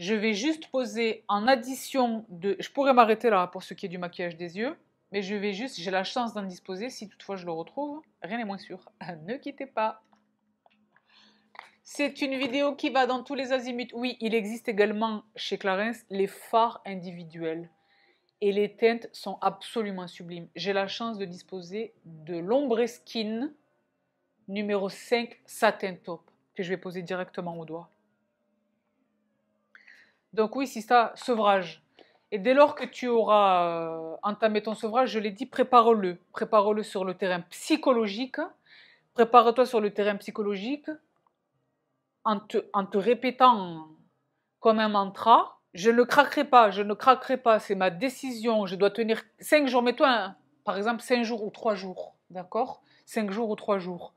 Je vais juste poser en addition de... Je pourrais m'arrêter là pour ce qui est du maquillage des yeux, mais je vais juste... J'ai la chance d'en disposer si toutefois je le retrouve. Rien n'est moins sûr. ne quittez pas. C'est une vidéo qui va dans tous les azimuts. Oui, il existe également chez Clarence les phares individuels et les teintes sont absolument sublimes. J'ai la chance de disposer de l'ombre skin numéro 5 satin Top que je vais poser directement au doigt. Donc oui, c'est ça, sevrage. Et dès lors que tu auras euh, entamé ton sevrage, je l'ai dit, prépare-le. Prépare-le sur le terrain psychologique. Prépare-toi sur le terrain psychologique en te, en te répétant comme un mantra je ne craquerai pas, je ne craquerai pas, c'est ma décision, je dois tenir cinq jours, mets-toi par exemple cinq jours ou trois jours, d'accord Cinq jours ou trois jours.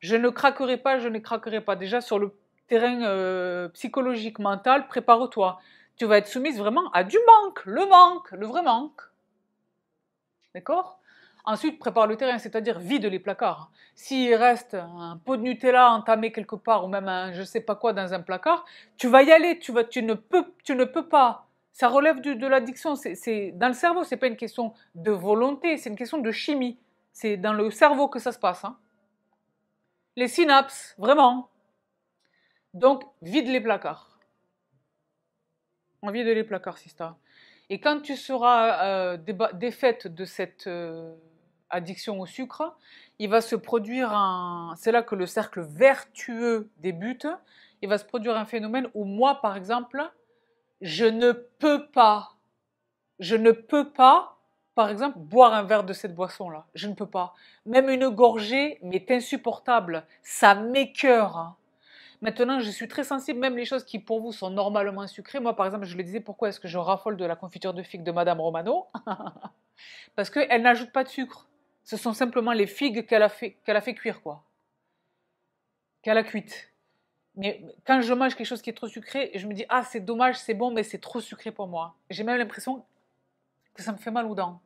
Je ne craquerai pas, je ne craquerai pas. Déjà sur le terrain euh, psychologique, mental, prépare-toi. Tu vas être soumise vraiment à du manque, le manque, le vrai manque. D'accord Ensuite, prépare le terrain, c'est-à-dire vide les placards. S'il reste un pot de Nutella entamé quelque part ou même un je sais pas quoi dans un placard, tu vas y aller, tu, vas, tu, ne, peux, tu ne peux pas. Ça relève de l'addiction. C'est dans le cerveau, c'est pas une question de volonté, c'est une question de chimie. C'est dans le cerveau que ça se passe. Hein. Les synapses, vraiment. Donc, vide les placards. On vide les placards, Sista. Et quand tu seras euh, défaite de cette... Euh, addiction au sucre, il va se produire un... C'est là que le cercle vertueux débute. Il va se produire un phénomène où moi, par exemple, je ne peux pas, je ne peux pas, par exemple, boire un verre de cette boisson-là. Je ne peux pas. Même une gorgée m'est insupportable. Ça m'écœure. Maintenant, je suis très sensible, même les choses qui pour vous sont normalement sucrées. Moi, par exemple, je le disais, pourquoi est-ce que je raffole de la confiture de figues de Madame Romano Parce qu'elle n'ajoute pas de sucre ce sont simplement les figues qu'elle a, fait, qu'elle a fait cuire, quoi. Qu'elle a cuite. Mais quand je mange quelque chose qui est trop sucré, je me dis ah c'est dommage, c'est bon, mais c'est trop sucré pour moi. J'ai même l'impression que ça me fait mal aux dents.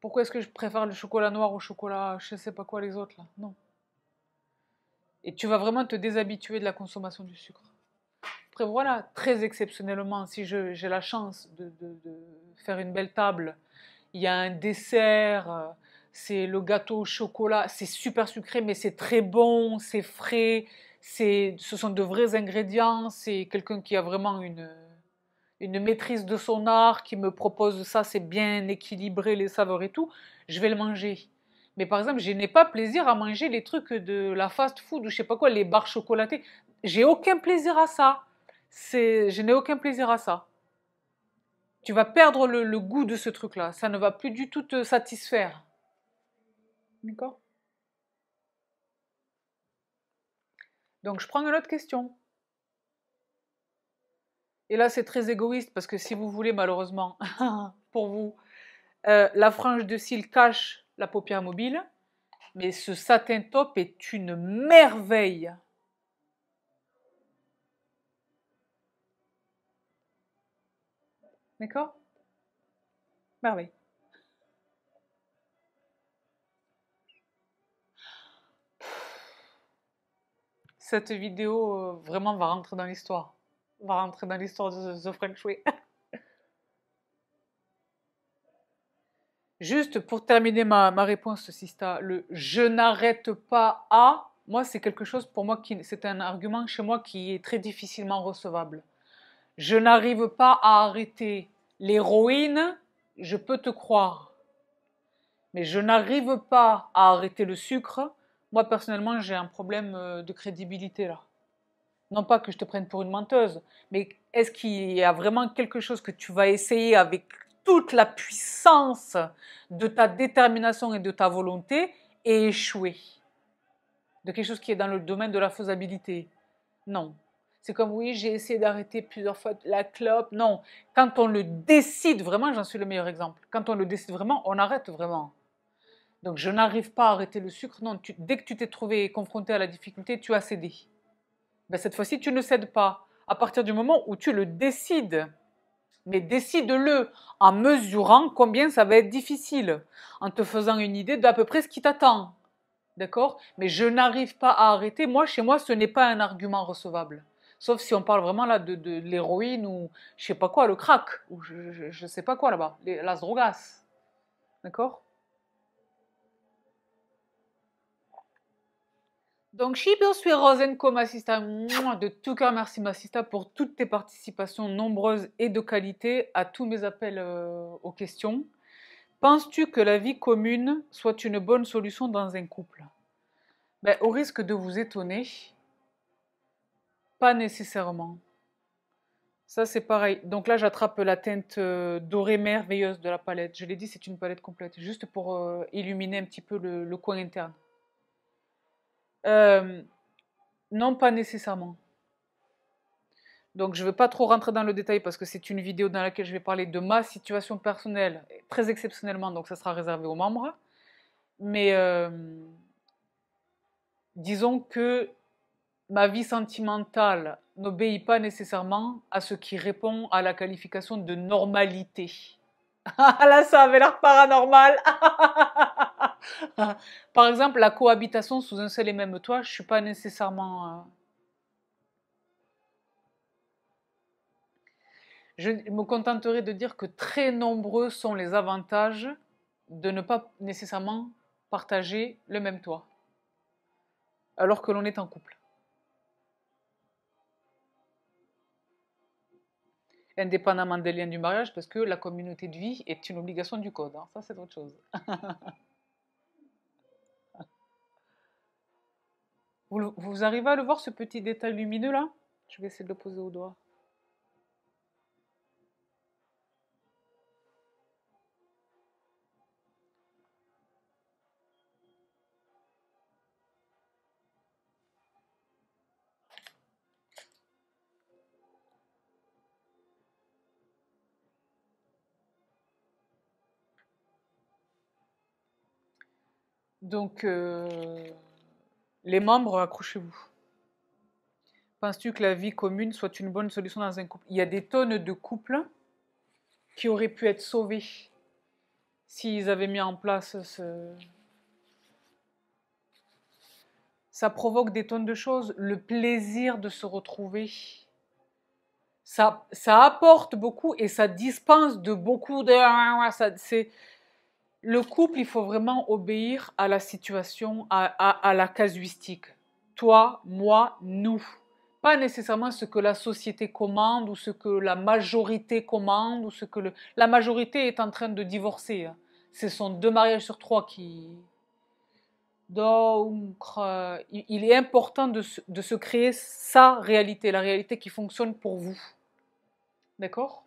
Pourquoi est-ce que je préfère le chocolat noir au chocolat, je sais pas quoi les autres là Non. Et tu vas vraiment te déshabituer de la consommation du sucre voilà, très exceptionnellement, si j'ai la chance de, faire une belle table, il y a un dessert, euh, c'est le gâteau au chocolat, c'est super sucré, mais c'est très bon, c'est frais, ce sont de vrais ingrédients, c'est quelqu'un qui a vraiment une, une maîtrise de son art, qui me propose ça, c'est bien équilibré, les saveurs et tout, je vais le manger. Mais par exemple, je n'ai pas plaisir à manger les trucs de la fast-food ou je sais pas quoi, les barres chocolatées. J'ai aucun plaisir à ça je n'ai aucun plaisir à ça. Tu vas perdre le, goût de ce truc-là. Ça ne va plus du tout te satisfaire. D'accord Donc je prends une autre question. Et là, c'est très égoïste parce que si vous voulez, malheureusement, pour vous, euh, la frange de cils cache la paupière mobile, mais ce satin top est une merveille. D'accord Bah Cette vidéo euh, vraiment va rentrer dans l'histoire. Va rentrer dans l'histoire de The French Juste pour terminer ma, ma réponse, Sista, le je n'arrête pas à, moi, c'est quelque chose pour moi qui, c'est un argument chez moi qui est très difficilement recevable. Je n'arrive pas à arrêter l'héroïne, je peux te croire. Mais je n'arrive pas à arrêter le sucre. Moi, personnellement, j'ai un problème euh, de crédibilité là. Non pas que je te prenne pour une menteuse, mais est-ce qu'il y a vraiment quelque chose que tu vas essayer avec toute la puissance de ta détermination et de ta volonté et échouer De quelque chose qui est dans le domaine de la faisabilité Non. C'est comme oui, j'ai essayé d'arrêter plusieurs fois la clope. Non, quand on le décide vraiment, j'en suis le meilleur exemple. Quand on le décide vraiment, on arrête vraiment. Donc je n'arrive pas à arrêter le sucre. Non, dès que tu t'es trouvé confronté à la difficulté, tu as cédé. Mais ben, cette fois-ci, tu ne cèdes pas. À partir du moment où tu le décides, mais décide-le en mesurant combien ça va être difficile, en te faisant une idée d'à peu près ce qui t'attend. D'accord Mais je n'arrive pas à arrêter. Moi, chez moi, ce n'est pas un argument recevable. Sauf si on parle vraiment là de, de, l'héroïne ou je sais pas quoi, le crack, ou je, ne sais pas quoi là-bas, la drogas. D'accord Donc, je suis Rosenko, ma sista. De tout cœur, merci, ma pour toutes tes participations nombreuses et de qualité à tous mes appels euh, aux questions. Penses-tu que la vie commune soit une bonne solution dans un couple ben, Au risque de vous étonner, pas nécessairement. Ça, c'est pareil. Donc là, j'attrape la teinte euh, dorée merveilleuse de la palette. Je l'ai dit, c'est une palette complète, juste pour euh, illuminer un petit peu le, coin interne. Euh, non, pas nécessairement. Donc je ne veux pas trop rentrer dans le détail parce que c'est une vidéo dans laquelle je vais parler de ma situation personnelle, très exceptionnellement, donc ça sera réservé aux membres. Mais disons que ma vie sentimentale n'obéit pas nécessairement à ce qui répond à la qualification de normalité. Ah là, ça avait l'air paranormal. Par exemple, la cohabitation sous un seul et même toit, je suis pas nécessairement. Euh, je me contenterai de dire que très nombreux sont les avantages de ne pas nécessairement partager le même toit, alors que l'on est en couple. indépendamment des liens du mariage, parce que la communauté de vie est une obligation du code. Hein. Ça, c'est autre chose. vous, vous arrivez à le voir, ce petit détail lumineux là Je vais essayer de le poser au doigt. Donc, euh, les membres, accrochez-vous. Penses-tu que la vie commune soit une bonne solution dans un couple Il y a des tonnes de couples qui auraient pu être sauvés s'ils avaient mis en place ce... Ça provoque des tonnes de choses. Le plaisir de se retrouver, ça, ça apporte beaucoup et ça dispense de beaucoup de... Ah, ah, ah, le couple, il faut vraiment obéir à la situation, à, la casuistique. Toi, moi, nous. Pas nécessairement ce que la société commande ou ce que la majorité commande ou ce que la majorité est en train de divorcer. Hein. Ce sont deux mariages sur trois qui... Donc, euh, il est important de se créer sa réalité, la réalité qui fonctionne pour vous. D'accord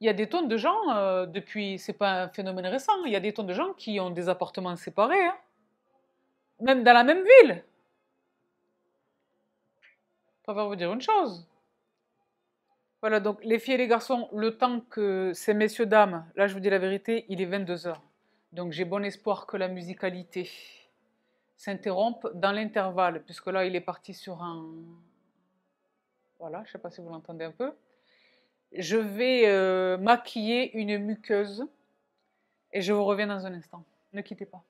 il y a des tonnes de gens, depuis... depuis, c'est pas un phénomène récent, il y a des tonnes de gens qui ont des appartements séparés, hein. même dans la même ville. Je préfère vous dire une chose. Voilà, donc les filles et les garçons, le temps que ces messieurs, dames, là je vous dis la vérité, il est 22h. Donc j'ai bon espoir que la musicalité s'interrompe dans l'intervalle, puisque là il est parti sur un... Voilà, je ne sais pas si vous l'entendez un peu je vais euh, maquiller une muqueuse et je vous reviens dans un instant. Ne quittez pas.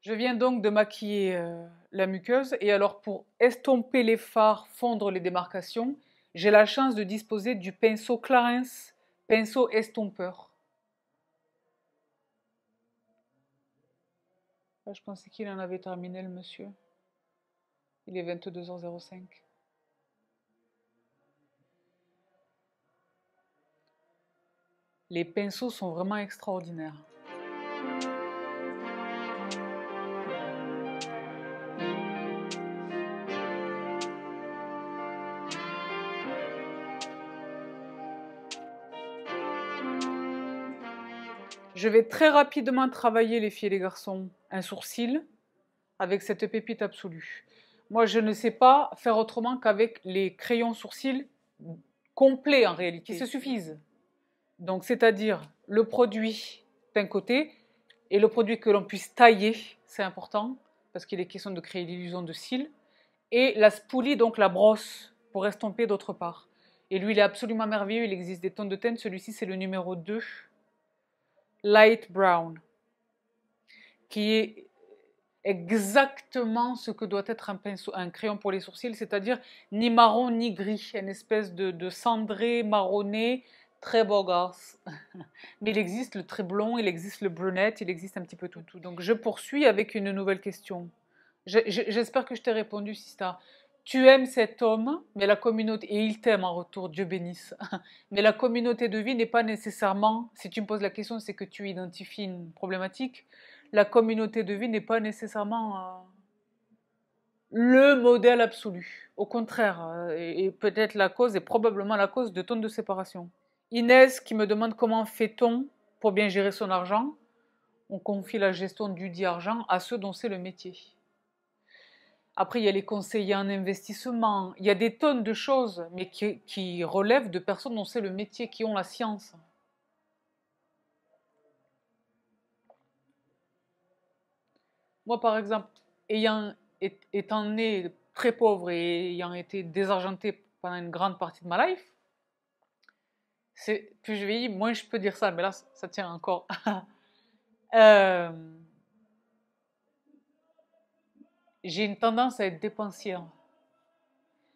Je viens donc de maquiller euh, la muqueuse et alors pour estomper les fards, fondre les démarcations, j'ai la chance de disposer du pinceau Clarence, pinceau estompeur. Ah, je pensais qu'il en avait terminé le monsieur. Il est 22h05. les pinceaux sont vraiment extraordinaires. Je vais très rapidement travailler les filles et les garçons un sourcil avec cette pépite absolue. Moi, je ne sais pas faire autrement qu'avec les crayons sourcils complets en réalité, qui se suffisent. Donc, c'est-à-dire le produit d'un côté et le produit que l'on puisse tailler, c'est important, parce qu'il est question de créer l'illusion de cils, et la spoolie, donc la brosse, pour estomper d'autre part. Et lui, il est absolument merveilleux, il existe des tonnes de teintes, celui-ci c'est le numéro 2, Light Brown, qui est exactement ce que doit être un, crayon pour les sourcils, c'est-à-dire ni marron ni gris, une espèce de cendré marronné, très beau garce, Mais il existe le très blond, il existe le brunette, il existe un petit peu tout. tout. Donc je poursuis avec une nouvelle question. J'espère que je t'ai répondu, Sista. Tu aimes cet homme, mais la communauté, et il t'aime en retour, Dieu bénisse. Mais la communauté de vie n'est pas nécessairement, si tu me poses la question, c'est que tu identifies une problématique. La communauté de vie n'est pas nécessairement euh, le modèle absolu. Au contraire, euh, et peut-être la cause, et probablement la cause de tonnes de séparation. Inès qui me demande comment fait-on pour bien gérer son argent. On confie la gestion du dit argent à ceux dont c'est le métier. Après, il y a les conseillers en investissement. Il y a des tonnes de choses, mais qui, qui relèvent de personnes dont c'est le métier, qui ont la science. Moi, par exemple, ayant, étant né très pauvre et ayant été désargenté pendant une grande partie de ma vie, plus je vieillis, moins je peux dire ça, mais là, ça tient encore. Euh, j'ai une tendance à être dépensière.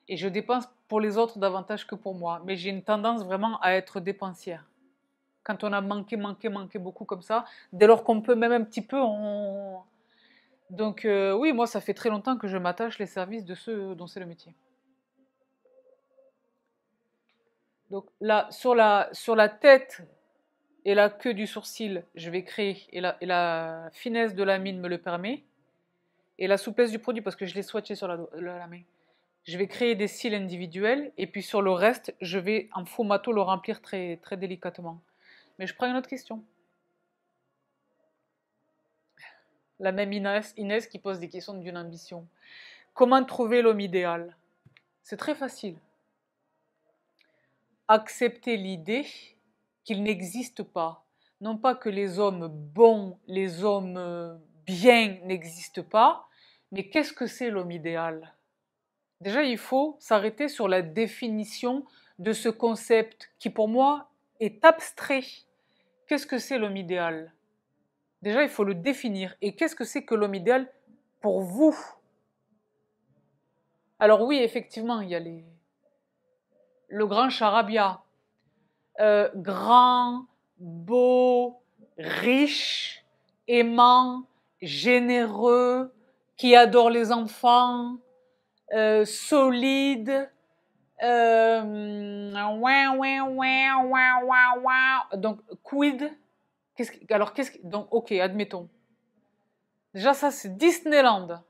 Et je dépense pour les autres davantage que pour moi. Mais j'ai une tendance vraiment à être dépensière. Quand on a manqué, manqué, manqué beaucoup comme ça, dès lors qu'on peut, même un petit peu, on... Donc euh, oui, moi, ça fait très longtemps que je m'attache les services de ceux dont c'est le métier. Donc là, sur la, sur la tête et la queue du sourcil, je vais créer, et la, finesse de la mine me le permet, et la souplesse du produit, parce que je l'ai swatché sur la, main, je vais créer des cils individuels, et puis sur le reste, je vais en fumato le remplir très, très délicatement. Mais je prends une autre question. La même Inès, Inès qui pose des questions d'une ambition. Comment trouver l'homme idéal C'est très facile accepter l'idée qu'il n'existe pas. Non pas que les hommes bons, les hommes bien n'existent pas, mais qu'est-ce que c'est l'homme idéal Déjà, il faut s'arrêter sur la définition de ce concept qui, pour moi, est abstrait. Qu'est-ce que c'est l'homme idéal Déjà, il faut le définir. Et qu'est-ce que c'est que l'homme idéal pour vous Alors oui, effectivement, il y a les, le grand charabia. Euh, grand, beau, riche, aimant, généreux, qui adore les enfants, euh, solide. Euh, donc, quid qu'est-ce que, Alors, qu'est-ce que, Donc, ok, admettons. Déjà, ça, c'est Disneyland.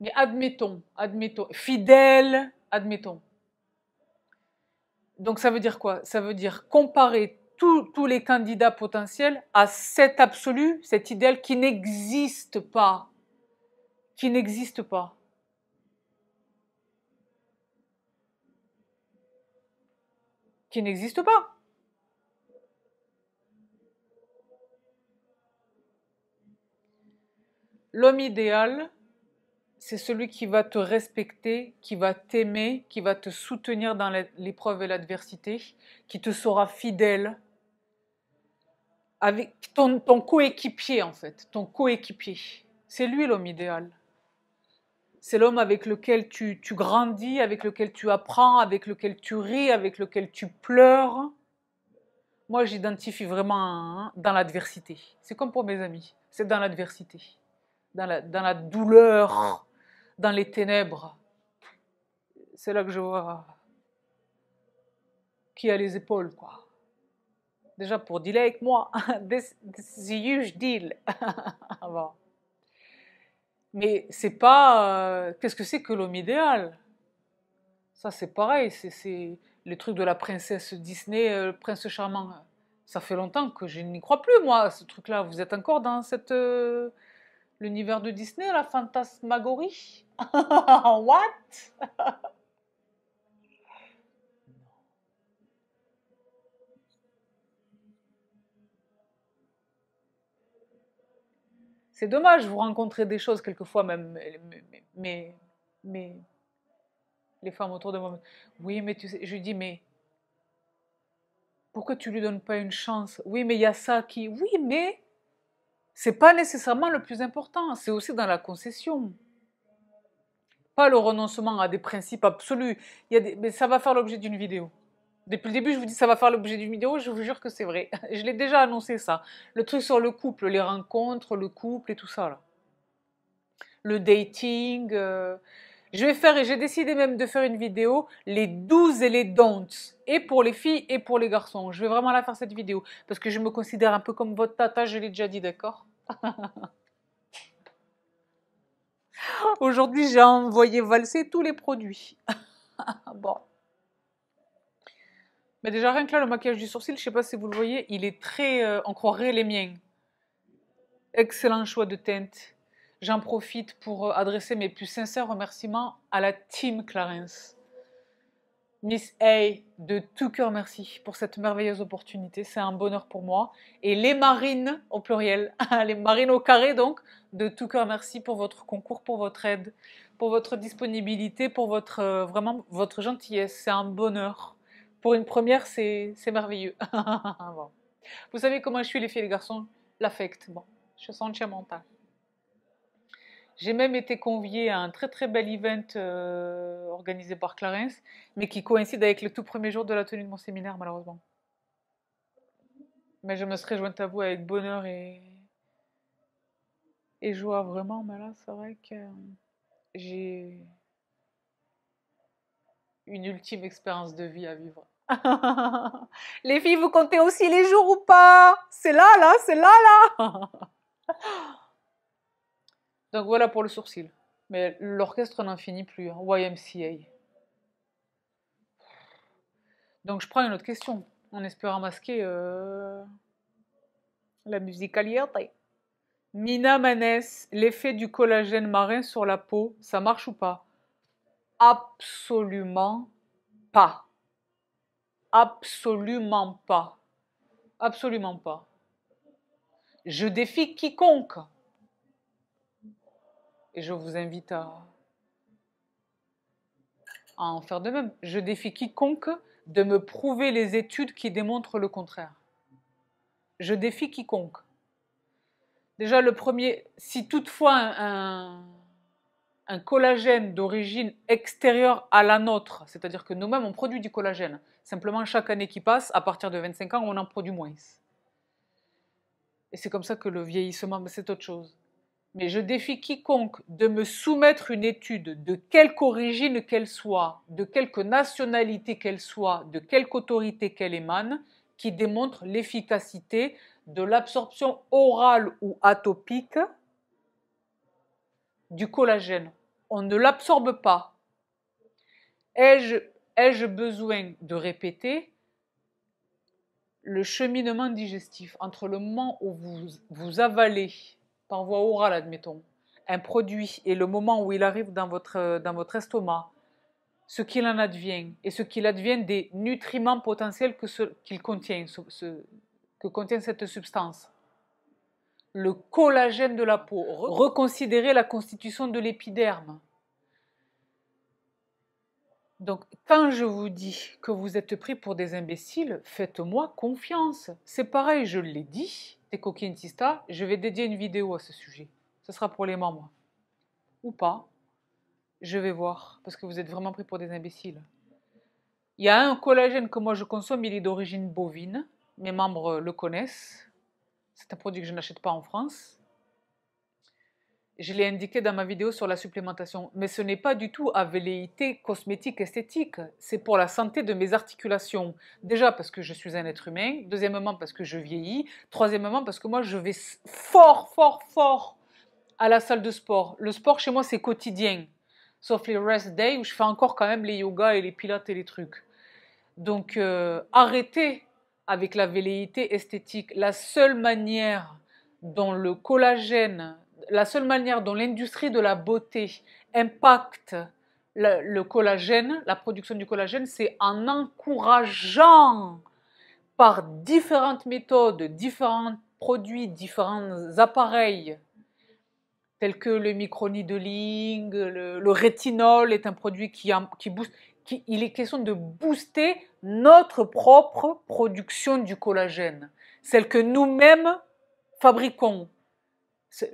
Mais admettons, admettons. Fidèle, admettons. Donc ça veut dire quoi Ça veut dire comparer tous les candidats potentiels à cet absolu, cet idéal qui n'existe pas. Qui n'existe pas. Qui n'existe pas. L'homme idéal, c'est celui qui va te respecter, qui va t'aimer, qui va te soutenir dans l'épreuve et l'adversité, qui te sera fidèle, avec ton, coéquipier en fait, ton coéquipier. C'est lui l'homme idéal. C'est l'homme avec lequel tu, grandis, avec lequel tu apprends, avec lequel tu ris, avec lequel tu pleures. Moi, j'identifie vraiment hein, dans l'adversité. C'est comme pour mes amis, c'est dans l'adversité, dans la douleur dans les ténèbres. C'est là que je vois qui a les épaules, quoi. Déjà pour dealer avec moi, this, huge deal. Mais c'est pas. Euh, qu'est-ce que c'est que l'homme idéal Ça, c'est pareil, c'est le truc de la princesse Disney, euh, le prince charmant. Ça fait longtemps que je n'y crois plus, moi, ce truc-là. Vous êtes encore dans cette. Euh, l'univers de Disney, la fantasmagorie. What C'est dommage, vous rencontrez des choses quelquefois, même mais, mais, les femmes autour de moi. Oui, mais tu sais, je dis, mais pourquoi tu lui donnes pas une chance Oui, mais il y a ça qui. Oui, mais c'est pas nécessairement le plus important, c'est aussi dans la concession. Pas le renoncement à des principes absolus. mais ça va faire l'objet d'une vidéo. Depuis le début, je vous dis ça va faire l'objet d'une vidéo, je vous jure que c'est vrai. Je l'ai déjà annoncé ça. Le truc sur le couple, les rencontres, le couple et tout ça. Là. Le dating. Euh, je vais faire, et j'ai décidé même de faire une vidéo, les do's et les don'ts, et pour les filles et pour les garçons. Je vais vraiment la faire cette vidéo, parce que je me considère un peu comme votre tata, je l'ai déjà dit, d'accord Aujourd'hui, j'ai envoyé valser tous les produits. bon. Mais déjà, rien que là, le maquillage du sourcil, je ne sais pas si vous le voyez, il est très... Euh, on croirait les miens. Excellent choix de teinte. J'en profite pour euh, adresser mes plus sincères remerciements à la team Clarence. Miss A, de tout cœur merci pour cette merveilleuse opportunité. C'est un bonheur pour moi. Et les marines au pluriel, ah, les marines au carré donc, de tout cœur merci pour votre concours, pour votre aide, pour votre disponibilité, pour votre euh, vraiment votre gentillesse. C'est un bonheur. Pour une première, c'est merveilleux. Vous savez comment je suis les filles et les garçons L'affect. Bon, je sens sentimentale. J'ai même été conviée à un très très bel event euh, organisé par Clarence, mais qui coïncide avec le tout premier jour de la tenue de mon séminaire, malheureusement. Mais je me serais jointe à vous avec bonheur et, et joie, vraiment. Mais là, c'est vrai que j'ai une ultime expérience de vie à vivre. les filles, vous comptez aussi les jours ou pas C'est là, là, c'est là, là Donc voilà pour le sourcil. Mais l'orchestre n'en finit plus, hein. YMCA. Donc je prends une autre question, en espérant masquer euh, la musicalité. Mina Manès, l'effet du collagène marin sur la peau, ça marche ou pas Absolument pas. Absolument pas. Absolument pas. Je défie quiconque et je vous invite à, en faire de même. Je défie quiconque de me prouver les études qui démontrent le contraire. Je défie quiconque. Déjà, le premier, si toutefois un, un collagène d'origine extérieure à la nôtre, c'est-à-dire que nous-mêmes, on produit du collagène, simplement chaque année qui passe, à partir de 25 ans, on en produit moins. Et c'est comme ça que le vieillissement, c'est autre chose mais je défie quiconque de me soumettre une étude, de quelque origine qu'elle soit, de quelque nationalité qu'elle soit, de quelque autorité qu'elle émane, qui démontre l'efficacité de l'absorption orale ou atopique du collagène. On ne l'absorbe pas. Ai-je besoin de répéter le cheminement digestif entre le moment où vous, vous avalez par voie orale, admettons, un produit et le moment où il arrive dans votre, euh, dans votre estomac, ce qu'il en advient et ce qu'il advient des nutriments potentiels que qu'il contient, que contient cette substance. Le collagène de la peau, reconsidérer la constitution de l'épiderme. Donc, quand je vous dis que vous êtes pris pour des imbéciles, faites-moi confiance. C'est pareil, je l'ai dit, c'est je vais dédier une vidéo à ce sujet. Ce sera pour les membres. Ou pas. Je vais voir, parce que vous êtes vraiment pris pour des imbéciles. Il y a un collagène que moi je consomme, il est d'origine bovine. Mes membres le connaissent. C'est un produit que je n'achète pas en France je l'ai indiqué dans ma vidéo sur la supplémentation, mais ce n'est pas du tout à velléité cosmétique esthétique. C'est pour la santé de mes articulations. Déjà parce que je suis un être humain, deuxièmement parce que je vieillis, troisièmement parce que moi je vais fort, fort, fort à la salle de sport. Le sport chez moi c'est quotidien, sauf les rest days où je fais encore quand même les yogas et les pilates et les trucs. Donc euh, arrêtez avec la velléité esthétique. La seule manière dont le collagène la seule manière dont l'industrie de la beauté impacte le, collagène, la production du collagène, c'est en encourageant par différentes méthodes, différents produits, différents appareils, tels que le micro le, rétinol est un produit qui, booste. il est question de booster notre propre production du collagène, celle que nous-mêmes fabriquons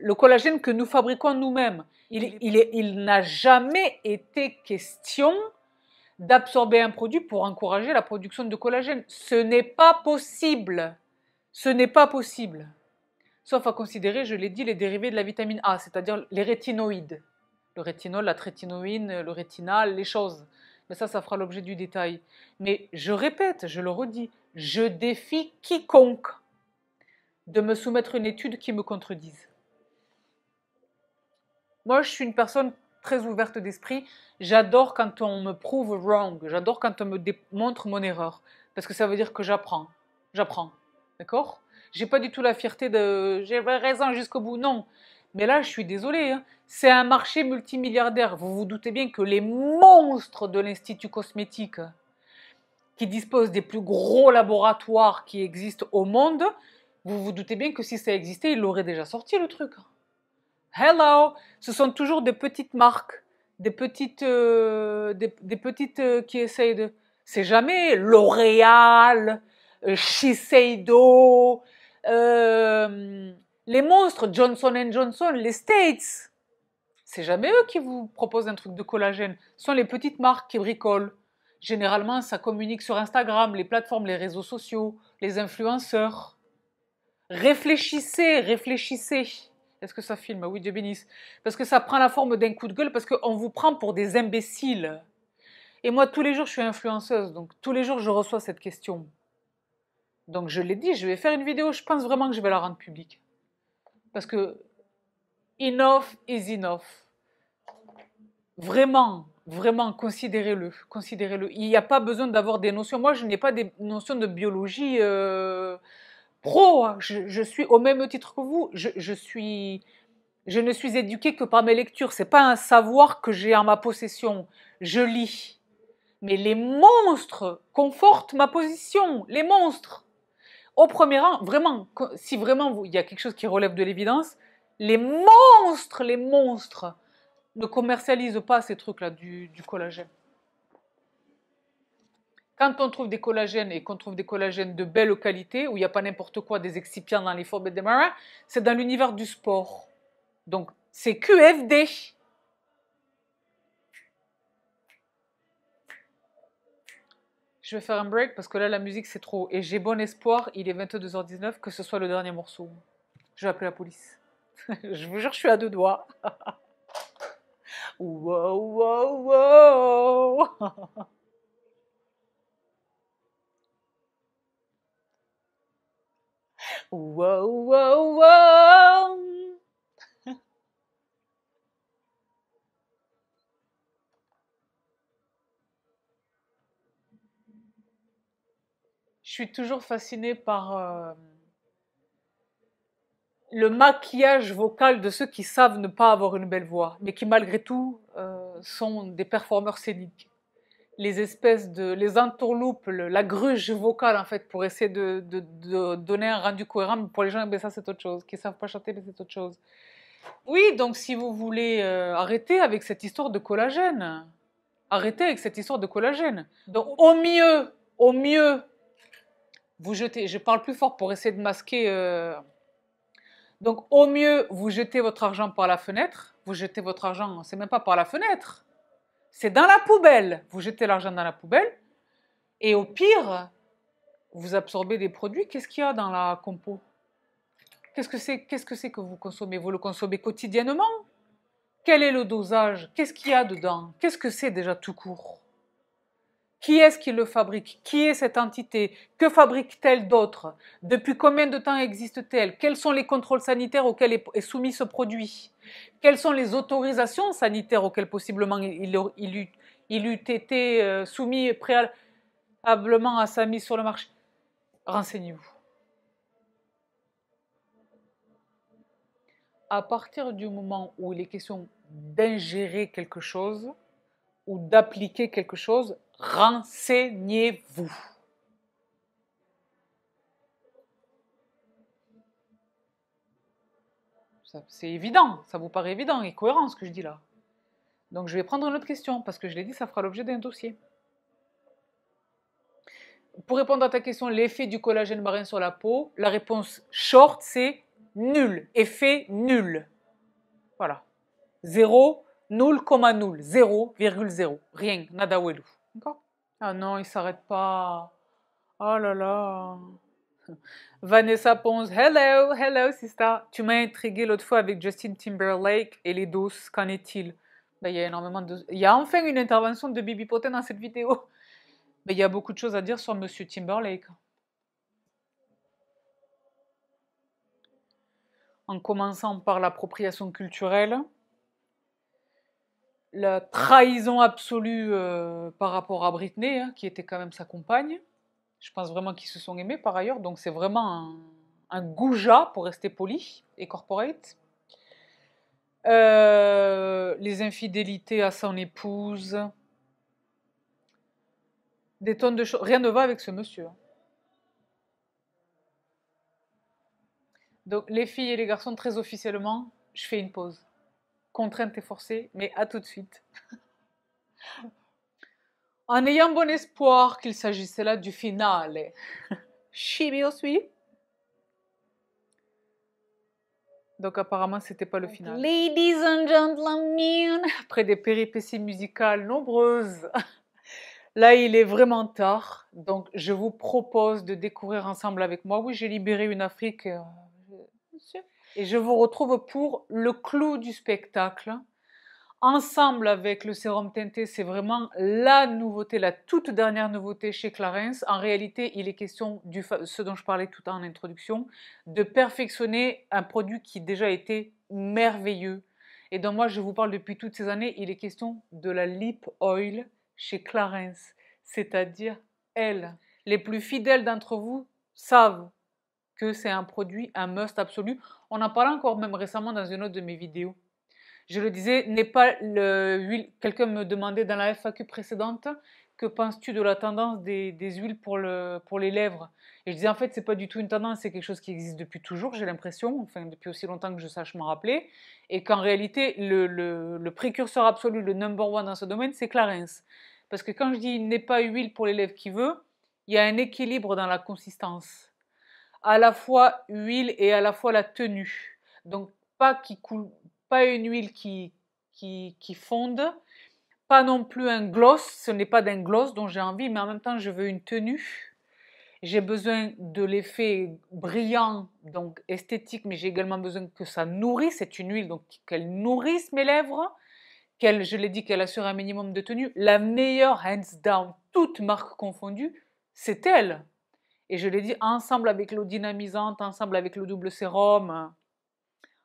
le collagène que nous fabriquons nous-mêmes. Il, n'a jamais été question d'absorber un produit pour encourager la production de collagène. Ce n'est pas possible. Ce n'est pas possible. Sauf à considérer, je l'ai dit, les dérivés de la vitamine A, c'est-à-dire les rétinoïdes. Le rétinol, la trétinoïne, le rétinal, les choses. Mais ça, ça fera l'objet du détail. Mais je répète, je le redis, je défie quiconque de me soumettre une étude qui me contredise. Moi, je suis une personne très ouverte d'esprit. J'adore quand on me prouve wrong. J'adore quand on me démontre mon erreur. Parce que ça veut dire que j'apprends. J'apprends. D'accord J'ai pas du tout la fierté de j'ai raison jusqu'au bout. Non. Mais là, je suis désolée. Hein. C'est un marché multimilliardaire. Vous vous doutez bien que les monstres de l'Institut cosmétique, qui disposent des plus gros laboratoires qui existent au monde, vous vous doutez bien que si ça existait, il l'aurait déjà sorti le truc. Hello, ce sont toujours des petites marques, des petites, euh, des, petites euh, qui essayent de. C'est jamais L'Oréal, euh, Shiseido, les monstres Johnson Johnson, les States. C'est jamais eux qui vous proposent un truc de collagène. Ce sont les petites marques qui bricolent. Généralement, ça communique sur Instagram, les plateformes, les réseaux sociaux, les influenceurs. Réfléchissez, réfléchissez. Est-ce que ça filme Oui, Dieu bénisse. Parce que ça prend la forme d'un coup de gueule, parce qu'on vous prend pour des imbéciles. Et moi, tous les jours, je suis influenceuse, donc tous les jours, je reçois cette question. Donc je l'ai dit, je vais faire une vidéo, je pense vraiment que je vais la rendre publique. Parce que enough is enough. Vraiment, vraiment, considérez-le, considérez-le. Il n'y a pas besoin d'avoir des notions. Moi, je n'ai pas des notions de biologie. Euh, pro, hein. je, suis au même titre que vous, je, suis, je ne suis éduquée que par mes lectures, c'est pas un savoir que j'ai en ma possession, je lis. Mais les monstres confortent ma position, les monstres. Au premier rang, vraiment, si vraiment il y a quelque chose qui relève de l'évidence, les monstres, les monstres ne commercialisent pas ces trucs-là du collagène. Quand on trouve des collagènes et qu'on trouve des collagènes de belle qualité, où il n'y a pas n'importe quoi, des excipients dans les formes des marins, c'est dans l'univers du sport. Donc, c'est QFD. Je vais faire un break parce que là, la musique, c'est trop. Et j'ai bon espoir, il est 22h19, que ce soit le dernier morceau. Je vais appeler la police. je vous jure, je suis à deux doigts. wow, wow, wow Je suis toujours fascinée par euh, le maquillage vocal de ceux qui savent ne pas avoir une belle voix, mais qui malgré tout euh, sont des performeurs scéniques les espèces de les entourloupes, la gruge vocale en fait pour essayer de, donner un rendu cohérent. Mais pour les gens, eh ben, ça c'est autre chose. Qui savent pas chanter, ben, c'est autre chose. Oui, donc si vous voulez euh, arrêter avec cette histoire de collagène, arrêtez avec cette histoire de collagène. Donc au mieux, au mieux, vous jetez. Je parle plus fort pour essayer de masquer. Euh, donc au mieux, vous jetez votre argent par la fenêtre. Vous jetez votre argent, c'est même pas par la fenêtre c'est dans la poubelle. Vous jetez l'argent dans la poubelle. Et au pire, vous absorbez des produits. Qu'est-ce qu'il y a dans la compo Qu'est-ce que c'est Qu'est-ce que, c'est que vous consommez Vous le consommez quotidiennement Quel est le dosage Qu'est-ce qu'il y a dedans Qu'est-ce que c'est déjà tout court qui est-ce qui le fabrique Qui est cette entité Que fabrique-t-elle d'autre Depuis combien de temps existe-t-elle Quels sont les contrôles sanitaires auxquels est soumis ce produit Quelles sont les autorisations sanitaires auxquelles possiblement il, il, eût été euh, soumis préalablement à sa mise sur le marché Renseignez-vous. À partir du moment où il est question d'ingérer quelque chose ou d'appliquer quelque chose, Renseignez-vous. C'est évident, ça vous paraît évident et cohérent ce que je dis là. Donc je vais prendre une autre question, parce que je l'ai dit, ça fera l'objet d'un dossier. Pour répondre à ta question, l'effet du collagène marin sur la peau, la réponse short, c'est nul. Effet nul. Voilà. Zéro, nul, nul, 0,0. Rien, nada welou. Encore Ah non, il s'arrête pas. Oh là là. Vanessa Ponce, hello, hello, sister. Tu m'as intrigué l'autre fois avec Justin Timberlake et les doses. Qu'en est-il ben, Il y a énormément de. Il y a enfin une intervention de Bibi Potin dans cette vidéo. Mais ben, il y a beaucoup de choses à dire sur Monsieur Timberlake. En commençant par l'appropriation culturelle, la trahison absolue euh, par rapport à Britney, hein, qui était quand même sa compagne. Je pense vraiment qu'ils se sont aimés par ailleurs, donc c'est vraiment un, goujat pour rester poli et corporate. Euh, les infidélités à son épouse. Des tonnes de choses. Rien ne va avec ce monsieur. Hein. Donc les filles et les garçons, très officiellement, je fais une pause contrainte et forcée, mais à tout de suite. en ayant bon espoir qu'il s'agissait là du finale. Chibi aussi. Donc apparemment, c'était pas le final. Ladies and gentlemen, après des péripéties musicales nombreuses, là il est vraiment tard. Donc je vous propose de découvrir ensemble avec moi. Oui, j'ai libéré une Afrique. Euh, et je vous retrouve pour le clou du spectacle. Ensemble avec le sérum teinté, c'est vraiment la nouveauté, la toute dernière nouveauté chez Clarence. En réalité, il est question, du ce dont je parlais tout en introduction, de perfectionner un produit qui déjà était merveilleux. Et dont moi, je vous parle depuis toutes ces années, il est question de la lip oil chez Clarence, c'est-à-dire elle. Les plus fidèles d'entre vous savent que c'est un produit, un must absolu. On en parlait encore même récemment dans une autre de mes vidéos. Je le disais, n'est pas l'huile. Quelqu'un me demandait dans la FAQ précédente que penses-tu de la tendance des, huiles pour, le, pour les lèvres Et je disais en fait, c'est pas du tout une tendance, c'est quelque chose qui existe depuis toujours, j'ai l'impression, enfin depuis aussi longtemps que je sache m'en rappeler, et qu'en réalité, le, précurseur absolu, le number one dans ce domaine, c'est Clarence. Parce que quand je dis n'est pas huile pour les lèvres qui veut, il y a un équilibre dans la consistance à la fois huile et à la fois la tenue. Donc pas qui coule, pas une huile qui, qui, qui fonde, pas non plus un gloss, ce n'est pas d'un gloss dont j'ai envie, mais en même temps je veux une tenue. J'ai besoin de l'effet brillant, donc esthétique, mais j'ai également besoin que ça nourrisse, c'est une huile, donc qu'elle nourrisse mes lèvres, qu'elle, je l'ai dit, qu'elle assure un minimum de tenue. La meilleure, hands down, toutes marques confondue, c'est elle. Et je l'ai dit, ensemble avec l'eau dynamisante, ensemble avec le double sérum,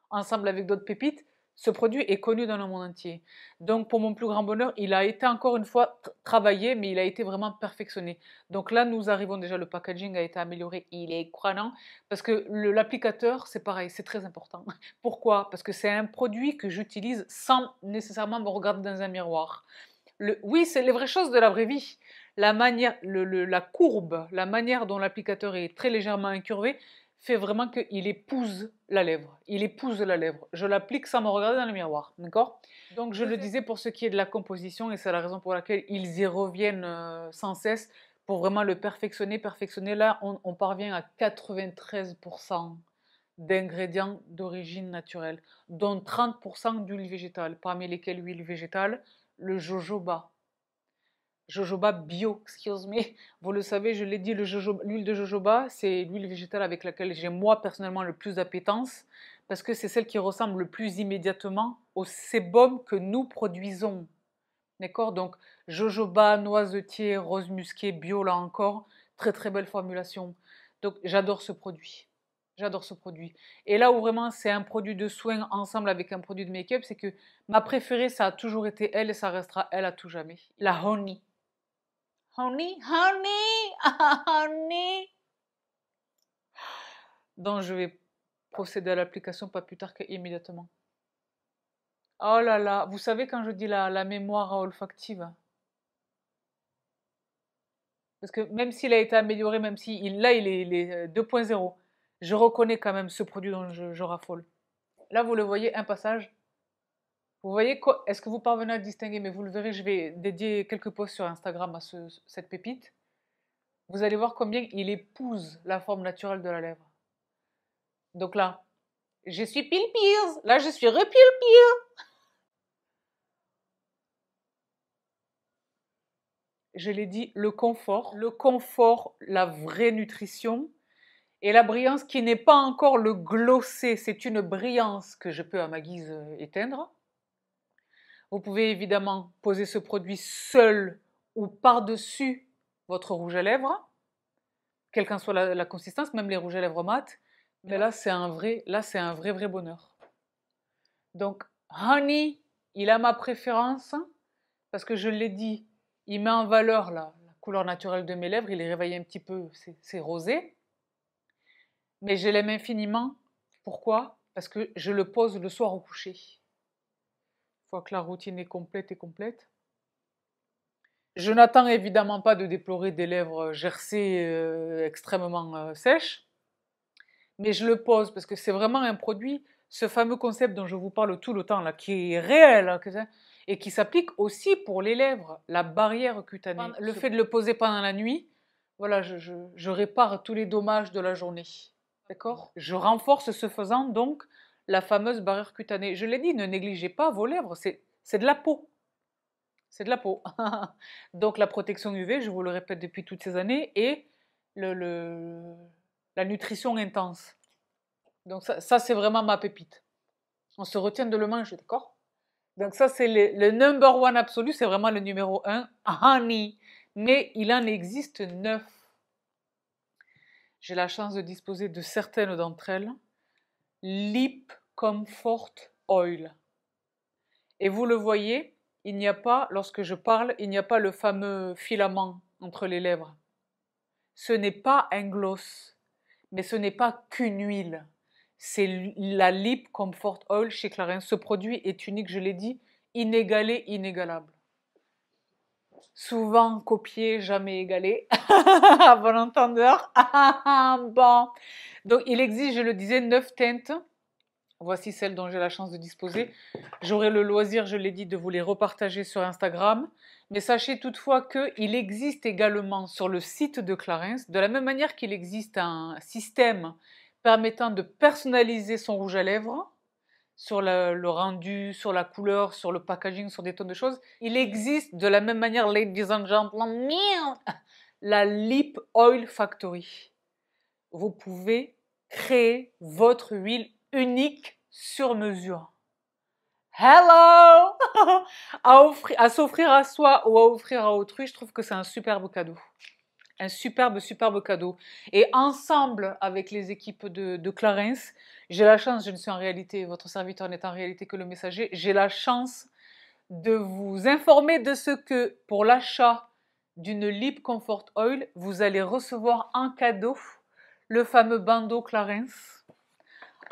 ensemble avec d'autres pépites, ce produit est connu dans le monde entier. Donc pour mon plus grand bonheur, il a été encore une fois travaillé, mais il a été vraiment perfectionné. Donc là, nous arrivons déjà, le packaging a été amélioré, il est croyant, parce que l'applicateur, c'est pareil, c'est très important. Pourquoi Parce que c'est un produit que j'utilise sans nécessairement me regarder dans un miroir. Le, oui, c'est les vraies choses de la vraie vie la, manière, la courbe, la manière dont l'applicateur est très légèrement incurvé, fait vraiment qu'il épouse la lèvre. Il épouse la lèvre. Je l'applique sans me regarder dans le miroir, d'accord Donc je le disais pour ce qui est de la composition, et c'est la raison pour laquelle ils y reviennent euh, sans cesse, pour vraiment le perfectionner. Perfectionner, là, on, on parvient à 93% d'ingrédients d'origine naturelle, dont 30% d'huile végétale, parmi lesquels huile végétale, le jojoba, jojoba bio, excuse me. Vous le savez, je l'ai dit, l'huile de jojoba, c'est l'huile végétale avec laquelle j'ai moi personnellement le plus d'appétence, parce que c'est celle qui ressemble le plus immédiatement au sébum que nous produisons. D'accord Donc jojoba, noisetier, rose musquée, bio là encore, très très belle formulation. Donc j'adore ce produit. J'adore ce produit. Et là où vraiment c'est un produit de soin ensemble avec un produit de make-up, c'est que ma préférée, ça a toujours été elle et ça restera elle à tout jamais. La honey honey, honey, honey, donc je vais procéder à l'application pas plus tard qu'immédiatement. Oh là là, vous savez quand je dis la, la mémoire olfactive Parce que même s'il a été amélioré, même si il, là il est, 2.0, euh, je reconnais quand même ce produit dont je, je raffole. Là vous le voyez, un passage, vous voyez, est-ce que vous parvenez à distinguer Mais vous le verrez, je vais dédier quelques posts sur Instagram à cette pépite. Vous allez voir combien il épouse la forme naturelle de la lèvre. Donc là, je suis pile pire. Là, je suis repile pire. Je l'ai dit, le confort. Le confort, la vraie nutrition. Et la brillance qui n'est pas encore le glossé, c'est une brillance que je peux à ma guise éteindre vous pouvez évidemment poser ce produit seul ou par-dessus votre rouge à lèvres, quelle qu'en soit la, consistance, même les rouges à lèvres mat. Mais là, c'est un vrai, là, c'est un vrai, vrai bonheur. Donc, Honey, il a ma préférence parce que je l'ai dit, il met en valeur la, la, couleur naturelle de mes lèvres, il les réveille un petit peu, c'est rosé. Mais je l'aime infiniment. Pourquoi Parce que je le pose le soir au coucher que la routine est complète et complète. Je n'attends évidemment pas de déplorer des lèvres euh, gercées euh, extrêmement euh, sèches, mais je le pose parce que c'est vraiment un produit, ce fameux concept dont je vous parle tout le temps, là, qui est réel hein, et qui s'applique aussi pour les lèvres, la barrière cutanée. Le fait de le poser pendant la nuit, voilà, je, répare tous les dommages de la journée. D'accord Je renforce ce faisant donc la fameuse barrière cutanée. Je l'ai dit, ne négligez pas vos lèvres, c'est de la peau. C'est de la peau. Donc la protection UV, je vous le répète depuis toutes ces années, et le, la nutrition intense. Donc ça, c'est vraiment ma pépite. On se retient de le manger, d'accord Donc ça, c'est le, le, number one absolu, c'est vraiment le numéro un, ah, honey. Mais il en existe neuf. J'ai la chance de disposer de certaines d'entre elles. Lip Comfort Oil. Et vous le voyez, il n'y a pas, lorsque je parle, il n'y a pas le fameux filament entre les lèvres. Ce n'est pas un gloss, mais ce n'est pas qu'une huile. C'est la Lip Comfort Oil chez Clarins. Ce produit est unique, je l'ai dit, inégalé, inégalable. Souvent copié, jamais égalé. bon entendeur. bon. Donc il existe, je le disais, neuf teintes Voici celles dont j'ai la chance de disposer. J'aurai le loisir, je l'ai dit, de vous les repartager sur Instagram. Mais sachez toutefois qu'il existe également sur le site de Clarence, de la même manière qu'il existe un système permettant de personnaliser son rouge à lèvres, sur le, rendu, sur la couleur, sur le packaging, sur des tonnes de choses. Il existe de la même manière, ladies and gentlemen, la Lip Oil Factory. Vous pouvez créer votre huile unique sur mesure. Hello à, s'offrir à soi ou à offrir à autrui, je trouve que c'est un superbe cadeau. Un superbe, superbe cadeau. Et ensemble avec les équipes de, de Clarence, j'ai la chance, je ne suis en réalité, votre serviteur n'est en réalité que le messager, j'ai la chance de vous informer de ce que pour l'achat d'une Lip Comfort Oil, vous allez recevoir en cadeau le fameux bandeau Clarence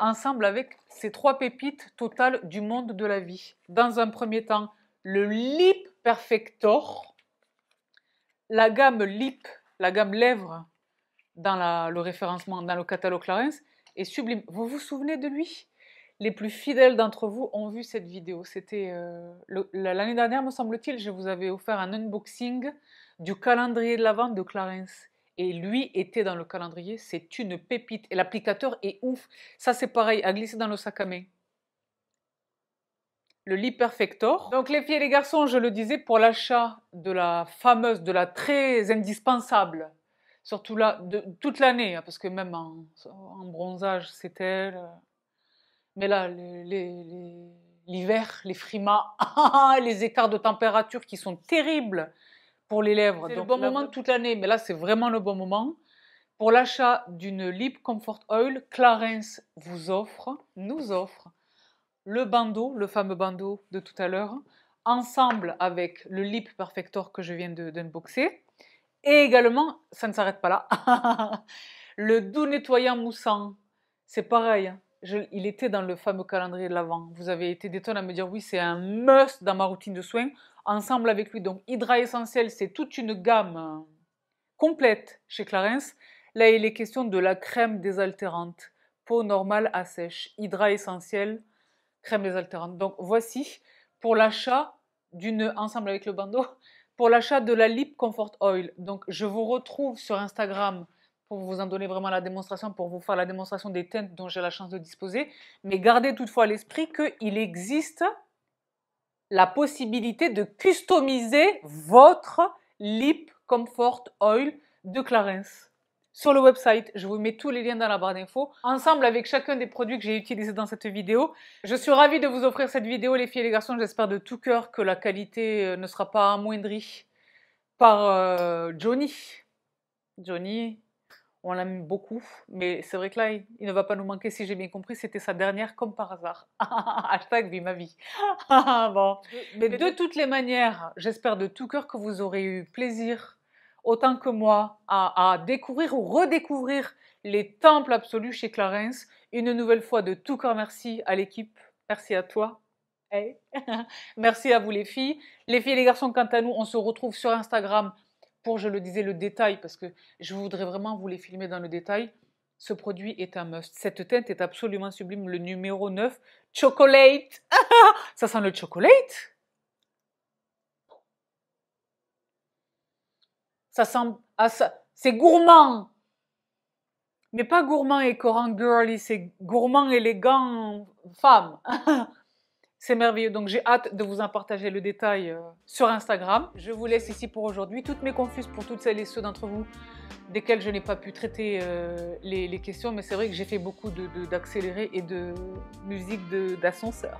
ensemble avec ces trois pépites totales du monde de la vie. Dans un premier temps, le lip perfector, la gamme lip, la gamme lèvres dans le référencement, dans le catalogue Clarence, est sublime. Vous vous souvenez de lui Les plus fidèles d'entre vous ont vu cette vidéo. C'était euh, l'année dernière, me semble-t-il, je vous avais offert un unboxing du calendrier de la vente de Clarence et lui était dans le calendrier. C'est une pépite. Et l'applicateur est ouf. Ça, c'est pareil, à glisser dans le sac à main. Le lit perfector. Donc, les filles et les garçons, je le disais, pour l'achat de la fameuse, de la très indispensable, surtout là, de, toute l'année, hein, parce que même en, bronzage, c'est Mais là, l'hiver, les frimas, les écarts de température qui sont terribles pour les lèvres. C'est le bon moment toute l'année, mais là, c'est vraiment le bon moment. Pour l'achat d'une Lip Comfort Oil, Clarence vous offre, nous offre, le bandeau, le fameux bandeau de tout à l'heure, ensemble avec le Lip Perfector que je viens de d'unboxer. Et également, ça ne s'arrête pas là, le doux nettoyant moussant. C'est pareil, hein il était dans le fameux calendrier de l'avant. Vous avez été des à me dire oui, c'est un must dans ma routine de soins, ensemble avec lui. Donc, Hydra Essentiel, c'est toute une gamme euh, complète chez Clarence. Là, il est question de la crème désaltérante, peau normale à sèche, Hydra Essentiel, crème désaltérante. Donc, voici pour l'achat d'une, ensemble avec le bandeau, pour l'achat de la Lip Comfort Oil. Donc, je vous retrouve sur Instagram pour vous en donner vraiment la démonstration, pour vous faire la démonstration des teintes dont j'ai la chance de disposer. Mais gardez toutefois à l'esprit qu'il existe la possibilité de customiser votre Lip Comfort Oil de Clarence Sur le website, je vous mets tous les liens dans la barre d'infos, ensemble avec chacun des produits que j'ai utilisés dans cette vidéo. Je suis ravie de vous offrir cette vidéo, les filles et les garçons. J'espère de tout cœur que la qualité euh, ne sera pas amoindrie par euh, Johnny. Johnny, on l'aime beaucoup, mais c'est vrai que là, il, ne va pas nous manquer, si j'ai bien compris, c'était sa dernière comme par hasard. Hashtag vie ma vie. bon. Mais de toutes les manières, j'espère de tout cœur que vous aurez eu plaisir, autant que moi, à, découvrir ou redécouvrir les temples absolus chez Clarence. Une nouvelle fois, de tout cœur merci à l'équipe, merci à toi. merci à vous les filles. Les filles et les garçons, quant à nous, on se retrouve sur Instagram pour, je le disais, le détail, parce que je voudrais vraiment vous les filmer dans le détail, ce produit est un must. Cette teinte est absolument sublime. Le numéro 9, chocolate. ça sent le chocolate Ça sent... Ah, C'est gourmand mais pas gourmand et corant girly, c'est gourmand élégant femme. C'est merveilleux, donc j'ai hâte de vous en partager le détail euh, sur Instagram. Je vous laisse ici pour aujourd'hui. Toutes mes confuses pour toutes celles et ceux d'entre vous desquels je n'ai pas pu traiter euh, les, questions, mais c'est vrai que j'ai fait beaucoup d'accélérés et de musique d'ascenseur.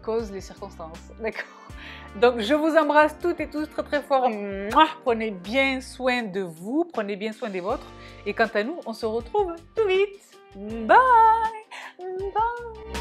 cause les circonstances, d'accord Donc je vous embrasse toutes et tous très très fort. prenez bien soin de vous, prenez bien soin des vôtres. Et quant à nous, on se retrouve tout vite. Bye Bye